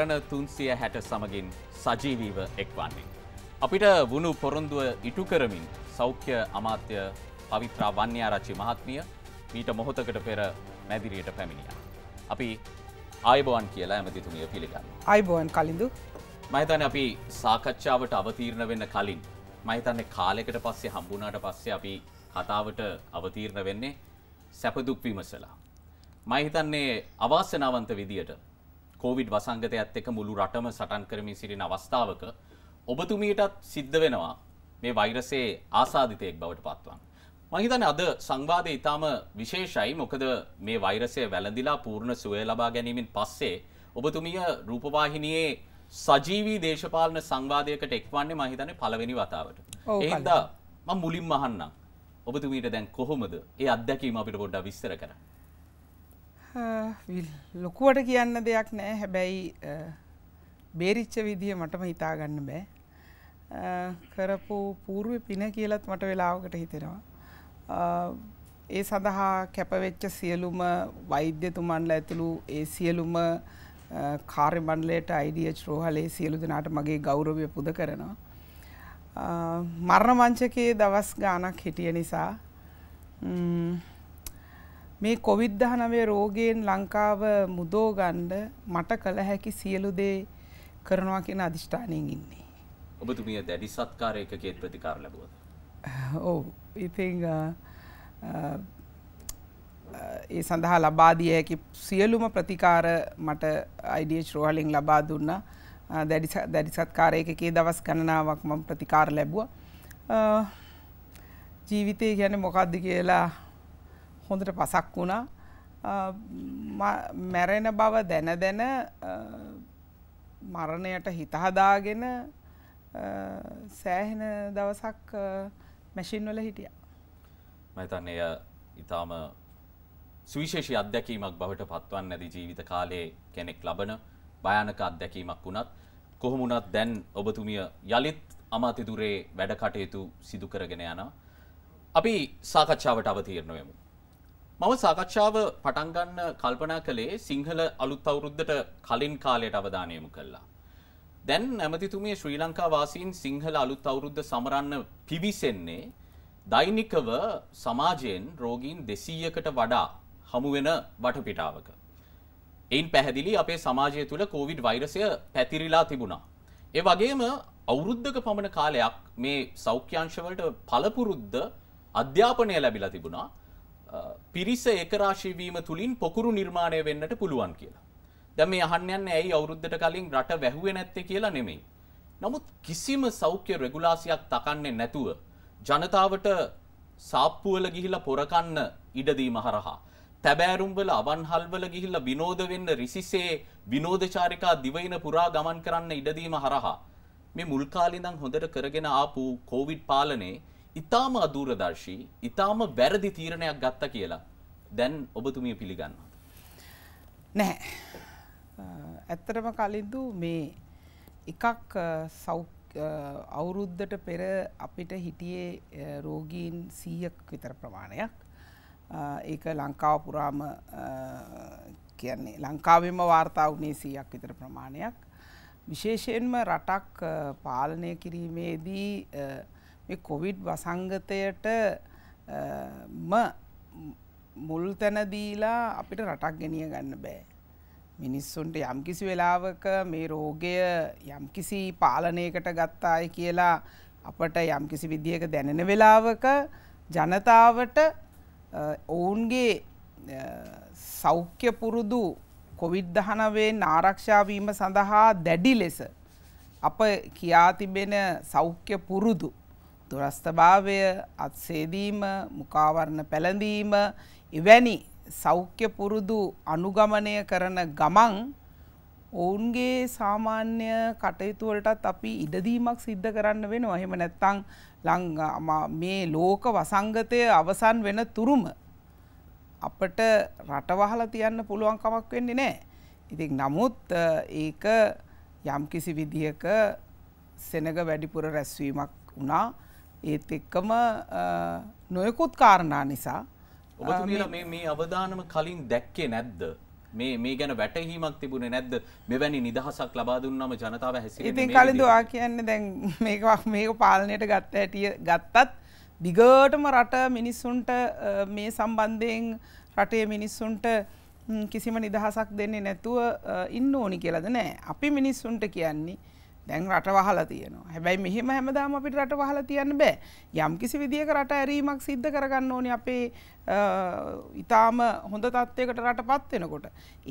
කරන තුන්සිය හැට සමගින් සජීවීව එක්වන්නේ. අපිට වුණු පොරොන්දුව ඉටු කරමින් සෞඛ්‍ය අමාත්‍ය පවිත්‍රා වන්‍යාරච්චි මහත්මිය මීට මොහොතකට පෙර මැදිරියට පැමිණිය. අපි අයිබෝන් කියලා ඇමතිතුමිය පිළිගන්න. අයිබෝන් කලින්දු. මහිතන අපි සාකච්ඡාවට අවතීරණ වෙන්න කලින් මහිතන්නේ කාලෙකට පස්සේ හම්බුණාට පස්සේ අපි කතාවට අවතීරණ වෙන්නේ සැපදුක් විමසලා. මහිතන්නේ අවාසනාවන්ත විදියට කෝවිඩ් වසංගතයත් එක්ක මුළු රටම සටන් කරමින් සිටින අවස්ථාවක ඔබතුමීටත් සිද්ධ වෙනවා මේ වෛරසේ ආසාධිතයෙක් බවට පත්වන්. මහිතන අද සංවාදය ඉතාම විශේෂයි මොකද මේ වෛරසය වැළඳිලා පූර්ණ සුවය ලබා ගැනීමෙන් පස්සේ ඔබතුමිය රූපවාහිනයේ සජීවී දේශපාලන සංවාදයකට එක්වන්නේ මහිතන පළවෙනි වතාවට. එහින්දා මම මුලින්ම අහන්නම්. ඔබතුමීට දැන් කොහොමද ඒ අත්දැකීම අපිට පොඩ්ඩක් විස්තර කරන්න. ලොකුවට කියන්න දෙයක් නෑ හැබැයි බේරිච්ච විදිහ මටම හිතාගන්න බෑ. කරපු පූර්ව පින කියලත් මට වෙලාවකට හිතෙනවා. ඒ සඳහා කැපවෙච්ච සියලුම වෛද්‍යතුමන්ල ඇතුළු ඒ සියලුම කාර්මණ්ලයට අයිඩියච් රෝහලේ සියලු දෙනාට මගේ ගෞරවය පුද කරනවා. මරණ මංචකයේ දවස් ගානක් හිටිය නිසා මේ කොවිද්ධහනවේ රෝගයෙන් ලංකාව මුදෝගණ්ඩ මට කළ හැකි සියලු දේ කරනවා කියෙන අධිෂ්ඨානයෙන් ඉන්නේ. ඔබතුමිය දැඩි සත්කාරයකගේ ප්‍රතිකාර ලැබුවද. ඕ ඉතිං ඒ සඳහා ලබාදිය හැකි සියලුම ප්‍රතිකාර මට අයිඩිය ශ්‍රෝහලින් ලබා දුන්න දැඩි සත්කාරයකේ දවස් ගණනාවක් මම ප්‍රතිකාර ලැබුව ජීවිතය ගැන මොකක්ද කියලා හොඳට පසක් වුණා මැරෙන බව දැන දැන මරණයට හිතහදාගෙන සෑහෙන දවසක් මැසින් වල හිටිය මතන්න එය ඉතාම සුවිශේෂී අත්දැකීමක් බවට පත්වන් නැති ජීවිත කාලයේ කෙනෙක් ලබන භයානක අත්දැකීමක් වුණත් කොහොමුණත් දැන් ඔබතුමිය යළිත් අමාතිදුරේ වැඩ කටයුතු සිදු කරගෙන යන. අපි සාකච්ඡාවට අවතීරණයමු. මව සාකච්ඡාව පටන්ගන්න කල්පනා කළේ සිංහල අලුත් අවුරුද්ධට කලින් කාලයට අවධානයමු කල්ලා. දැන් නැමතිතුමේ ශ්‍රී ලංකා වාසීන් සිංහල අලුත් අවුරුද්ධ සමරන්න පිවිසෙන්නේ දෛනිකව සමාජයෙන් රෝගීන් දෙසීයකට වඩා හමුවෙන වටපිටාවක. එයින් පැහැදිලි අපේ සමාජය තුළ කෝවිඩ් වෛරසය පැතිරිලා තිබුණා. ඒ වගේම අවුරුද්ධක පමණ කාලයක් මේ සෞඛ්‍යංශවලට පළපුරුද්ධ අධ්‍යාපනය ලැබිලා තිබුණා පිරිස ඒකරාශීවීම තුළින් පොකුරු නිර්මාණය වෙන්නට පුළුවන් කියලා. දැන් මේ අහන්න යන්නේ ඇයි අවුරුද්දට කලින් රට වැහුවේ නැත්තේ කියලා නෙමෙයි. නමුත් කිසිම සෞඛ්‍ය රෙගුලාසියක් තකන්නේ නැතුව ජනතාවට සාප්පුවල ගිහිලා පොරකන්න ඉඩ දීම හරහා තැබෑරුම්වල අවන්හල්වල ගිහිල්ලා විනෝද වෙන්න රිසිසේ විනෝදචාරිකා දිවයින පුරා ගමන් කරන්න ඉඩ දීම හරහා මේ මුල් කාලේ ඉඳන් හොඳට කරගෙන ආපු කොවිඩ් පාලනේ ඉතාම අදූරදර්ශී ඉතාම වැරදි තීරණයක් ගත්ත කියලා දැන් ඔබතුමිය පිළිගන්නවා. නැහැ. ඇත්තටම කලින්දු මේ එකක් අවුරුද්දට පෙර අපිට හිටියේ රෝගීන් සීයක් විතර ප්‍රමාණයක් ඒක ලංකාව පුරාම කියන්නේ ලංකාවෙම වාර්තා වුණේ සීයක් විතර ප්‍රමාණයක් විශේෂයෙන්ම රටක් පාලනය කිරීමේදී කොවිඩ් වසංගතයට ම මුල් තැන දීලා අපිට රටක් ගෙනිය ගන්න බෑ. මිනිස්සුන්ට යම්කිසි වෙලාවක මේ රෝගය යම්කිසි පාලනයකට ගත්තාය කියලා අපට යම්කිසි විදිහක දැනෙන වෙලාවක ජනතාවට ඔවුන්ගේ සෞඛ්‍ය පුරුදු කොවිඩ් දහනවේ ආරක්ෂාවීම සඳහා දැඩි ලෙස අප කියා තිබෙන සෞඛ්‍ය පුරුදු දුරස්ථභාවය අත්සේදීම මුකාවරණ පැළඳීම එවැනි සෞඛ්‍ය පුරුදු අනුගමනය කරන ගමන් ඔවුන්ගේ සාමාන්‍ය කටයුතු වලටත් අපි ඉඩදීමක් සිද්ධ කරන්න වෙනවා. එහෙම නැත්නම් මේ ලෝක වසංගතය අවසන් වෙන තුරුම අපට රට වහලා තියන්න පුළුවන් කමක් වෙන්නේ නැහැ. ඉතින් නමුත් ඒක යම්කිසි විදිහක සෙනග වැඩිපුර රැස්වීමක් වුණා. ඒත් එක්කම නොයකුත් කාරණා නිසා ඔබතුමීලා මේ මේ අවධානම කලින් දැක්කේ නැද්ද මේ මේ ගැන වැටහීමක් තිබුණේ නැද්ද මෙවැනි නිදහසක් ලබා දුන්නාම ජනතාව හැසිරෙන්නේ ඉතින් කලින් දුවා කියන්නේ දැන් මේක මේක පාලනයට ගත්ත හැටි ගත්තත් දිගටම රට මිනිස්සුන්ට මේ සම්බන්ධයෙන් රටේ මිනිස්සුන්ට කිසිම නිදහසක් දෙන්නේ නැතුව ඉන්න ඕනි කියලාද නෑ අපි මිනිස්සුන්ට කියන්නේ දැන් රට වහලා තියෙනවා. හැබැයි මෙහෙම හැමදාම අපිට රට වහලා තියන්න බෑ. යම් කිසි විදියක රට ඇරීමක් සිද්ධ කරගන්න ඕනේ අපේ ඊටාම හොඳ තත්යකට රටපත් වෙනකොට.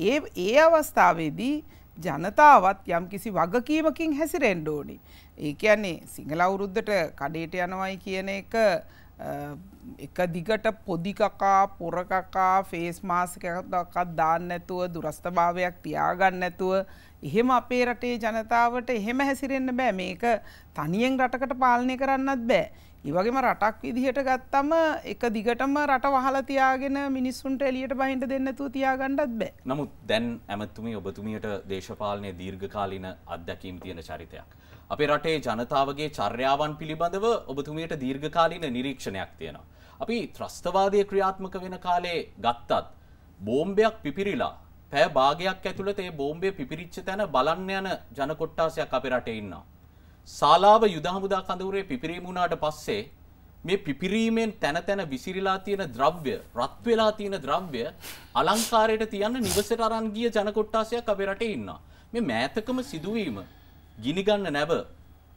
ඒ ඒ අවස්ථාවේදී ජනතාවත් යම් කිසි වගකීමකින් හැසිරෙන්ඩ ඕනි. ඒ කියන්නේ සිංහල අවුරුද්ධට කඩේට යනවයි කියන එක එක දිගට පොදිකකා පොරකකා ෆේස් මාසකකත් දාන්න ඇතුව දුරස්ථභාවයක් තියාගන්න ඇතුව එහෙම අපේ රටේ ජනතාවට එහෙම හැසිරෙන්න බෑ මේක තනියෙන් රටකට පාලනය කරන්නත් බෑ. ඒවගේම රටක් විදිහට ගත්තම එක දිගටම රට වහලා තියාගෙන මිනිස්සුන්ට එලියට බහින්ට දෙන්නතුව තියාගන්නත් බෑ. නමුත් දැන් ඇමතුමි ඔබතුමියට දේශපාලනය දීර්ඝකාලීන අත්දැකීම් තියෙන චරිතයක්. අපේ රටේ ජනතාවගේ චර්යාවන් පිළිබඳව ඔබතුමියට දීර්ඝකාලීන නිරීක්ෂණයක් තියෙනවා. අපි ත්‍රස්තවාදය ක්‍රියාත්මක වෙන කාලේ ගත්තත් බෝම්බයක් පිපිරිලා පැය භාගයක් ඇතුළත ඒ බෝම්බේ පිපිරිච්ච තැන බලන්න යන ජනකොට්ටාසයක් අපේ රටේ ඉන්නවා. ශාලාව යුද හමුදා කඳවුරේ පිපිරීම වුණාට පස්සේ මේ පිපිරීමෙන් තැන තැන විසිරීලා තියෙන ද්‍රව්‍ය, රත් වෙලා තියෙන ද්‍රව්‍ය අලංකාරයට තියන්න නිවසේට අරන් ගිය ජනකොට්ටාසයක් අපේ රටේ ඉන්නවා. මේ මෑතකම සිදුවීම ගිනි ගන්න නැව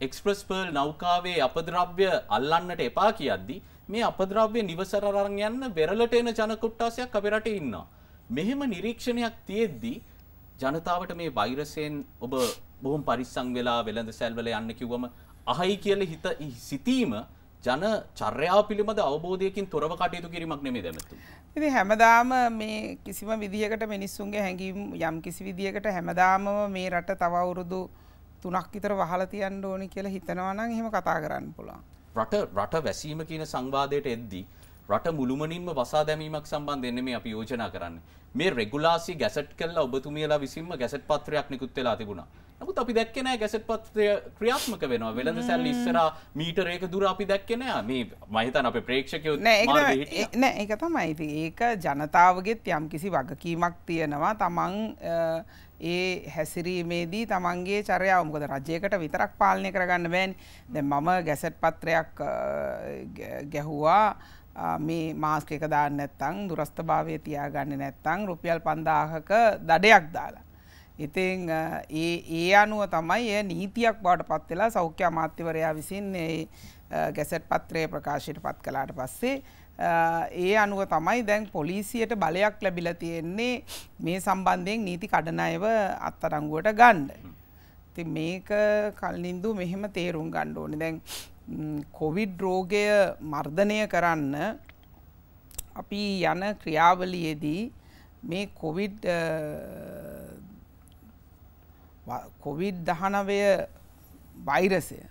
එක්ස්ප්‍රස් පර්ල් නෞකාවේ අපද්‍රව්‍ය අල්ලන්නට එපා කියද්දි මේ අපද්‍රව්‍ය නිවසට අරන් යන්න වෙරළට එන ජනකොට්ටාසයක් අපේ රටේ ඉන්නවා. මෙහෙම නිරීක්ෂණයක් තියෙද්දී ජනතාවට මේ වෛරසයෙන් ඔබ බොහොම පරිස්සම් වෙලා වෙළඳ සැල්වල යන්න කිව්වම අහයි කියලා හිත සිටීම ජන චර්යාව පිළිබඳ අවබෝධයකින් තොරව කටයුතු කිරීමක් නෙමෙයි දැමතු. ඉතින් හැමදාම මේ කිසිම විදියකට මිනිස්සුන්ගේ හැඟීම් යම් කිසි විදියකට හැමදාම මේ රට තව අවුරුදු 3ක් විතර වහලා තියන්න ඕනි කියලා හිතනවා නම් එහෙම කතා කරන්න පුළුවන්. රට රට වැසීම කියන සංවාදයට එද්දී රට මුළුමනින්ම වසා දැමීමක් සම්බන්ධයෙන් මේ අපි යෝජනා කරන්නේ. මේ රෙගුලාසි ගැසට් කළා ඔබතුමියලා විසින්ම ගැසට් පත්‍රයක් නිකුත් වෙලා තිබුණා. නමුත් අපි දැක්කේ නැහැ ගැසට් පත්‍රය ක්‍රියාත්මක වෙනවා. වෙළඳ සැල්ල ඉස්සරහා මීටරයක දුර අපි දැක්කේ නැහැ. මේ මම හිතන්නේ අපේ ප්‍රේක්ෂකයෝ නෑ ඒක නෑ ඒක තමයි. ඉතින් ඒක ජනතාවගෙත් යම්කිසි වගකීමක් තියෙනවා. Taman ඒ හැසිරීමේදී තමන්ගේ චරයාව මොකද රජයකට විතරක් පාලනය කරගන්න බෑන් දැන් මම ගැසට් පත්‍රයක් ගැහුවා මේ මාස්ක එක දාන්න නැත්නම් දුරස්ථභාවය තියාගන්නේ නැත්නම් රුපියල් 5000ක දඩයක් දාලා. ඉතින් ඒ ඒ අනුව තමයි එය නීතියක් බවට පත් වෙලා සෞඛ්‍ය අමාත්‍යවරයා විසින් ඒ ගැසට් පත්‍රය ප්‍රකාශයට පත් කළාට පස්සේ ඒ අනුව තමයි දැන් පොලිසියට බලයක් ලැබිලා තියෙන්නේ මේ සම්බන්ධයෙන් නීති කඩනායව අත්අඩංගුවට ගන්න. ඉතින් මේක කල්නින්දු මෙහෙම තේරුම් ගන්න ඕනේ. දැන් කොවිඩ් රෝගය මර්ධනය කරන්න අපි යන ක්‍රියාවලියේදී මේ කොවිඩ් කොවිඩ් දහනවය වෛරසය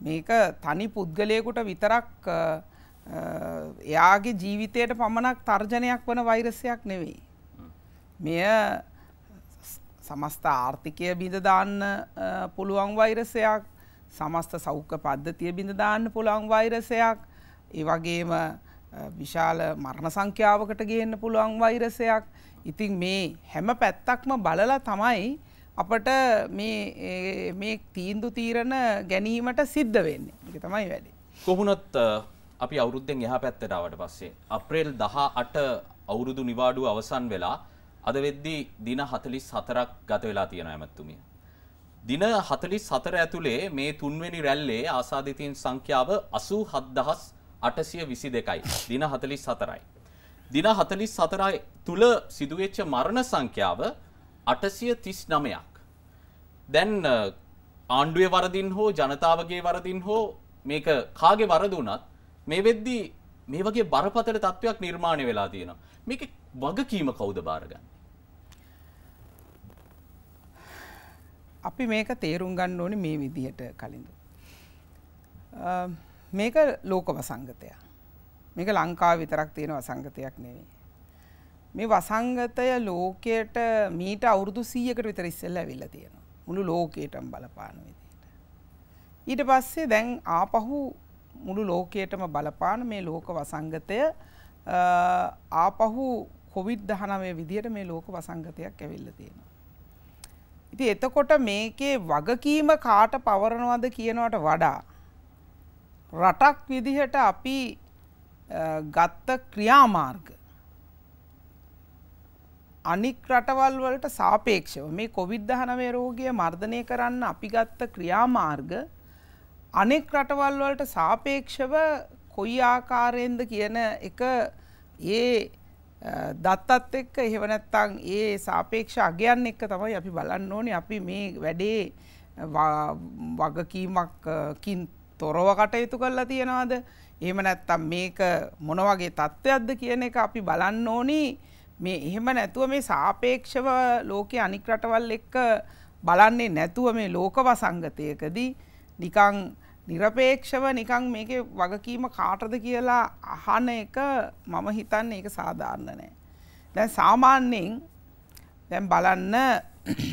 මේක තනි පුද්ගලයකුට විතරක් එයාගේ ජීවිතයට පමණක් තර්ජනයක් වන වෛරසයක් නෙවෙයි. මෙය සමස්ත ආර්ථිකය බිඳ දාන්න පුළුවන් වෛරසයක් සමස්ත සෞඛ්‍ය පද්ධතිය බිඳ දාන්න පුළුවන් වෛරසයක් ඒ වගේම විශාල මරණ සංඛ්‍යාවකට ගේන්න පුළුවන් වෛරසයක් ඉතින් මේ හැම පැත්තක්ම බලලා තමයි අපට මේ මේ තීන්දු තීරණ ගැනීමට සිද්ධ වෙන්නේ එක තමයි වැඩි. කොහුණොත් අපි අවුරුද්දෙන් එහා පැත්තටාවට පස්සේ අප්‍රේල් දහ අට අවුරුදු නිවාඩුව අවසන් වෙලා අද වෙද්දී දින හතලිස් හතරක් ගත වෙලා තියෙන ඇමැත්තුමිය දින 44 ඇතුලේ මේ තුන්වෙනි රැල්ලේ ආසාදිතයින් සංඛ්‍යාව 87822යි. දින 44යි. දින 44 තුල සිදුවෙච්ච මරණ සංඛ්‍යාව 839ක්. දැන් ආණ්ඩුවේ වරදින් හෝ ජනතාවගේ වරදින් හෝ මේක කාගේ වරද වුණත් මේ වෙද්දී මේ වගේ බරපතල තත්වයක් නිර්මාණය වෙලා තියෙනවා. මේකේ වගකීම කවුද බාරගන්නේ? අපි මේක තේරුම් ගන්න ඕනේ මේ විදිහට කලින්ද. මේක ලෝක වසංගතය. මේක ලංකාව විතරක් තියෙන වසංගතයක් නෙවෙයි. මේ වසංගතය ලෝකයට මීට අවුරුදු 100කට විතර ඉස්සෙල්ලා ඇවිල්ලා තියෙනවා. මුළු ලෝකයටම බලපාන විදිහට. ඊට පස්සේ දැන් ආපහු මුළු ලෝකයටම බලපාන මේ ලෝක වසංගතය ආපහු කොවිඩ් 19 විදිහට මේ ලෝක වසංගතයක් ඇවිල්ලා තියෙනවා. ඉතින් එතකොට මේකේ වගකීම කාට පවරනවද කියනවට වඩා රටක් විදිහට අපි ගත්ත ක්‍රියාමාර්ග අනික් රටවල් වලට සාපේක්ෂව මේ කොවිඩ්-19 රෝගය මර්ධනය කරන්න අපි ගත්ත ක්‍රියාමාර්ග අනෙක් රටවල් වලට සාපේක්ෂව කොයි ආකාරයෙන්ද කියන එක ඒ දත්තත් එක්ක එහෙම නැත්නම් ඒ සාපේක්ෂ අගයන් එක්ක තමයි අපි බලන්න ඕනේ අපි මේ වැඩේ වගකීමක්කින් තොරව කටයුතු කරලා තියනවාද එහෙම නැත්නම් මේක මොන වගේ தත්වයක්ද කියන එක අපි බලන්න ඕනේ මේ එහෙම නැතුව මේ සාපේක්ෂව ලෝකයේ අනික් රටවල් එක්ක බලන්නේ නැතුව මේ ලෝක වසංගතයකදී නිකන් නිරපේක්ෂව නිකං මේක වගකීම කාටද කියලා අහන එක මම හිතන්න එක සාධාරණ නෑ. දැන් සාමාන්‍යයෙන් දැන් බලන්න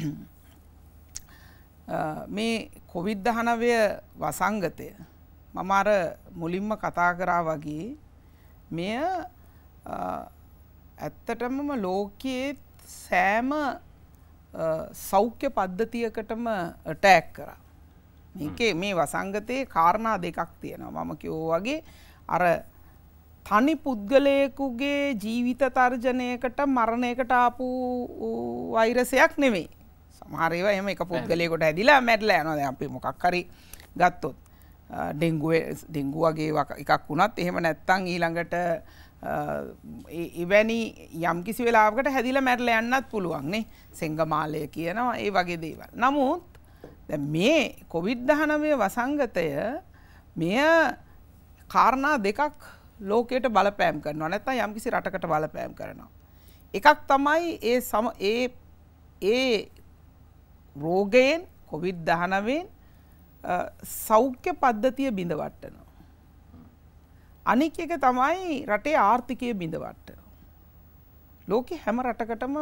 මේ කොවිද් දහනවය වසංගතය මම අර මුලින්ම කතා කරා වගේ මෙය ඇත්තටමම ලෝකයේත් සෑම සෞඛ්‍ය පද්ධතියකටම ටෑක් කරා. මේකේ මේ වසංගතයේ කාරණා දෙකක් තියෙනවා මම කිව්වා වගේ අර තනි පුද්ගලයෙකුගේ ජීවිත තර්ජනයකට මරණයකට ආපු වෛරසයක් නෙමෙයි. සමහර ඒවා එහෙම එක පුද්ගලයෙකුට ඇදිලා මැරිලා යනවා. දැන් අපි මොකක් හරි ගත්තොත් ඩෙන්ගු ඩෙන්ගු වගේ එකක් වුණත් එහෙම නැත්තම් ඊළඟට එවැනි යම් කිසි වෙලාවකට හැදිලා මැරිලා යන්නත් පුළුවන් නේ. සෙංගමාලය කියනවා ඒ වගේ දේවල්. නමුත් දැන් මේ කොවිඩ්-19 වසංගතය මෙය කාරණා දෙකක් ලෝකයට බලපෑම් කරනවා නැත්නම් යම්කිසි රටකට බලපෑම් කරනවා. එකක් තමයි ඒ සම ඒ ඒ රෝගයෙන් කොවිඩ්-19 සෞඛ්‍ය පද්ධතිය බිඳවට්ටනවා. අනික් එක තමයි රටේ ආර්ථිකය බිඳවට්ට. ලෝකෙ හැම රටකටම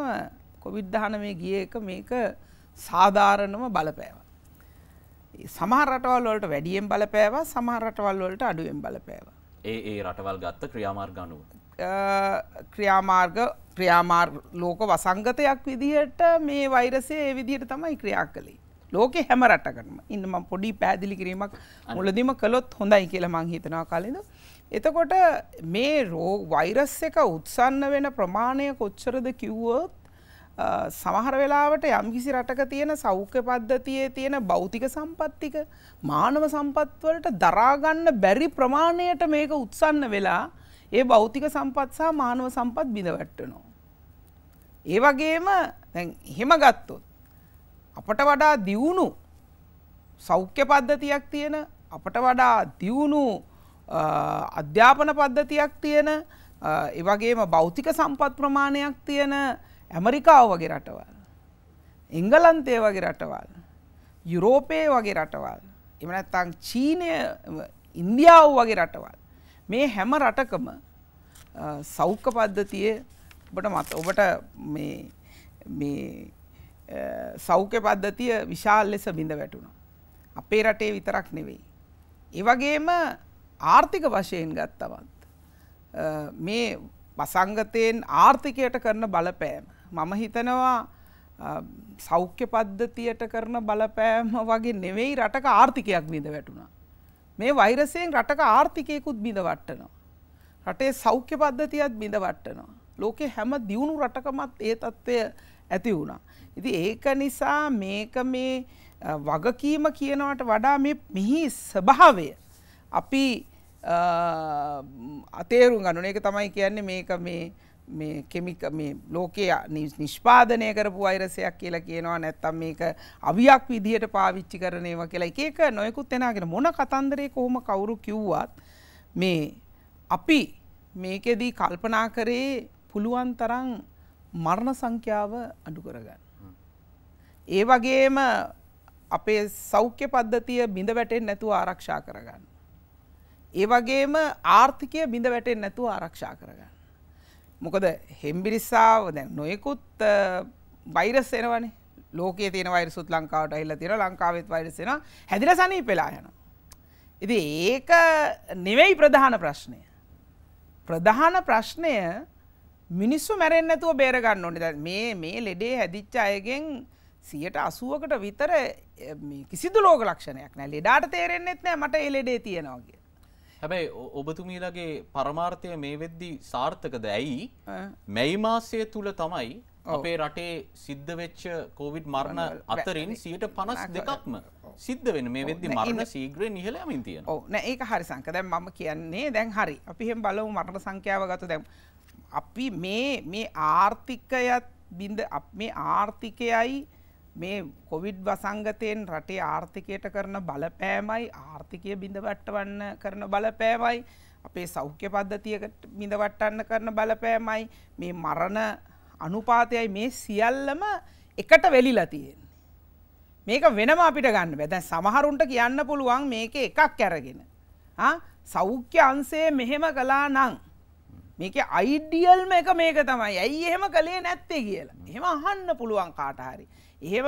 කොවිඩ්-19 ගිය එක මේක සාධාරණම බලපෑමක්. සමහර රටවල් වලට වැඩියෙන් බලපෑවා සමහර රටවල් වලට අඩුවෙන් බලපෑවා. ඒ ඒ රටවල් ගත්ත ක්‍රියාමාර්ග අනුව. ක්‍රියාමාර්ග ක්‍රියාමාර් ලෝක වසංගතයක් විදිහට මේ වෛරසය ඒ විදිහට තමයි ක්‍රියා කළේ. ලෝකෙ හැම රටකටම ඉන්න මම පොඩි පැහැදිලි කිරීමක් මුලදිම කළොත් හොඳයි කියලා මං හිතනවා කලින්ද. එතකොට මේ රෝ වෛරස් එක උත්සන්න වෙන ප්‍රමාණය කොච්චරද කිව්වොත් සමහර වෙලාවට යම්කිසි රටක තියෙන සෞඛ්‍ය පද්ධතියේ තියෙන භෞතික සම්පත්තික මානව සම්පත්වලට දරාගන්න බැරි ප්‍රමාණයට මේක උත්සන්න වෙලා ඒ භෞතික සම්පත් සහ මානව සම්පත් බිඳවැට්ටනවා. ඒ වගේම හෙම ගත්තොත්. අපට වඩා දියුණු සෞඛ්‍ය පද්ධතියක් තියෙන අපට වඩා දියුණු අධ්‍යාපන පද්ධතියක් තියෙන එවගේම භෞතික සම්පත් ප්‍රමාණයක් තියෙන ඇමරිකාව වගේ රටවල් එංගලන්තය වගේ රටවල් යුරෝපය වගේ රටවල් එමනත්තං චීනය ඉන්දියාව වගේ රටවල් මේ හැම රටකම සෞඛ්‍ය පද්ධතිය ඔබට මත ඔබට සෞඛ්‍ය පද්ධතිය විශාල් ලෙස බිඳ වැටුණු. අපේ රටේ විතරක් නෙවෙයි. ඒවගේම ආර්ථික වශයෙන් ගත්තවත්. මේ වසංගතයෙන් ආර්ථිකයට කරන බලපෑම මම හිතනවා සෞඛ්‍ය පද්ධතියට කරන බලපෑම වගේ නෙවෙයි රටක ආර්ථිකයක් බිඳ වැටුණා. මේ වෛරසයෙන් රටක ආර්ථිකයකුත් බිඳ වට්ටනවා. රටේ සෞඛ්‍ය පද්ධතියත් බිඳ වට්ටනවා. ලෝකෙ හැම දියුණු රටකමත් ඒ තත්ත්වය ඇති වුණා. ඉති ඒක නිසා මේක මේ වගකීම කියනවට වඩා මෙහි ස්භාවය අපි අතේරුම් ගනුන එක තමයි කියන්නේ මේක මේ මේ කෙමික මේ ලෝකයේ නිෂ්පාදනය කරපු වෛරසයක් කියලා කියනවා නැත්තම් මේක අවියක් විදිහට පාවිච්චි කරන ඒවා කියලා එක එක නොයෙකුත් එනාගෙන මොන කතන්දරේ කොහොම කවුරු කිව්වත් මේ අපි මේකෙදී කල්පනා කරේ පුළුවන් තරම් මරණ සංඛ්‍යාව අඩු කරගන්න. ඒ වගේම අපේ සෞඛ්‍ය පද්ධතිය බිඳ වැටෙන්නේ නැතුව ආරක්ෂා කරගන්න. ඒ වගේම ආර්ථිකය බිඳ වැටෙන්නේ නැතුව ආරක්ෂා කරගන්න. මොකද හෙම්බිරිස්සාාව දැ නොයෙකුත් වෛරස් එනවනේ ලෝක තින වෛරසුත් ලංකාවට හිල්ල තින ලංකාවත් වෛරසෙන හැදිල සනී පෙලා යන. ඉති ඒක නෙවෙයි ප්‍රධාන ප්‍රශ්නය. ප්‍රධාන ප්‍රශ්නය මිනිස්සු මැරෙන්න්නතුව බේරගන්න ඕනි ද මේ මේ ලෙඩේ හැදිච්ච අයගෙන් සියට අසුවකට විතර කිසිදු ලෝක ලක්ෂණයක් නෑ ලෙඩාට තේරෙන්න්නෙත් නෑ මට එලෙඩේ තියෙනවාගේ. හැබැයි ඔබතුමීලගේ පරමාර්ථය මේ වෙද්දි සාර්ථකද ඇයි මැයි මාසය තුළ තමයි අපේ රටේ සිද්ධ වෙච්ච කෝවිඩ් මරණ අතරින් සියට පනස් දෙකක්ම සිද්ධ වෙන මේ වෙදදි මරණ සීග්‍රය නිහලයමින් තියෙන ඕන ඒක හරි සංක දැන් මම කියන්නේ දැන් හරි අපිහෙම බලව මරණ සංඛ්‍යාව ගත දැම් අපි මේ මේ ආර්ථිකයත් බිඳ මේ ආර්ථිකයයි මේ කොවිඩ් වසංගතයෙන් රටේ ආර්ථිකයට කරන බලපෑමයි ආර්ථිකය බිඳවට්ටවන්න කරන බලපෑමයි අපේ සෞඛ්‍ය පද්ධතිය බිඳවට්ටන්න කරන බලපෑමයි මේ මරණ අනුපාතයයි මේ සියල්ලම එකට වෙලිලා තියෙන. මේක වෙනම අපිට ගන්න බෑ. දැන් සමහරුන්ට කියන්න පුළුවන් මේක එකක් අරගෙන. ආ සෞඛ්‍ය අංශයේ මෙහෙම කළා නම් මේකේ අයිඩියල්ම එක මේක තමයි. ඇයි එහෙම කළේ නැත්තේ කියලා. එහෙම අහන්න පුළුවන් කාට හරි. එහෙම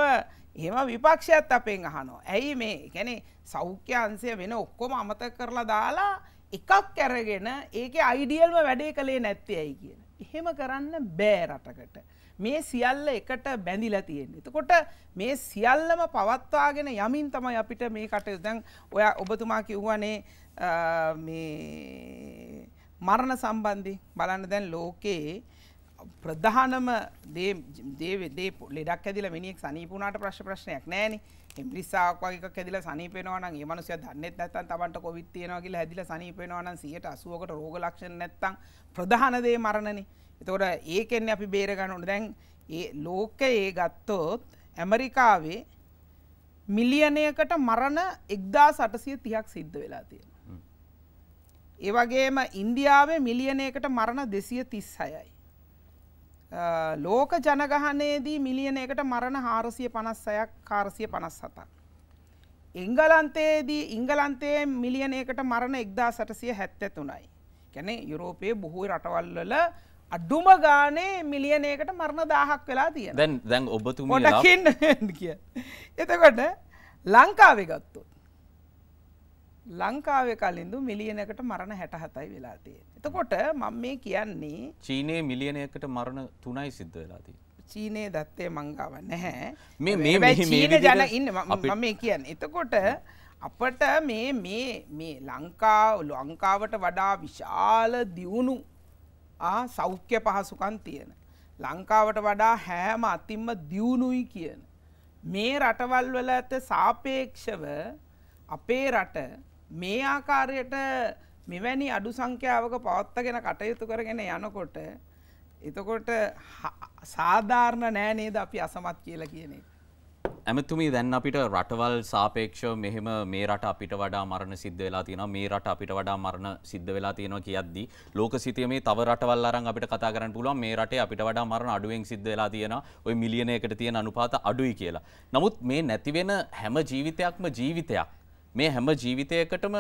එහෙම විපක්ෂයත් අපෙන් අහනෝ. ඇයි මේ ගැන සෞඛ්‍යන්සය වෙන ඔක්කොම අමත කරලා දාලා එකක් කැරගෙන ඒක අයිඩියල්ම වැඩේ කළේ නැත්ති ඇයි කියන. එහෙම කරන්න බෑ රටකට. මේ සියල්ල එකට බැඳිලා තියෙන. එතකොට මේ සියල්ලම පවත්වාගෙන යමින් තමයි අපිට මේ කටයුතු දැන් ඔයා ඔබතුමා කිව්වනේ මේ මරණ සම්බන්ධයෙන් බලන්න දැන් ලෝකේ ප්‍රධානම ලෙඩක් ඇදිල මිනිෙක් සනීපුනාට ප්‍රශ් ප්‍රශ්නයක් නෑන එම්ලිසාක්වාගේ ඇදිල සනීපෙනවන මනුසය දන්නෙත් නැතන් තමට කොවිත්තියනවාගේ හැදිල සනීපෙනවන සියට අසුවකට රෝග ලක්ෂණ නැත්තං ප්‍රධානදේ මරණන එතකොට ඒකෙන් අපි බේරගණුට දැන් ඒ ලෝකයේ ගත්තොත් ඇමරිකාවේ මිලියනයකට මරණ එක්දා සටසිය තියක් සිද්ධ වෙලා තියෙන. ඒවගේම ඉන්දියාවේ මිලියනයකට මරණ දෙසිය තිස් හයයි. ලෝක ජනගහනයේදී මිලියනයකට මරණ හාරසිය පනස්සයක් කාරසිය පනස් සතා. එංගලන්තයේදී ඉංගලන්තයේ මිලියනයකට මරණ එක්දා සටසිය හැත්තැතුනයි. කැනෙ යුරෝපයේ බොහෝ රටවල්වල අඩුම ගානේ මිලියනයකට මරණ දාහක් වෙලා තිය දැන් දැන් ඔබතුමට කිය එතකොට ලංකාවේ ගත්තු ලංකාවේ කලින්දු මිලියනකට මරණ හැට හතයි වෙලාතිය. එතකොට මං මේ කියන්නේ චීනයේ මිලියනයකට මරණ තුනයි සිද්ධ වෙලාති. චීනය දත්තේ මංගාව නැහැ චීන ජන ඉන්න මේ කියන්න. එතකොට අපට මේ මේ මේ ලංකා ලංකාවට වඩා විශාල දියුණු සෞඛ්‍ය පහසුකන් තියෙන. ලංකාවට වඩා හෑම අතිම්ම දියුණුයි කියන. මේ රටවල් වල ඇත සාපේක්ෂව අපේ රට මේ ආකාරයට මෙවැනි අඩු සංඛ්‍යාවක පවත්තගෙන කටයුතු කරගෙන යනකොට එතකොට සාධාරණ නෑ නේද අපි අසමත් කියලා කියන එක. ඇමතුමි දැන් අපිට රටවල් සාපේක්ෂව මෙහෙම මේ රට අපිට වඩා මරණ සිද්ධ වෙලා තියෙනවා මේ රට අපිට වඩා මරණ සිද්ධ වෙලා තියෙනවා කියද්දි ලෝකසිතිය මේ තව රටවල් අරන් අපිට කතා කරන්න පුළුවන් මේ රටේ අපිට වඩා මරණ අඩුවෙන් සිද්ධ වෙලා තියෙනවා ওই මිලියන එකට තියෙන අනුපාත අඩුයි කියලා. නමුත් මේ නැති වෙන හැම ජීවිතයක්ම ජීවිතයක්. මේ හැම ජීවිතයකටම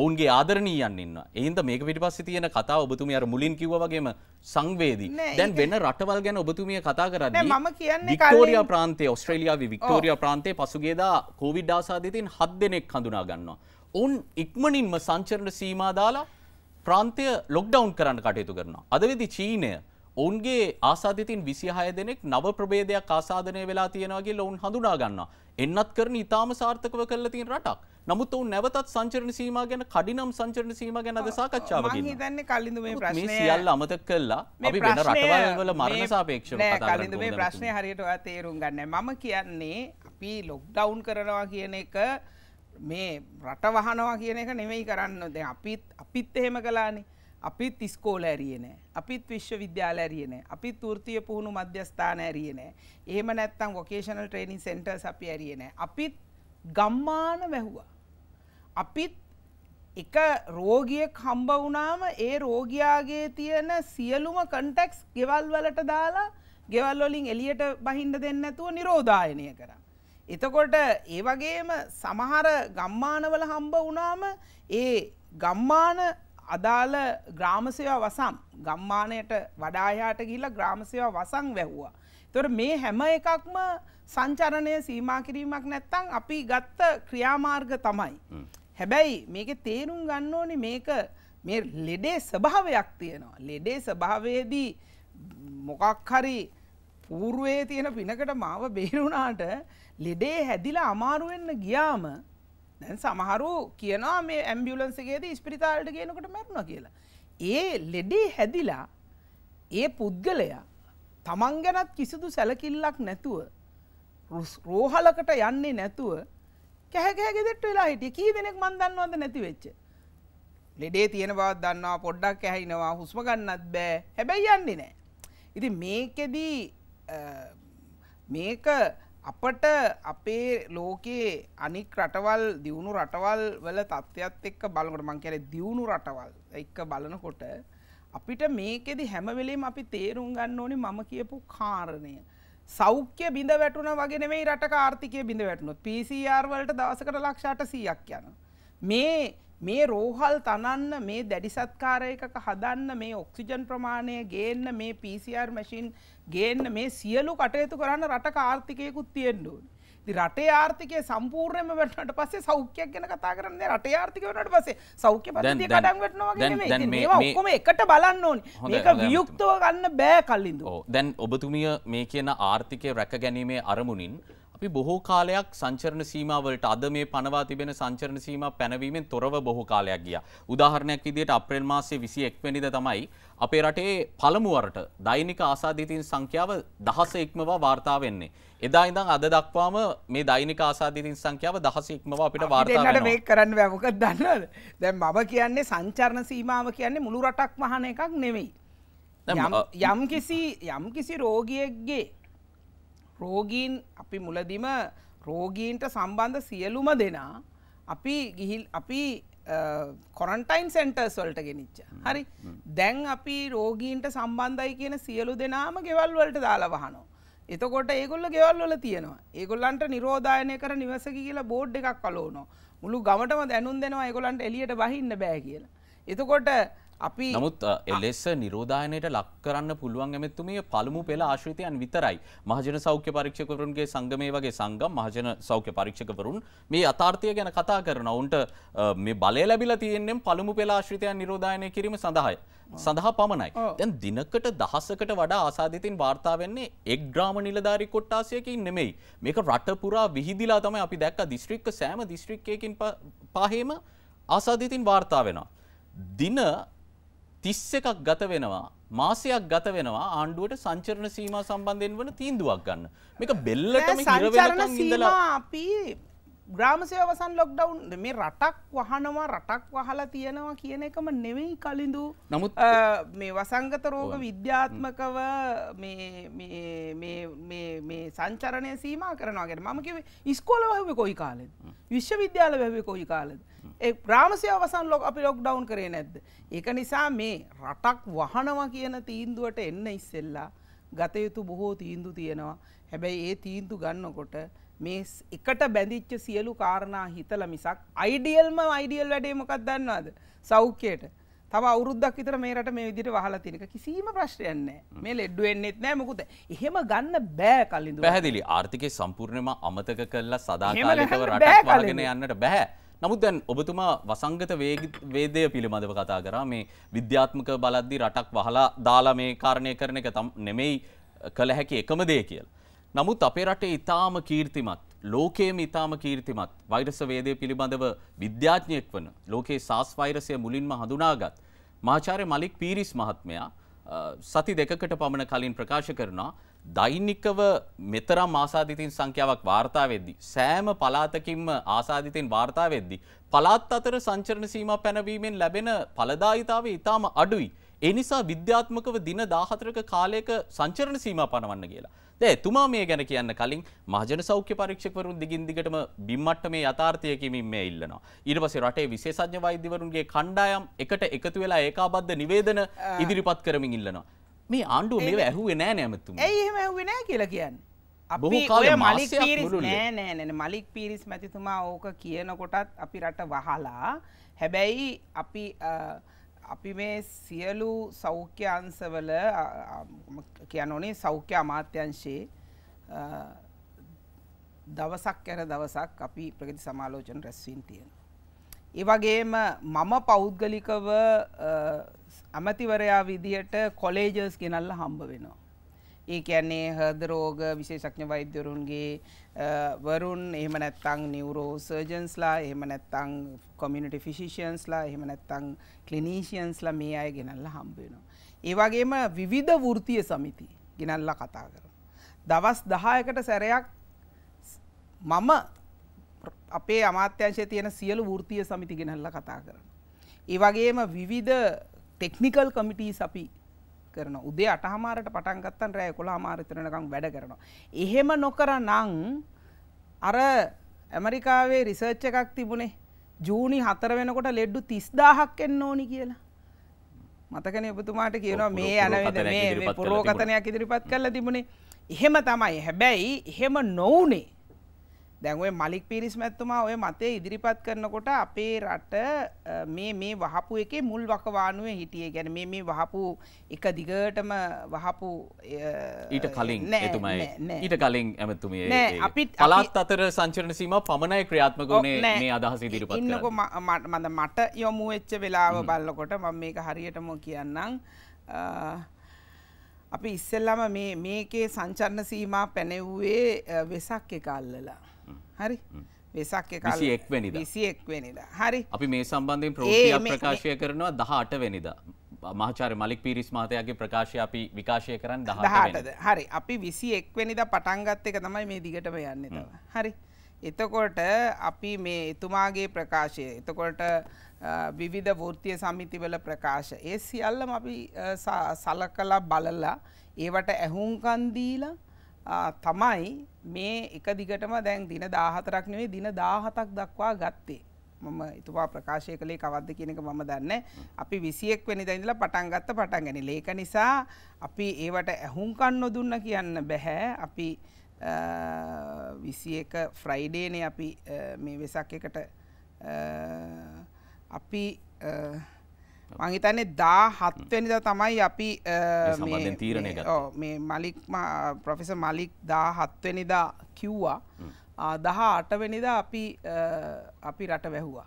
ඔවුන්ගේ ආදරණීයන් ඉන්නවා. එහෙනම් මේක පිටිපස්සේ තියෙන කතාව ඔබතුමිය අර මුලින් කිව්වා වගේම සංවේදී. දැන් වෙන රටවල් ගැන ඔබතුමිය කතා කරද්දී මම කියන්නේ වික්ටෝරියා ප්‍රාන්තයේ ඕස්ට්‍රේලියාවේ වික්ටෝරියා ප්‍රාන්තයේ පසුගියදා කොවිඩ් ආසාදිතින් 7 දෙනෙක් හඳුනා ගන්නවා. ඔවුන් ඉක්මනින්ම සංචරණ සීමා දාලා ප්‍රාන්තය ලොක්ඩවුන් කරන්න කටයුතු කරනවා. අද වෙදී චීනය ඔවුන්ගේ ආසාධිතින් විසිහය දෙනෙක් නව ප්‍රබේදයක් ආසාධනය වෙලා තියෙනවාගේ ඔවුන් හඳුනා ගන්නවා. එන්නත් කරන ඉතාම සාර්ථකව කරලා තියෙන රටක්. නමුත් ඔවුන් නැවතත් සංචරණ සීමා ගැන කඩිනම් සංචරණ සීමා ගැන අද සාකච්ඡාව ගින්න. මම හිතන්නේ කලින්ද මේ ප්‍රශ්නේ මේ සියල්ල අමතක කළා. අපි වෙන රටවල් වල මරණ සාපේක්ෂව කතා කරමු. නෑ කලින්ද මේ ප්‍රශ්නේ හරියට ඔයා තේරුම් ගන්න නැහැ. මම කියන්නේ අපි ලොක්ඩවුන් කරනවා කියන එක මේ රට වහනවා කියන එක නෙමෙයි කරන්න. දැන් අපිත් අපිත් එහෙම කළානේ. අපිත් ඉස්කෝල ඇරියේ නෑ. අපිත් විශ්වවිද්‍යාල ඇරියේ නෑ. අපිත් වෘත්තීය පුහුණු මධ්‍යස්ථාන ඇරියේ නෑ. එහෙම නැත්නම් වොකේෂනල් ට්‍රේනින් සෙන්ටර්ස් අපි ඇරියේ නෑ. අපිත් ගම්මාන වැහුවා. අපිත් එක රෝගියෙක් හම්බ වුණාම ඒ රෝගියාගේ තියෙන සියලුම කන්ටැක්ස් ගෙවල් වලට දාලා ගෙවල් වලින් එළියට බහින්න දෙන්නේ නැතුව නිරෝධායනය කරා. එතකොට ඒ වගේම සමහර ගම්මානවල හම්බ වුණාම ඒ ගම්මාන අදාළ ග්‍රාමසයවා වසම් ගම්මානයට වඩායාට ගිහිලා ග්‍රාමසයවා වසං වැැහ්වා. තොර මේ හැම එකක්ම සංචරණය සීමා කිරීමක් නැත්තං අපි ගත්ත ක්‍රියාමාර්ග තමයි. හැබැයි මේක තේරුම් ගන්න ඕනි මේක මේ ලෙඩේ ස්භාවයක් තියෙනවා. ලෙඩේ ස්භාවයේදී මොකක් හරි පූර්ුවේ තියෙන පිනකට මාව බේරුණාට ලෙඩේ හැදිලා අමාරුවෙන්න ගියාම දැන් සමහරු කියනවා මේ ඇම්බියුලන්ස් එකේදී ස්පිරිතාලයට ගේනකොට මැරුණා කියලා. ඒ ලෙඩේ හැදිලා ඒ පුද්ගලයා තමන් ගැනත් කිසිදු සැලකිල්ලක් නැතුව රෝහලකට යන්නේ නැතුව කැහැ කැහැ ගෙදෙට්ට වෙලා හිටියේ. කී දෙනෙක් මන් දන්නවද නැති වෙච්ච? ලෙඩේ තියෙන බවක් දන්නවා පොඩ්ඩක් ඇහිනවා හුස්ම ගන්නත් බෑ. හැබැයි යන්නේ නැහැ. ඉතින් මේකෙදී මේක අපට අපේ ලෝකයේ අනික් රටවල් දියුණු රටවල් වල තත්ත්වයක් එක්ක බලකොට මං කියරේ දියුණු රටවල් එක්ක බලනකොට අපිට මේකෙදි හැමවෙලේම අපි තේරුම් ගන්න ඕනේ මම කියපු කාරණය සෞඛ්‍ය බිඳ වැටුණ වගේ නෙමෙයි රටක ආර්ථිකය බිඳ වැටුණොත් PCR වලට දවසකට ලක්ෂ 800ක් යනවා මේ මේ රෝහල් තනන්න මේ දැඩිසත්කාරයකක හදන්න මේ ඔක්සිජන් ප්‍රමාණය ගේන්න මේ PCR මැෂින් ගේන්න මේ සියලු කටයුතු කරන්න රට කාර්ථිකයකුත් තියෙන්න ඕනේ. රටේ ආර්ථිකය සම්පූර්ණයෙන්ම වැටුණාට පස්සේ සෞඛ්‍යයක් ගැන කතා කරන්නේ රටේ ආර්ථිකය වුණාට පස්සේ සෞඛ්‍ය පද්ධතිය කඩන් වැටෙනවා වගේ නෙමෙයි. ඉතින් මේවා ඔක්කොම එකට බලන්න ඕනේ. මේක වියුක්තව ගන්න බෑ කල්ලින්දු. ඔව්. දැන් ඔබතුමිය මේ කියන ආර්ථිකය රැක ගැනීමේ අරමුණින් අපි බොහෝ කාලයක් සංචරණ සීමාවලට අද මේ පනවා තිබෙන සංචරණ සීමා පැනවීමෙන් තොරව බොහෝ කාලයක් ගියා. උදාහරණයක් විදිහට අප්‍රේල් මාසයේ 21 වෙනිදා තමයි අපේ රටේ පළමුවරට දෛනික ආසාදිතයින් සංඛ්‍යාව 10 ඉක්මවා වාර්තා වෙන්නේ. එදා ඉඳන් අද දක්වාම මේ දෛනික ආසාදිතින් සංඛ්‍යාව දහස ඉක්මවා අපිට වාර්තා වෙනවා. දෙන්නට මේක කරන්න බෑ මොකද දන්නවද? දැන් මම කියන්නේ සංචරණ සීමාව කියන්නේ මුළු රටක්ම අහන එකක් නෙමෙයි. යම් කිසි යම් කිසි රෝගියෙක්ගේ රෝගීන් අපි මුලදිම රෝගීන්ට සම්බන්ධ සියලුම දෙනා අපි ගිහිල් අපි කොරන්ටයින් සෙන්ටර්ස් වලට ගෙනනිච්ච හරි දැන් අපි රෝගීන්ට සම්බන්ධයි කියන සියලු දෙනාම ගෙවල් වලට දාලා වහනෝ එතකොට ඒගොල්ල ගෙවල් වල තියෙනවා ඒගොල්ලන්ට නිරෝධායනය කර නිවසක කියලා බෝඩ් එකක් අලෝනෝ මුළු ගමටම දැනුම් දෙනවා ඒගොල්ලන්ට එළියට බහින්න බෑ කියලා එතකොට අපි නමුත් එලෙස නිරෝධායනයට ලක් කරන්න පුළුවන් ඇමැත්තුමේ පළමු පෙළ ආශ්‍රිතයන් විතරයි. මහජන සෞඛ්‍ය පරීක්ෂකවරුන්ගේ සංගමය වගේ සංගම් මහජන සෞඛ්‍ය පරීක්ෂකවරුන් මේ අතාර්ථය ගැන කතා කරන ඔවුන්ට මේ බලය ලැබිලා තියෙන්නේ පළමු පෙළ ආශ්‍රිතයන් නිරෝධායනය කිරීම සඳහාය. සඳහා පමණයි. දැන් දිනකට දහසකට වඩා ආසාදිතින් වාර්තා වෙන්නේ එක් ග්‍රාම නිලධාරී කොට්ටාසයකින් නෙමෙයි. මේක රට පුරා විහිදිලා තමයි අපි දැක්ක දිස්ත්‍රික්ක සෑම දිස්ත්‍රික්කයකින් පහෙම ආසාදිතින් වාර්තා වෙනවා. දින තිස් එකක් ගත වෙනවා මාසයක් ගත වෙනවා ආණ්ඩුවට සංචරණ සීමා සම්බන්ධයෙන් වන තීන්දුවක් ගන්න. මේක බෙල්ලටම හිර වෙනකන් ඉඳලා අපි ග්‍රාම සේවසන් ලොක්ඩවුන් මේ රටක් වහනවා රටක් වහලා තියෙනවා කියන එකම නෙවෙයි කලින්දු. නමුත් මේ වසංගත රෝග විද්‍යාත්මකව මේ මේ මේ මේ මේ සංචරණය සීමා කරනවා ගැන මම කිව්වේ ඉස්කෝල වැහුවේ කොයි කාලෙද? විශ්වවිද්‍යාල වැහුවේ කොයි කාලෙද? ග්‍රාමසය අවසන් ලොක් අපි ලොක් ඩවන් කරේ නැද්ද. ඒක නිසා මේ රටක් වහනවා කියන තීන්දුවට එන්න ඉස්සෙල්ලා ගතයුතු බොහෝ තීන්දු තියෙනවා. හැබැයි ඒ තීන්දු ගන්නකොට මේ එකට බැඳිච්ච සියලු කාරණා හිතල මිසක් අයිඩියල්ම අයිඩියල් වැඩේ මොකක් දන්නවාද සෞඛ්‍යයට තව අවුරුද්දක් විතර මේ රට මේ විදිහට වහලා තිනක කිසිම ප්‍රශ්නයක් නැහැ. මේ ලෙඩ වෙන්නෙත් නැහැ මොකද? එහෙම ගන්න බෑ කලින්දු. පැහැදිලි. ආර්ථිකය සම්පූර්ණයෙන්ම අමතක කරලා සදාකාලිකව රටක් වහගෙන යන්නට බෑ. නමුත් දැන් ඔබතුමා වසංගත වේදය පිළිබඳව කතා කරා මේ විද්‍යාත්මක බලද්දි රටක් වහලා දාලා මේ කාරණය කරන එක තම් නෙමෙයි කළ හැකි එකම දේ කියල. නමුත් අපේ රටේ ඉතාම කීර්තිමත් ලෝකයේම ඉතාම කීර්තිමත් වෛරස වේදය පිළිබඳව විද්‍යාඥයෙක් වන ලෝකයේ සාස් වෛරසය මුලින්ම හඳුනාගත් මහාචාර්ය මලික් පීරිස් මහත්මයා සති දෙකකට පමණ කලින් ප්‍රකාශ කරනවා දෛනිකව මෙතරම් ආසාධිතින් සංඛ්‍යාවක් වාර්තා වෙද්දී සෑම පළාතකින්ම ආසාධිතින් වාර්තා වෙද්දී පළාත් අතර සංචරණ සීමා පැනවීමෙන් ලැබෙන ඵලදායිතාවය ඊටාම අඩුයි. ඒ නිසා විද්‍යාත්මකව දින 14ක කාලයක සංචරණ සීමා පනවන්න කියලා. දැන් එතුමා මේ ගැන කියන්න කලින් මහජන සෞඛ්‍ය පරීක්ෂකවරුන් දිගින් දිගටම බිම් මට්ටමේ යථාර්ථය කිමින් මේ ඉල්ලනවා. ඊට පස්සේ රටේ විශේෂඥ වෛද්‍යවරුන්ගේ කණ්ඩායම් එකට එකතු වෙලා ඒකාබද්ධ නිවේදන ඉදිරිපත් කරමින් ඉල්ලනවා. මේ ආණ්ඩුව මේ ඇහුවේ නෑ නෑමතුම ඒ එහෙම ඇහුවේ නෑ කියලා කියන්න මලික් පිරිස් නෑ නෑන මලික් පිරිස් මැතිතුමා ඕක කියනකොටත් අපි රට වහලා හැබැයි අපි අපි මේ සියලු සෞඛ්‍ය අන්සවල කියනෝනේ සෞඛ්‍ය අමාත්‍යංශයේ දවසක් කැර දවසක් අපි ප්‍රගති සමාලෝචන රැස්වීන් තියෙනවා ඒවගේම මම පෞද්ගලිකව ඇමතිවරයා විදිහට කොලේජර්ස් ගෙනල්ල හම්බ වෙනවා. ඒ කියන්නේ හදරෝග විශේෂඥ වෛද්‍යවරුන්ගේ වරුන් එහෙම නැත්තං නිවරෝ සර්ජන්ස්ලා එහෙම නැත්තං කොමියනිට ෆිසිෂන්ස්ලා එහෙම නැත්තං ක්ලිනීෂියන්ස්ලා මේ අය ගෙනල්ල හම්බෙනවා. ඒවගේම විවිධ වෘතිය සමිති ගෙනල්ලා කතා කර. දවස් දහයකට සැරයක් මම අපේ අමාත්‍යංශය තියෙන සියලු වෘතිය සමිති ගෙනල්ල කතා කරන. ඒවගේම විවිධ ටෙක්නිකල් කමිටී අපි කරන උදේ අටහමාරට පටන්ගත්තන් රෑ කොලා මාරතරනකං වැඩ කරනවා. එහෙම නොකර නං අර ඇමරිකාවේ රිසර්ච්ච එකක් තිබුණේ ජූනි හතර වෙනකොට ලෙඩ්ඩු තිස්දාහක් එන්න ඕනි කියලා. මතකන ඔබතුමාට කියනවා මේ යනවෙද මේ පුරෝකතනයක් ඉදිරිපත් කල්ල තිබුණේ එහෙම තමයි හැබැයි එහෙම නොවනේ දැන් ඔය මලික් පීරිස් මැතිතුමා ඔය මතය ඉදිරිපත් කරනකොට අපේ රට මේ මේ වහපු එකේ මුල් වකවානුවේ හිටියේ ගැන මේ මේ වහපු එක දිගටම වහපු ඊට කලින් එතුමයි ඊට කලින් ඇමතුමේ අපි පලාත් අතර සංචරණ සීම පමණයි ක්‍රියාත්මක වුණේ මේ අදහස ඉදිරිපත් ඉන්නකො මම මට යොමු වෙච්ච වෙලාව බලනකොට මම මේක හරියටම කියන්නම් අපි ඉස්සෙල්ලම මේ මේකේ සංචරණ සීමා පැනෙව්වේ වෙසක් එක අල්ලලා හරි වෙසක් එකක්වැනි විසිෙක්වෙනිද හරි අපි මේ සම්බන්ධයෙන් ප්‍රෝතියක් ප්‍රකාශය කරනවා දහට වෙනිදා මහචාර මලික් පිරිස් මාතයාගේ ප්‍රකාශය අපි විකාශය කරන්න දහටද හරි අපි විසි එක්වැනිද පටන්ගත් එක තමයි මේ දිගටම යන්න තව හරි එතකොට අපි මේ එතුමාගේ ප්‍රකාශය එතකොට විවිධ වෘතිය සමිතිවල ප්‍රකාශ ඒ සියල්ලම අපි සලකලා බලලා ඒවට ඇහුම්කන්දීලා තමයි මේ එක දිගටම දැන් දින 14ක් නෙවෙයි දින 17ක් දක්වා ගත්තේ. මම එතුමා ප්‍රකාශය කළේ කවද්ද කියන එක මම දන්නේ. අපි 21 වෙනිදා ඉඳලා පටන් ගත්ත පටන් ගනි. ඒක නිසා අපි ඒවට ඇහුම්කන් නොදුන්න කියන්න බෑ. අපි 21 ෆ්‍රයිඩේ නේ අපි මේ වෙසක් එකට අපි මංහිතන්නේ දා හත්වනිද තමයි අපි තීරණය මේ මලික් ප්‍රොෆෙස මලික් දා හත්වනිදා කිව්වා දහ අටවනිද අපි අපි රට වැැහ්වා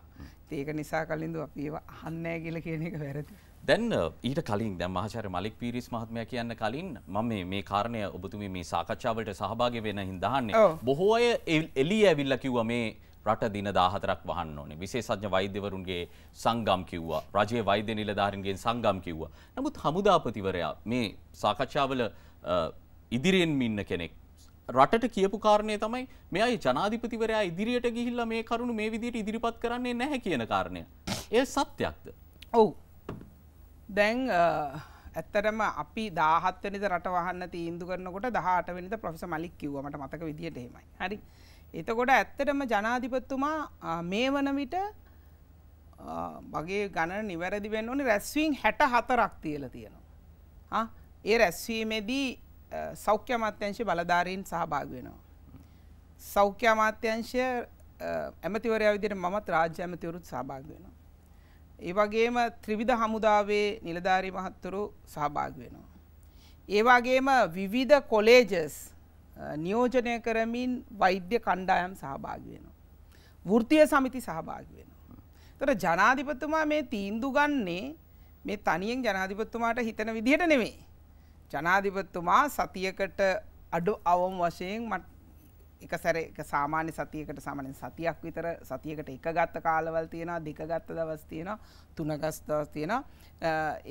ඒක නිසා කලින්ද අපි අහන්නෑ කියල කියන එක වැරදි. දැන් ඊට කලින් දැන් මහාචාර්ය මලික් පීරිස් මහත්මයා කියන්න කලින් මම මේ මේ කාරණය ඔබතුමී මේ සාකච්ඡාවලට සහභාගී වෙන හින්දාන්නේ බොහෝ අය එළිය ඇවිල්ලා කිව්වා මේ රට දින 14ක් වහන්න ඕනේ. විශේෂඥ වෛද්‍යවරුන්ගේ සංගම් කිව්වා. රජයේ වෛද්‍ය නිලධාරීන්ගෙන් සංගම් කිව්වා. නමුත් හමුදාපතිවරයා මේ සාකච්ඡාවල ඉදිරියෙන් ඉන්න කෙනෙක් රටට කියපු කාරණය තමයි මෙයයි ජනාධිපතිවරයා ඉදිරියට ගිහිල්ලා මේ කරුණු මේ විදිහට ඉදිරිපත් කරන්නේ නැහැ කියන කාරණය. ඒ සත්‍යයක්ද? ඔව්. දැන් ඇත්තටම අපි දාහත්වනිද රට වහන්න තීන්දු කරනකොට දහටවනිද ප්‍රොෆෙස මලික් කිව්ව මට මතක විදිහට එහෙමයි. හරි. එතකොට ඇත්තටම ජනාධිපතිතුමා මේ වන විට වගේ ගණන නිවැරදි වෙන්න ඕනේ රැස්වීම් 64ක් තියලා තියෙනවා. හා ඒ රැස්වීමේදී සෞඛ්‍ය අමාත්‍යංශයේ බලධාරීන් සහභාගී වෙනවා. සෞඛ්‍ය අමාත්‍යංශය ඇමතිවරයා විදිහට මමත් රාජ්‍ය ඇමතිවරුත් සහභාගී වෙනවා. ඒ වගේම ත්‍රිවිධ හමුදාවේ නිලධාරී මහත්වරු සහභාගී වෙනවා. ඒ වගේම විවිධ කොලේජස් නියෝජනය කරමින් වෛද්‍ය කණ්ඩායම් සහභාගි වෙනවා. වෘතිය සමිති සහභාගි වෙනවා. තොර ජනාධිපතුමා මේ තීන්දු ගන්නේ මේ තනියෙන් ජනාධිපතුමාට හිතන විදිහට නෙමේ. ජනාධිපතුමා සතියකට අඩු අවම වශයෙන් මට එක සැර එක සාමාන්‍ය සතියකට සමනෙන් සතියක් විතර සතියකට එක ගත්ත කාලවල් තියෙනවා දෙක ගත්ත දවස් තියෙනවා තුනගස් දවස් තියෙනවා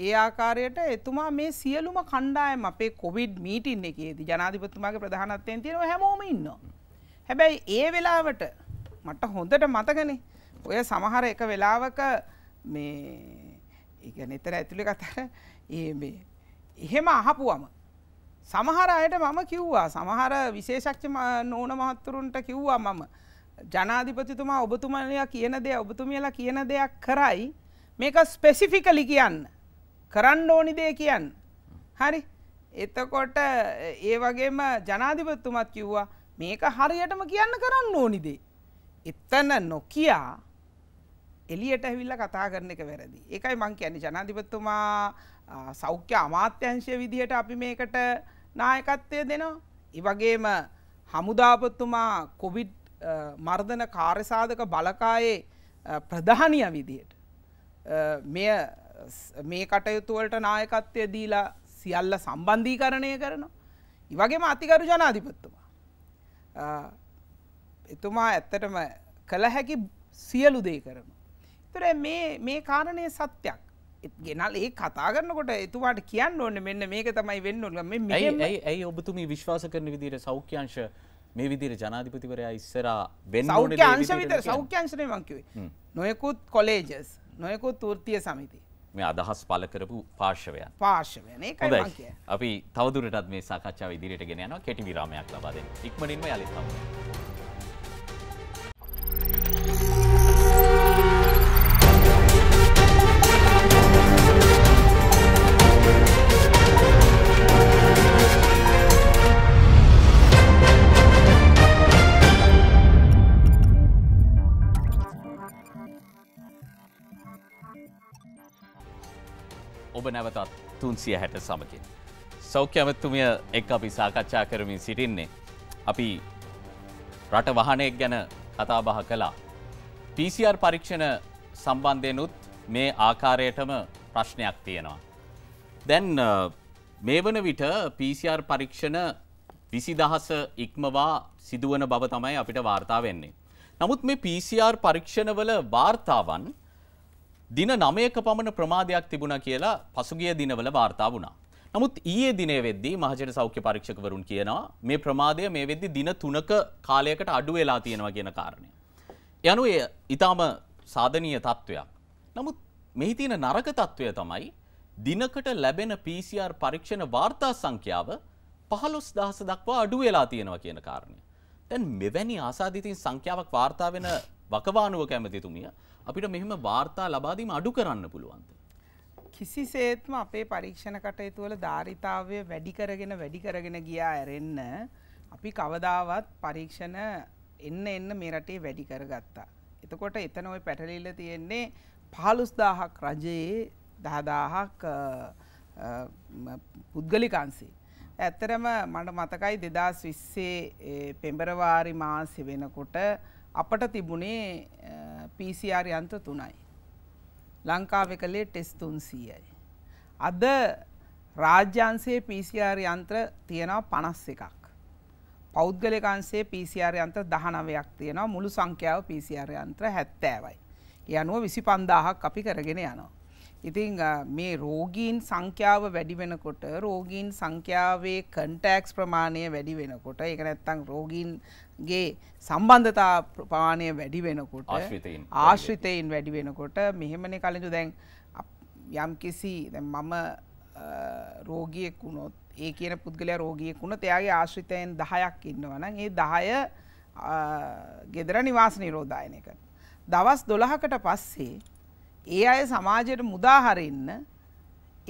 ඒ ආකාරයට එතුමා මේ සියලුම කණ්ඩායම අපේ කොවිඩ් මීටින් එකේදී ජනාධිපතිතුමාගේ ප්‍රධානත්වයෙන් තියෙනවා හැමෝම ඉන්නවා හැබැයි ඒ වෙලාවට මට හොඳට මතකනේ ඔය සමහර එක වෙලාවක මේ ඒ කියන්නේ එතන ඇතුලේ කතර ඒ මේ එහෙම අහපුවම සමහර අයට මම කිව්වා සමහර විශේෂක්ෂ නෝන මහත්තුරුන්ට කිව්වා මම ජනාධිපතිතුමා ඔබතුමලයා කියන දේ ඔබතුමියලා කියන දෙයක් කරයි මේක ස්පෙසිෆිකලි කියන්න කරන්න ඕනි දේ කියන්න හරි එතකොට ඒ වගේම ජනාධිපත්තුමත් කිව්වා මේක හරියටම කියන්න කරන්න ඕනිදේ එත්තන නොකයා එලියට ඇවිල්ලා කතා කරන එක වැරදි. ඒකයි මං කියන්නේ ජනාධිපතිතුමා සෞඛ්‍ය අමාත්‍යංශය විදිහට අපි මේකට නායකත්වය දෙනවා. ඒ වගේම හමුදාපතිතුමා කොවිඩ් මර්ධන කාර්යසාධක බලකායේ ප්‍රධානිය විදිහට මෙය මේ කටයුතු වලට නායකත්වය දීලා සියල්ල සම්බන්ධීකරණය කරනවා. ඒ වගේම අතිගරු ජනාධිපතිතුමා එතුමා ඇත්තටම කළ හැකි සියලු දේ කරනවා. තොර මේ මේ කාරණය සත්‍යයක් ගෙනල් ඒ කතාගරන්නකොට එතුවාට කියන්න ඕන්න මෙන්න මේක තමයි වෙන්න ඕන ඇයි ඔබතුම විශ්වාස කරන විදිර සෞඛ්‍යංශ මේ විදිර ජනාධිපතිවරයා ඉස්සරා සෞඛ්‍යංශ විතර සෞඛ්‍යංශනය මංකිවේ නොයකුත් කොලේජස් නොයකුත් තෘතිය සමිති මේ අදහස් පල කරපු පාර්ශවයන් පාර්ශවයන අපි තවදුරටත් මේ සාකච්ඡා විදිරයට ගෙනයනවා කෙටි විරාමයක් ලබාදෙන් ඉක්මනින්ම යලිතම. ඔබ නැවතත් තුන්සිය හැට සමකින්. සෞඛ්‍යමත්තුමිය එක් අපි සාකච්ඡා කරමින් සිටින්නේ. අපි රට වහනයක් ගැන කතාබහ කලා. PCR පරීක්ෂණ සම්බන්ධයනුත් මේ ආකාරයටම ප්‍රශ්නයක් තියෙනවා. දැන් මේ වන විට PCR පරීක්ෂණ විසිදහස ඉක්මවා සිදුවන බව තමයි අපිට වාර්තා වෙන්නේ. නමුත් මේ PCR පරීක්ෂණවල වාර්තාවන් දින නමයක පමණ ප්‍රමාදයක් තිබුණ කියලා පසුගිය දිනවල වාර්තා වුණා. නමුත් ඊයේ දිනේ වෙද්දී මහජන සෞඛ්‍ය පරීක්ෂකවරුන් කියනවා මේ ප්‍රමාදය මේ වෙද්දී දින තුනක කාලයකට අඩු වෙලා තියෙනවා කියන කාරණය. යනු එය ඊටාම සාධනීය තත්වයක්. නමුත් මෙහි තියෙන නරක තත්වය තමයි දිනකට ලැබෙන PCR පරීක්ෂණ වාර්තා සංඛ්‍යාව 15000 දක්වා අඩු වෙලා තියෙනවා කියන කාරණය. දැන් මෙවැනි ආසාදිතින් සංඛ්‍යාවක් වාර්තා වෙන වකවානුව කැමැතිතුමිය අපිට මෙහෙම වාර්තා ලබාදීම අඩු කරන්න පුළුවන්ද. කිසිසේත්ම අපේ පරීක්ෂණ කටයුතුවල ධාරිතාවය වැඩි කරගෙන වැඩි කරගෙන ගියා ඇරෙන්න අපි කවදාවත් පරීක්ෂණ එන්න එන්න මේ රටේ වැඩි කරගත්තා. එතකොට එතන ওই පැටලිල්ල තියෙන්නේ 15000ක් රජයේ 10000ක් පුද්ගලිකංශේ. ඇත්තරම මට මතකයි 2020 පෙබරවාරි මාසෙ වෙනකොට අපට තිබුණේ PCR යන්ත්‍ර තුනයි. ලංකාවේ කළේ ටෙස් 300යි. අද රාජ්‍යංශයේ PCR යන්ත්‍ර තියෙනවා 51ක්. පෞද්ගලික අංශයේ PCR යන්ත්‍ර 19ක් තියෙනවා. මුළු සංඛ්‍යාව PCR යන්ත්‍ර 70යි. ඒ අනුව 25000ක් අපි කරගෙන යනවා. ඉතිං මේ රෝගීන් සංඛ්‍යාව වැඩි වෙනකොට රෝගීන් සංඛ්‍යාවේ කන්ටෑක්ස් ප්‍රමාණය වැඩි වෙනකොට ඒක නැත්තං රෝගීන්ගේ සම්බන්ධතා ප්‍රමාණය වැඩි වෙනකොට ආශ්‍රිතයෙන් වැඩි වෙනකොට මෙහෙමනේ කලින්තු දැන් යම් කිසි මම රෝගියෙක් වුණොත් ඒ කියන පුද්ගලයා රෝගියෙක් වුණ තයාගේ ආශ්‍රිතයෙන් දහයක් ඉන්නවනම් ඒ දහය ගෙදර නිවාස නිරෝධායනය කරන. දවස් දොළහකට පස්සේ ඒ අය සමාජයට මුදාහරින්න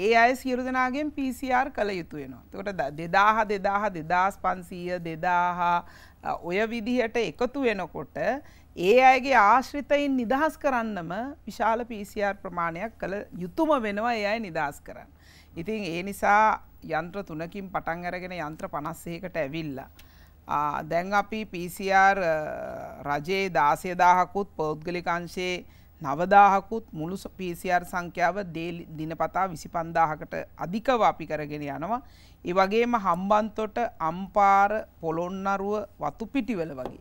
ඒ අය සියලු දෙනාගෙන් PCR කළ යුතු වෙනවා. එතකොට 2000 2000 2500 2000 ඔය විදිහට එකතු වෙනකොට ඒ අයගේ ආශ්‍රිතයින් නිදහස් කරන්නම විශාල PCR ප්‍රමාණයක් කළ යුතුයම වෙනවා ඒ අය නිදහස් කරන්න. ඉතින් ඒ නිසා යන්ත්‍ර 3කින් පටන් අරගෙන යන්ත්‍ර 51කට ඇවිල්ලා දැන් අපි PCR රජයේ 16000කුත් පෞද්ගලික අංශයේ නවදාහකුත් මුළු පිසිR සංඛ්‍යාව දිනපතා විසි පන්දාහකට අධිකව අපි කරගෙන යනවා. ඒවගේම හම්බන්තොට අම්පාර පොළොන්නරුව වතුපිටිවල වගේ.